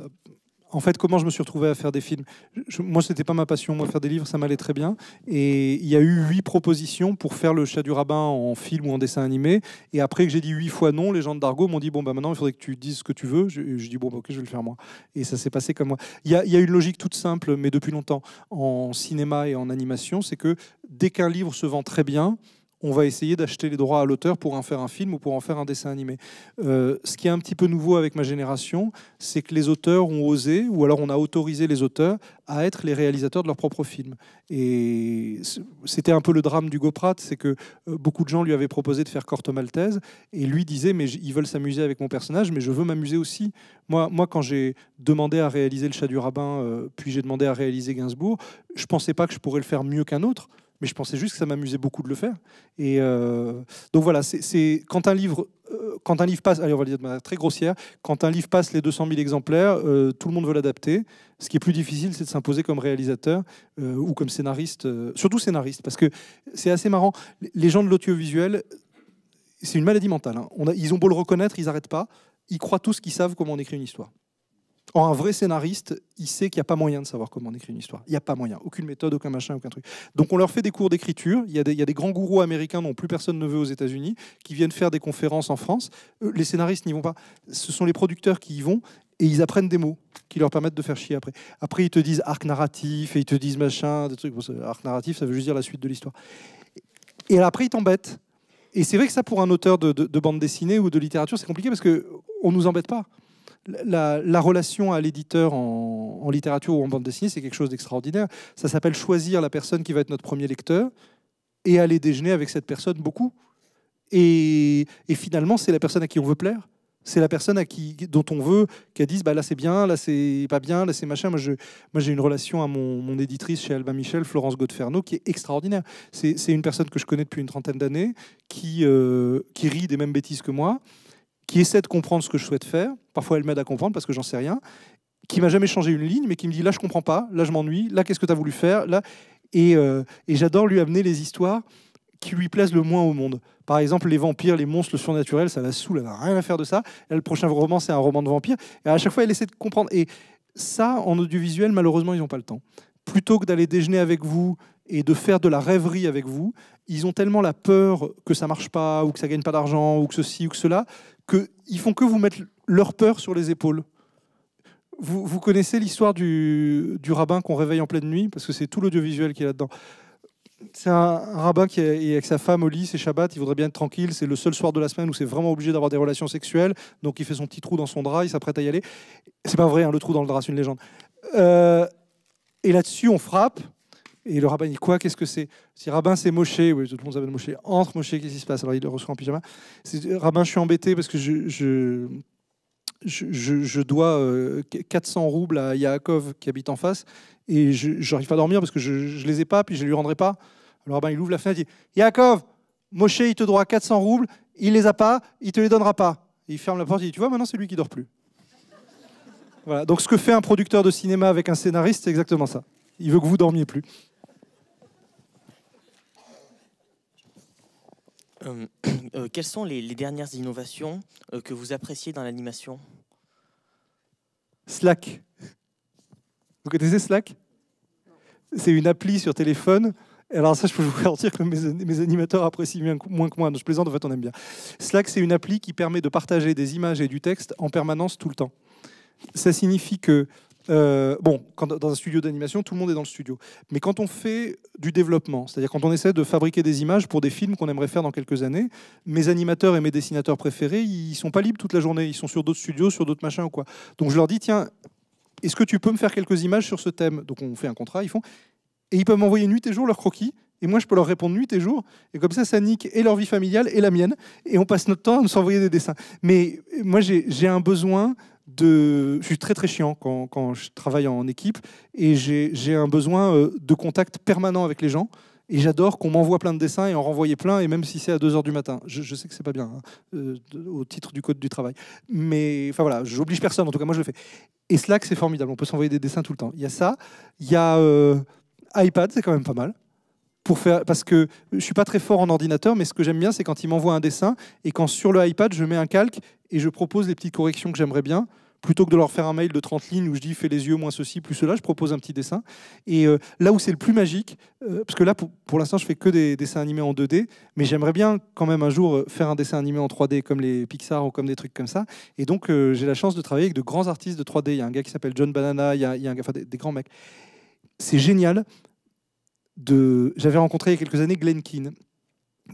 en fait, comment je me suis retrouvé à faire des films Moi, Moi, c'était pas ma passion. Moi, faire des livres, ça m'allait très bien. Et il y a eu huit propositions pour faire le chat du rabbin en film ou en dessin animé. Et après que j'ai dit huit fois non, les gens de m'ont dit bon, bah maintenant, il faudrait que tu dises ce que tu veux. Je, dis bon, bah, ok, je vais le faire moi. Et ça s'est passé comme moi. Il y a, y a, une logique toute simple, mais depuis longtemps, en cinéma et en animation, c'est que dès qu'un livre se vend très bien, on va essayer d'acheter les droits à l'auteur pour en faire un film ou pour en faire un dessin animé. Euh, ce qui est un petit peu nouveau avec ma génération, c'est que les auteurs ont osé, ou alors on a autorisé les auteurs à être les réalisateurs de leurs propres films. Et c'était un peu le drame du Goprat, c'est que euh, beaucoup de gens lui avaient proposé de faire Corto Maltese, et lui disait, mais ils veulent s'amuser avec mon personnage, mais je veux m'amuser aussi. Moi, moi quand j'ai demandé à réaliser Le Chat du Rabbin, euh, puis j'ai demandé à réaliser Gainsbourg, je pensais pas que je pourrais le faire mieux qu'un autre mais je pensais juste que ça m'amusait beaucoup de le faire. Et euh, donc voilà, c'est quand un livre euh, quand un livre passe, allez, on va dire de manière très grossière, quand un livre passe les 200 000 exemplaires, euh, tout le monde veut l'adapter. Ce qui est plus difficile, c'est de s'imposer comme réalisateur ou comme scénariste, surtout scénariste, parce que c'est assez marrant. Les gens de l'audiovisuel, c'est une maladie mentale. Hein. On ils ont beau le reconnaître, ils n'arrêtent pas. Ils croient tous qu'ils savent comment on écrit une histoire un vrai scénariste, il sait qu'il n'y a pas moyen de savoir comment on écrit une histoire. Il n'y a pas moyen. Aucune méthode, aucun machin, aucun truc. Donc on leur fait des cours d'écriture. Il, y, a des grands gourous américains dont plus personne ne veut aux États-Unis, qui viennent faire des conférences en France. Euh, les scénaristes n'y vont pas. Ce sont les producteurs qui y vont et ils apprennent des mots qui leur permettent de faire chier après. Après, ils te disent arc narratif et ils te disent machin, des trucs. arc narratif, ça veut juste dire la suite de l'histoire. Et après, ils t'embêtent. Et c'est vrai que ça, pour un auteur de, de bande dessinée ou de littérature, c'est compliqué parce qu'on ne nous embête pas la, relation à l'éditeur en, littérature ou en bande dessinée, c'est quelque chose d'extraordinaire. Ça s'appelle choisir la personne qui va être notre premier lecteur et aller déjeuner avec cette personne beaucoup. Et, finalement, c'est la personne à qui on veut plaire. C'est la personne à qui, dont on veut qu'elle dise bah là c'est bien, là c'est pas bien, là c'est machin. Moi, j'ai une relation à mon, éditrice chez Albin Michel, Florence Godferno, qui est extraordinaire. C'est, une personne que je connais depuis une trentaine d'années, qui euh, rit des mêmes bêtises que moi, qui essaie de comprendre ce que je souhaite faire. Parfois, elle m'aide à comprendre parce que j'en sais rien. Qui m'a jamais changé une ligne, mais qui me dit là, je comprends pas, là, je m'ennuie, là, qu'est-ce que tu as voulu faire là... Et, euh, et j'adore lui amener les histoires qui lui plaisent le moins au monde. Par exemple, les vampires, les monstres, le surnaturel, ça la saoule, elle n'a rien à faire de ça. le prochain roman, c'est un roman de vampire. Et à chaque fois, elle essaie de comprendre. Et ça, en audiovisuel, malheureusement, ils n'ont pas le temps. Plutôt que d'aller déjeuner avec vous et de faire de la rêverie avec vous, ils ont tellement la peur que ça marche pas, ou que ça gagne pas d'argent, ou que ceci, ou que cela, qu'ils font que vous mettre leur peur sur les épaules. Vous, connaissez l'histoire du, rabbin qu'on réveille en pleine nuit, parce que c'est tout l'audiovisuel qui est là-dedans. C'est un, rabbin qui est avec sa femme au lit, c'est Shabbat, il voudrait bien être tranquille, c'est le seul soir de la semaine où c'est vraiment obligé d'avoir des relations sexuelles, donc il fait son petit trou dans son drap, il s'apprête à y aller. C'est pas vrai, hein, le trou dans le drap, c'est une légende. Euh, et là-dessus, on frappe, et le rabbin, dit quoi Qu'est-ce que c'est Si rabbin, c'est Moshe, oui, tout le monde s'appelle Moshe. Entre Moshe, qu'est-ce qui se passe Alors il le reçoit en pyjama. Rabbin, je suis embêté parce que je, je dois 400 euh, roubles à Yaakov qui habite en face et je n'arrive pas à dormir parce que je ne les ai pas puis je ne lui rendrai pas. Alors rabbin il ouvre la fenêtre et dit Yaakov, Moshe, il te doit 400 roubles, il les a pas, il te les donnera pas. il ferme la porte et dit Tu vois, maintenant c'est lui qui dort plus. voilà, donc ce que fait un producteur de cinéma avec un scénariste, c'est exactement ça. Il veut que vous dormiez plus. Euh, euh, quelles sont les, dernières innovations euh, que vous appréciez dans l'animation Slack. Vous connaissez Slack C'est une appli sur téléphone. Alors ça, je peux vous garantir que mes, animateurs apprécient bien, moins que moi. je plaisante, en fait, on aime bien. Slack, c'est une appli qui permet de partager des images et du texte en permanence tout le temps. Ça signifie que euh, bon, dans un studio d'animation, tout le monde est dans le studio. Mais quand on fait du développement, c'est-à-dire quand on essaie de fabriquer des images pour des films qu'on aimerait faire dans quelques années, mes animateurs et mes dessinateurs préférés, ils sont pas libres toute la journée. Ils sont sur d'autres studios, sur d'autres machins ou quoi. Donc je leur dis, tiens, est-ce que tu peux me faire quelques images sur ce thème Donc on fait un contrat, ils font. Et ils peuvent m'envoyer nuit et jour leurs croquis. Et moi, je peux leur répondre nuit et jour. Et comme ça, ça nique et leur vie familiale et la mienne. Et on passe notre temps à nous envoyer des dessins. Mais moi, j'ai un besoin je suis très très chiant quand, quand je travaille en équipe et j'ai un besoin euh, de contact permanent avec les gens. Et j'adore qu'on m'envoie plein de dessins et en renvoyer plein, et même si c'est à 2h du matin. Je, sais que c'est pas bien, hein, euh, au titre du code du travail. Mais enfin voilà, j'oblige personne, en tout cas moi je le fais. Et Slack, c'est formidable, on peut s'envoyer des dessins tout le temps. Il y a ça, il y a euh, iPad, c'est quand même pas mal. Pour faire, parce que je suis pas très fort en ordinateur, mais ce que j'aime bien, c'est quand il m'envoie un dessin et quand sur le iPad, je mets un calque et je propose les petites corrections que j'aimerais bien plutôt que de leur faire un mail de 30 lignes où je dis fais les yeux, moins ceci, plus cela, je propose un petit dessin. Et euh, là où c'est le plus magique, euh, parce que là, pour, l'instant, je fais que des, dessins animés en 2D, mais j'aimerais bien quand même un jour euh, faire un dessin animé en 3D comme les Pixar ou comme des trucs comme ça. Et donc, j'ai la chance de travailler avec de grands artistes de 3D. Il y a un gars qui s'appelle John Banana, il y a, un des, grands mecs. C'est génial. De... J'avais rencontré il y a quelques années Glenn Keane,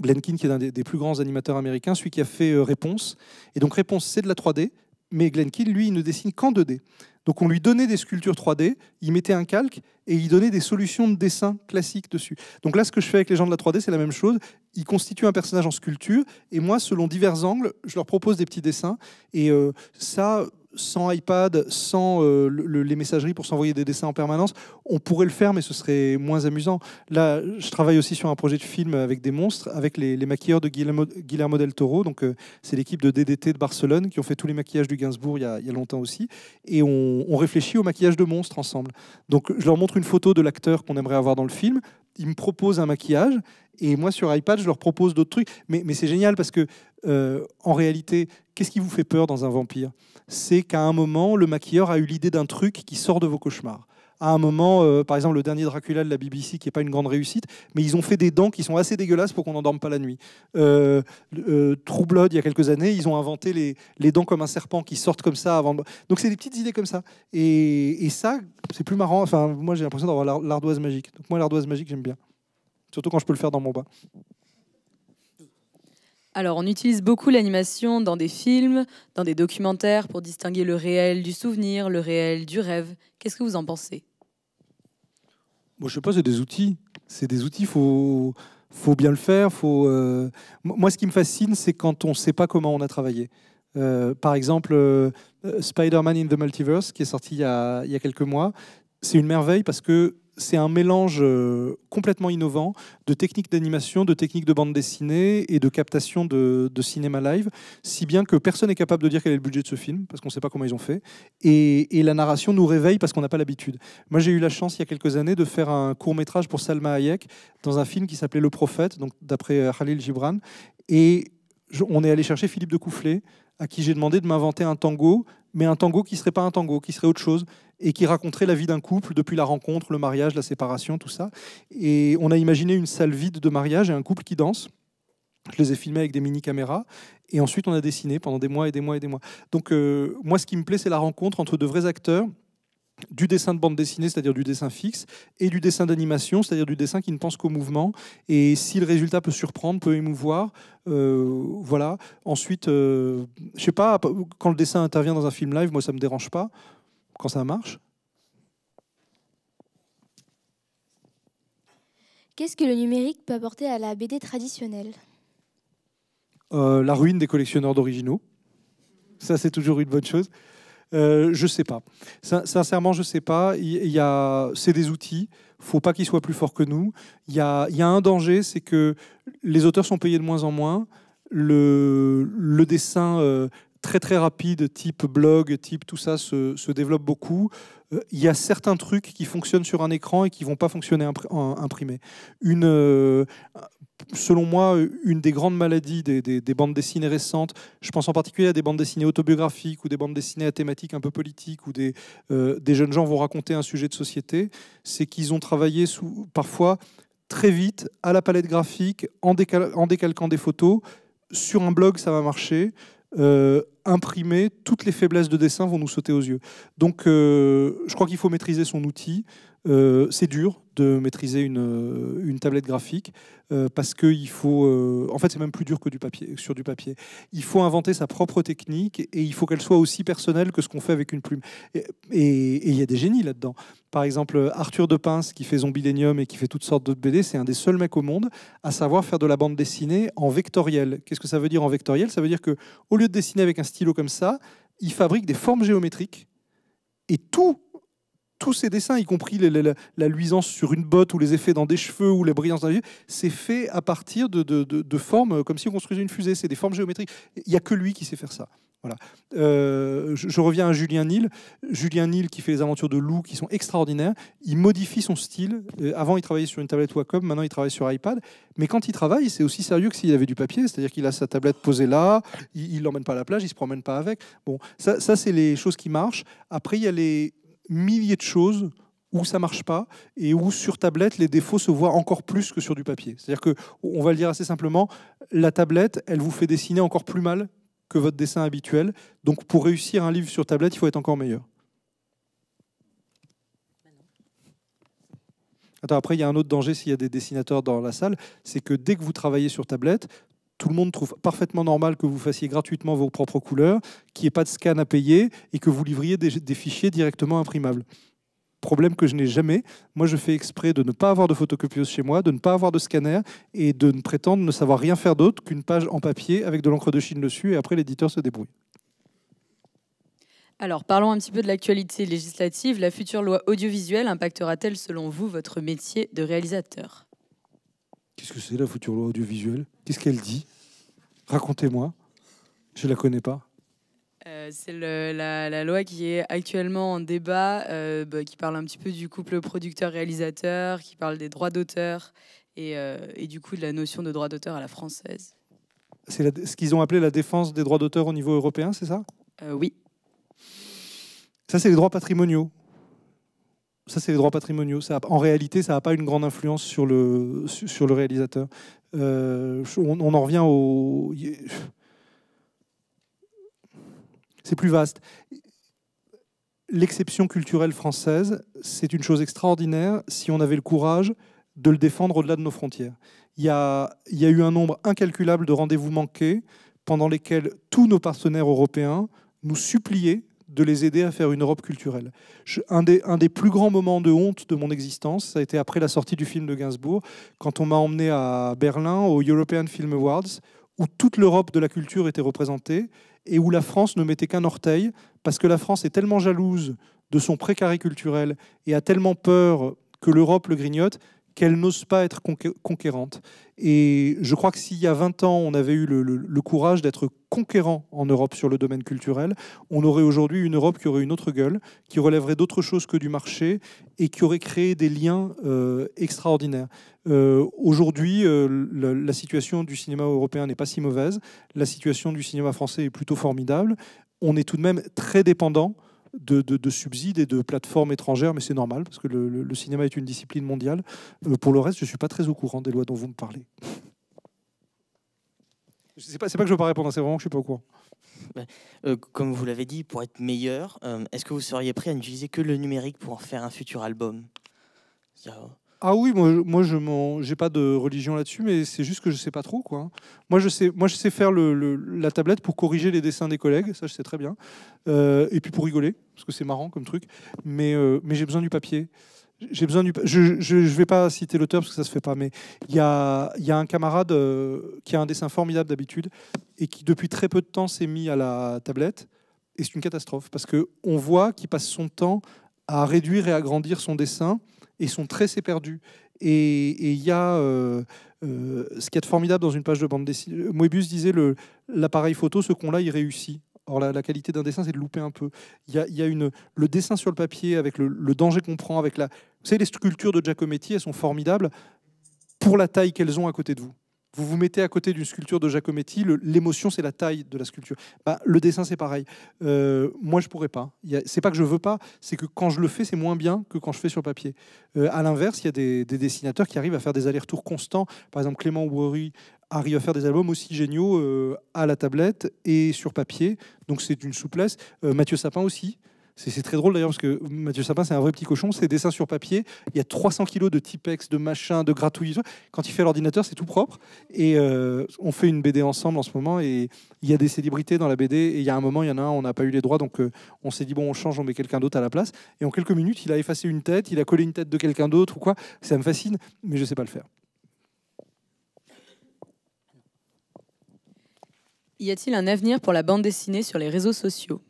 Glenn Keane, qui est un des, plus grands animateurs américains, celui qui a fait Réponse. Et donc Réponse, c'est de la 3D, mais lui, ne dessine qu'en 2D. Donc on lui donnait des sculptures 3D, il mettait un calque et il donnait des solutions de dessin classiques dessus. Donc là, ce que je fais avec les gens de la 3D, c'est la même chose. Ils constituent un personnage en sculpture et moi, selon divers angles, je leur propose des petits dessins. Et euh, ça, sans iPad, sans euh, les messageries pour s'envoyer des dessins en permanence. On pourrait le faire, mais ce serait moins amusant. Là, je travaille aussi sur un projet de film avec des monstres, avec les, maquilleurs de Guillermo, Guillermo, del Toro. Donc, euh, c'est l'équipe de DDT de Barcelone qui ont fait tous les maquillages du Gainsbourg il y a, longtemps aussi. Et on, on réfléchit au maquillage de monstres ensemble. Donc, je leur montre une photo de l'acteur qu'on aimerait avoir dans le film, ils me proposent un maquillage et moi sur iPad, je leur propose d'autres trucs. Mais, c'est génial parce que euh, en réalité, qu'est-ce qui vous fait peur dans un vampire C'est qu'à un moment, le maquilleur a eu l'idée d'un truc qui sort de vos cauchemars à un moment, euh, par exemple, le dernier Dracula de la BBC, qui n'est pas une grande réussite, mais ils ont fait des dents qui sont assez dégueulasses pour qu'on n'endorme pas la nuit. Euh, euh Blood, il y a quelques années, ils ont inventé les, dents comme un serpent qui sortent comme ça avant. Donc, c'est des petites idées comme ça. Et, ça, c'est plus marrant. Enfin, moi, j'ai l'impression d'avoir l'ardoise magique. moi, l'ardoise magique, j'aime bien. Surtout quand je peux le faire dans mon bain. Alors, on utilise beaucoup l'animation dans des films, dans des documentaires pour distinguer le réel du souvenir, le réel du rêve. Qu'est-ce que vous en pensez Moi, je sais pas, c'est des outils. C'est des outils, faut faut bien le faire. Faut, euh, Moi, ce qui me fascine, c'est quand on ne sait pas comment on a travaillé. Euh, par exemple, euh, Spider-Man in the Multiverse, qui est sorti il y a quelques mois, c'est une merveille parce que c'est un mélange euh, complètement innovant de techniques d'animation, de techniques de bande dessinée et de captation de, cinéma live, si bien que personne n'est capable de dire quel est le budget de ce film, parce qu'on ne sait pas comment ils ont fait. Et, la narration nous réveille parce qu'on n'a pas l'habitude. Moi, j'ai eu la chance, il y a quelques années, de faire un court métrage pour Salma Hayek dans un film qui s'appelait Le Prophète, donc d'après euh, Khalil Gibran. Et on est allé chercher Philippe de Coufflet, à qui j'ai demandé de m'inventer un tango, mais un tango qui ne serait pas un tango, qui serait autre chose, et qui raconterait la vie d'un couple depuis la rencontre, le mariage, la séparation, tout ça. Et on a imaginé une salle vide de mariage et un couple qui danse. Je les ai filmés avec des mini-caméras et ensuite on a dessiné pendant des mois et des mois et des mois. Donc euh, moi ce qui me plaît c'est la rencontre entre de vrais acteurs, du dessin de bande dessinée, c'est-à-dire du dessin fixe, et du dessin d'animation, c'est-à-dire du dessin qui ne pense qu'au mouvement. Et si le résultat peut surprendre, peut émouvoir, euh, voilà. Ensuite, euh, je sais pas, quand le dessin intervient dans un film live, moi ça me dérange pas quand ça marche. Qu'est-ce que le numérique peut apporter à la BD traditionnelle euh, La ruine des collectionneurs d'originaux. Ça, c'est toujours une bonne chose. Euh, je ne sais pas. Sincèrement, je ne sais pas. Il y a, c'est des outils. Il ne Faut pas qu'ils soient plus forts que nous. Il y a, un danger, c'est que les auteurs sont payés de moins en moins. Le, dessin, euh, très très rapide, type blog, type tout ça, se, développe beaucoup. Euh, il y a certains trucs qui fonctionnent sur un écran et qui vont pas fonctionner imprimés. Une, euh, selon moi, une des grandes maladies des, bandes dessinées récentes, je pense en particulier à des bandes dessinées autobiographiques ou des bandes dessinées à thématique un peu politique, où des, euh, des jeunes gens vont raconter un sujet de société, c'est qu'ils ont travaillé sous, parfois très vite à la palette graphique en, en décalquant des photos. Sur un blog, ça va marcher. Euh, imprimer imprimé, toutes les faiblesses de dessin vont nous sauter aux yeux. Donc, euh, je crois qu'il faut maîtriser son outil. Euh, c'est dur de maîtriser une, euh, une tablette graphique euh, parce que il faut. en fait, c'est même plus dur que du papier, sur du papier. Il faut inventer sa propre technique et il faut qu'elle soit aussi personnelle que ce qu'on fait avec une plume. Et il y a des génies là-dedans. Par exemple, Arthur de Pince qui fait Zombilenium et qui fait toutes sortes d'autres BD, c'est un des seuls mecs au monde à savoir faire de la bande dessinée en vectoriel. Qu'est-ce que ça veut dire en vectoriel Ça veut dire que au lieu de dessiner avec un stylo comme ça, il fabrique des formes géométriques et tout tous ces dessins, y compris la, luisance sur une botte ou les effets dans des cheveux ou les brillances d'un c'est fait à partir de, formes euh, comme si on construisait une fusée. C'est des formes géométriques. Il n'y a que lui qui sait faire ça. Voilà. Euh, je, reviens à Julien Nil. Julien Nil qui fait les aventures de loup qui sont extraordinaires. Il modifie son style. Euh, avant, il travaillait sur une tablette Wacom. Maintenant, il travaille sur iPad. Mais quand il travaille, c'est aussi sérieux que s'il avait du papier. C'est-à-dire qu'il a sa tablette posée là. Il l'emmène pas à la plage. Il se promène pas avec. Bon, ça, ça c'est les choses qui marchent. Après, il y a les milliers de choses où ça marche pas et où sur tablette les défauts se voient encore plus que sur du papier. C'est-à-dire que on va le dire assez simplement, la tablette, elle vous fait dessiner encore plus mal que votre dessin habituel. Donc pour réussir un livre sur tablette, il faut être encore meilleur. Attends, après, il y a un autre danger s'il y a des dessinateurs dans la salle, c'est que dès que vous travaillez sur tablette, tout le monde trouve parfaitement normal que vous fassiez gratuitement vos propres couleurs, qu'il n'y ait pas de scan à payer et que vous livriez des, fichiers directement imprimables. Problème que je n'ai jamais. Moi, je fais exprès de ne pas avoir de photocopieuse chez moi, de ne pas avoir de scanner et de ne prétendre ne savoir rien faire d'autre qu'une page en papier avec de l'encre de Chine dessus et après l'éditeur se débrouille. Alors, parlons un petit peu de l'actualité législative. La future loi audiovisuelle impactera-t-elle, selon vous, votre métier de réalisateur Qu'est-ce que c'est la future loi audiovisuelle Qu'est-ce qu'elle dit Racontez-moi. Je la connais pas. Euh, c'est la, loi qui est actuellement en débat, euh, bah, qui parle un petit peu du couple producteur-réalisateur, qui parle des droits d'auteur et, euh, et, du coup de la notion de droit d'auteur à la française. C'est ce qu'ils ont appelé la défense des droits d'auteur au niveau européen, c'est ça Oui. Ça, c'est les droits patrimoniaux ça c'est les droits patrimoniaux. Ça, en réalité, ça n'a pas une grande influence sur le, sur le réalisateur. Euh, on, on, en revient au... C'est plus vaste. L'exception culturelle française, c'est une chose extraordinaire si on avait le courage de le défendre au-delà de nos frontières. Il y a, il y a eu un nombre incalculable de rendez-vous manqués pendant lesquels tous nos partenaires européens nous suppliaient de les aider à faire une Europe culturelle. un, des, un, des, plus grands moments de honte de mon existence, ça a été après la sortie du film de Gainsbourg, quand on m'a emmené à Berlin au European Film Awards, où toute l'Europe de la culture était représentée et où la France ne mettait qu'un orteil, parce que la France est tellement jalouse de son précaré culturel et a tellement peur que l'Europe le grignote qu'elle n'ose pas être conquérante. Et je crois que s'il y a 20 ans, on avait eu le, courage d'être conquérant en Europe sur le domaine culturel, on aurait aujourd'hui une Europe qui aurait une autre gueule, qui relèverait d'autres choses que du marché et qui aurait créé des liens euh, extraordinaires. Euh, aujourd'hui, euh, la, situation du cinéma européen n'est pas si mauvaise, la situation du cinéma français est plutôt formidable. On est tout de même très dépendant de, subsides et de plateformes étrangères, mais c'est normal parce que le, cinéma est une discipline mondiale. Euh, pour le reste, je ne suis pas très au courant des lois dont vous me parlez. Ce n'est pas, pas que je ne veux pas répondre, c'est vraiment que je ne suis pas au courant. Bah, euh, comme vous l'avez dit, pour être meilleur, euh, est-ce que vous seriez prêt à n'utiliser que le numérique pour en faire un futur album ah oui, moi, moi je n'ai pas de religion là-dessus, mais c'est juste que je ne sais pas trop quoi. Moi je sais, faire la tablette pour corriger les dessins des collègues, ça je sais très bien, euh, et puis pour rigoler parce que c'est marrant comme truc. Mais euh, j'ai besoin du papier. J'ai besoin Je, ne vais pas citer l'auteur parce que ça ne se fait pas, mais il y a, un camarade euh, qui a un dessin formidable d'habitude et qui depuis très peu de temps s'est mis à la tablette et c'est une catastrophe parce qu'on voit qu'il passe son temps à réduire et agrandir son dessin et sont très éperdus. Et il y a euh, euh, ce qu'il y a de formidable dans une page de bande dessinée. Moebius disait l'appareil photo, ce qu'on l'a, il réussit. Or, la, qualité d'un dessin, c'est de louper un peu. Il y a, une, le dessin sur le papier, avec le, danger qu'on prend, avec la. Vous savez, les sculptures de Giacometti, elles sont formidables pour la taille qu'elles ont à côté de vous. Vous vous mettez à côté d'une sculpture de Giacometti, l'émotion c'est la taille de la sculpture. Bah, le dessin c'est pareil. Euh, moi je pourrais pas. C'est pas que je veux pas, c'est que quand je le fais c'est moins bien que quand je fais sur papier. Euh, à l'inverse, il y a des, dessinateurs qui arrivent à faire des allers-retours constants. Par exemple Clément Worry arrive à faire des albums aussi géniaux euh, à la tablette et sur papier. Donc c'est une souplesse. Mathieu Sapin aussi. C'est très drôle d'ailleurs parce que Mathieu Sapin, c'est un vrai petit cochon. C'est dessins sur papier, il y a 300 kilos de typex, de machin, de gratouilles. Quand il fait l'ordinateur, c'est tout propre. Et euh, on fait une BD ensemble en ce moment. Et il y a des célébrités dans la BD. Et il y a un moment, il y en a un, on n'a pas eu les droits. Donc euh, on s'est dit, bon, on change, on met quelqu'un d'autre à la place. Et en quelques minutes, il a effacé une tête, il a collé une tête de quelqu'un d'autre ou quoi. Ça me fascine, mais je ne sais pas le faire. Y a-t-il un avenir pour la bande dessinée sur les réseaux sociaux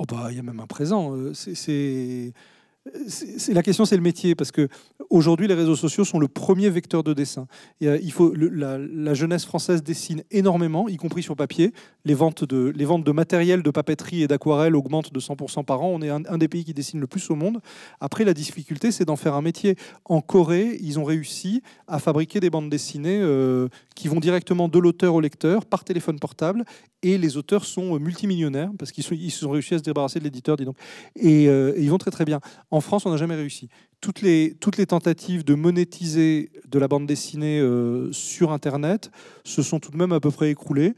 Oh bah, il y a même un présent. Euh, c'est la question, c'est le métier, parce que aujourd'hui, les réseaux sociaux sont le premier vecteur de dessin. Et, euh, il faut, la, jeunesse française dessine énormément, y compris sur papier. Les ventes de, les ventes de matériel, de papeterie et d'aquarelle augmentent de 100% par an. On est un, des pays qui dessine le plus au monde. Après, la difficulté, c'est d'en faire un métier. En Corée, ils ont réussi à fabriquer des bandes dessinées euh, qui vont directement de l'auteur au lecteur par téléphone portable. Et les auteurs sont multimillionnaires parce qu'ils ils se sont à se débarrasser de l'éditeur, dis donc. et euh, ils vont très très bien. En France, on n'a jamais réussi. Toutes les, tentatives de monétiser de la bande dessinée euh, sur Internet se sont tout de même à peu près écroulées.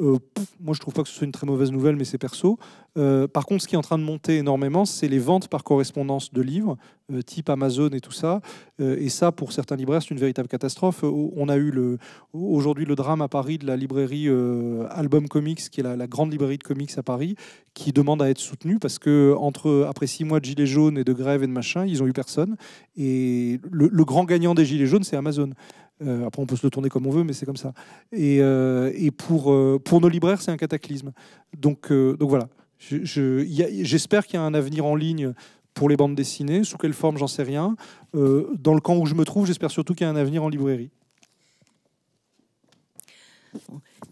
Euh, moi, je trouve pas que ce soit une très mauvaise nouvelle, mais c'est perso. Euh, par contre, ce qui est en train de monter énormément, c'est les ventes par correspondance de livres, euh, type Amazon et tout ça. et ça, pour certains libraires, c'est une véritable catastrophe. on a eu aujourd'hui le drame à Paris de la librairie Album Comics, qui est la, grande librairie de comics à Paris, qui demande à être soutenue parce que entre après six mois de gilets jaunes et de grève et de machin, ils ont eu personne. Et le grand gagnant des gilets jaunes, c'est Amazon. Euh, après, on peut se le tourner comme on veut, mais c'est comme ça. Et, euh, euh, pour, nos libraires, c'est un cataclysme. Donc, voilà. J'espère qu'il y a un avenir en ligne pour les bandes dessinées. Sous quelle forme, j'en sais rien. dans le camp où je me trouve, j'espère surtout qu'il y a un avenir en librairie.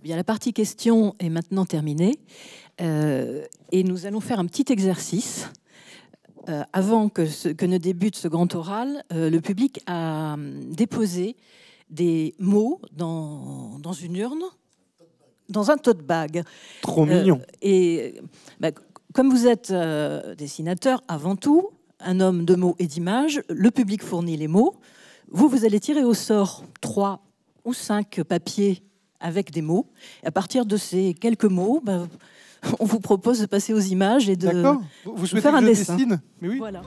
Bien, la partie question est maintenant terminée. et nous allons faire un petit exercice. avant que, ne débute ce grand oral, le public a déposé des mots dans, une urne, dans un tote bag. Trop euh, mignon. Et bah, comme vous êtes euh, dessinateur avant tout, un homme de mots et d'images, le public fournit les mots. Vous, vous allez tirer au sort trois ou cinq papiers avec des mots. à partir de ces quelques mots, bah, on vous propose de passer aux images et de, faire un dessin. Dessine Voilà.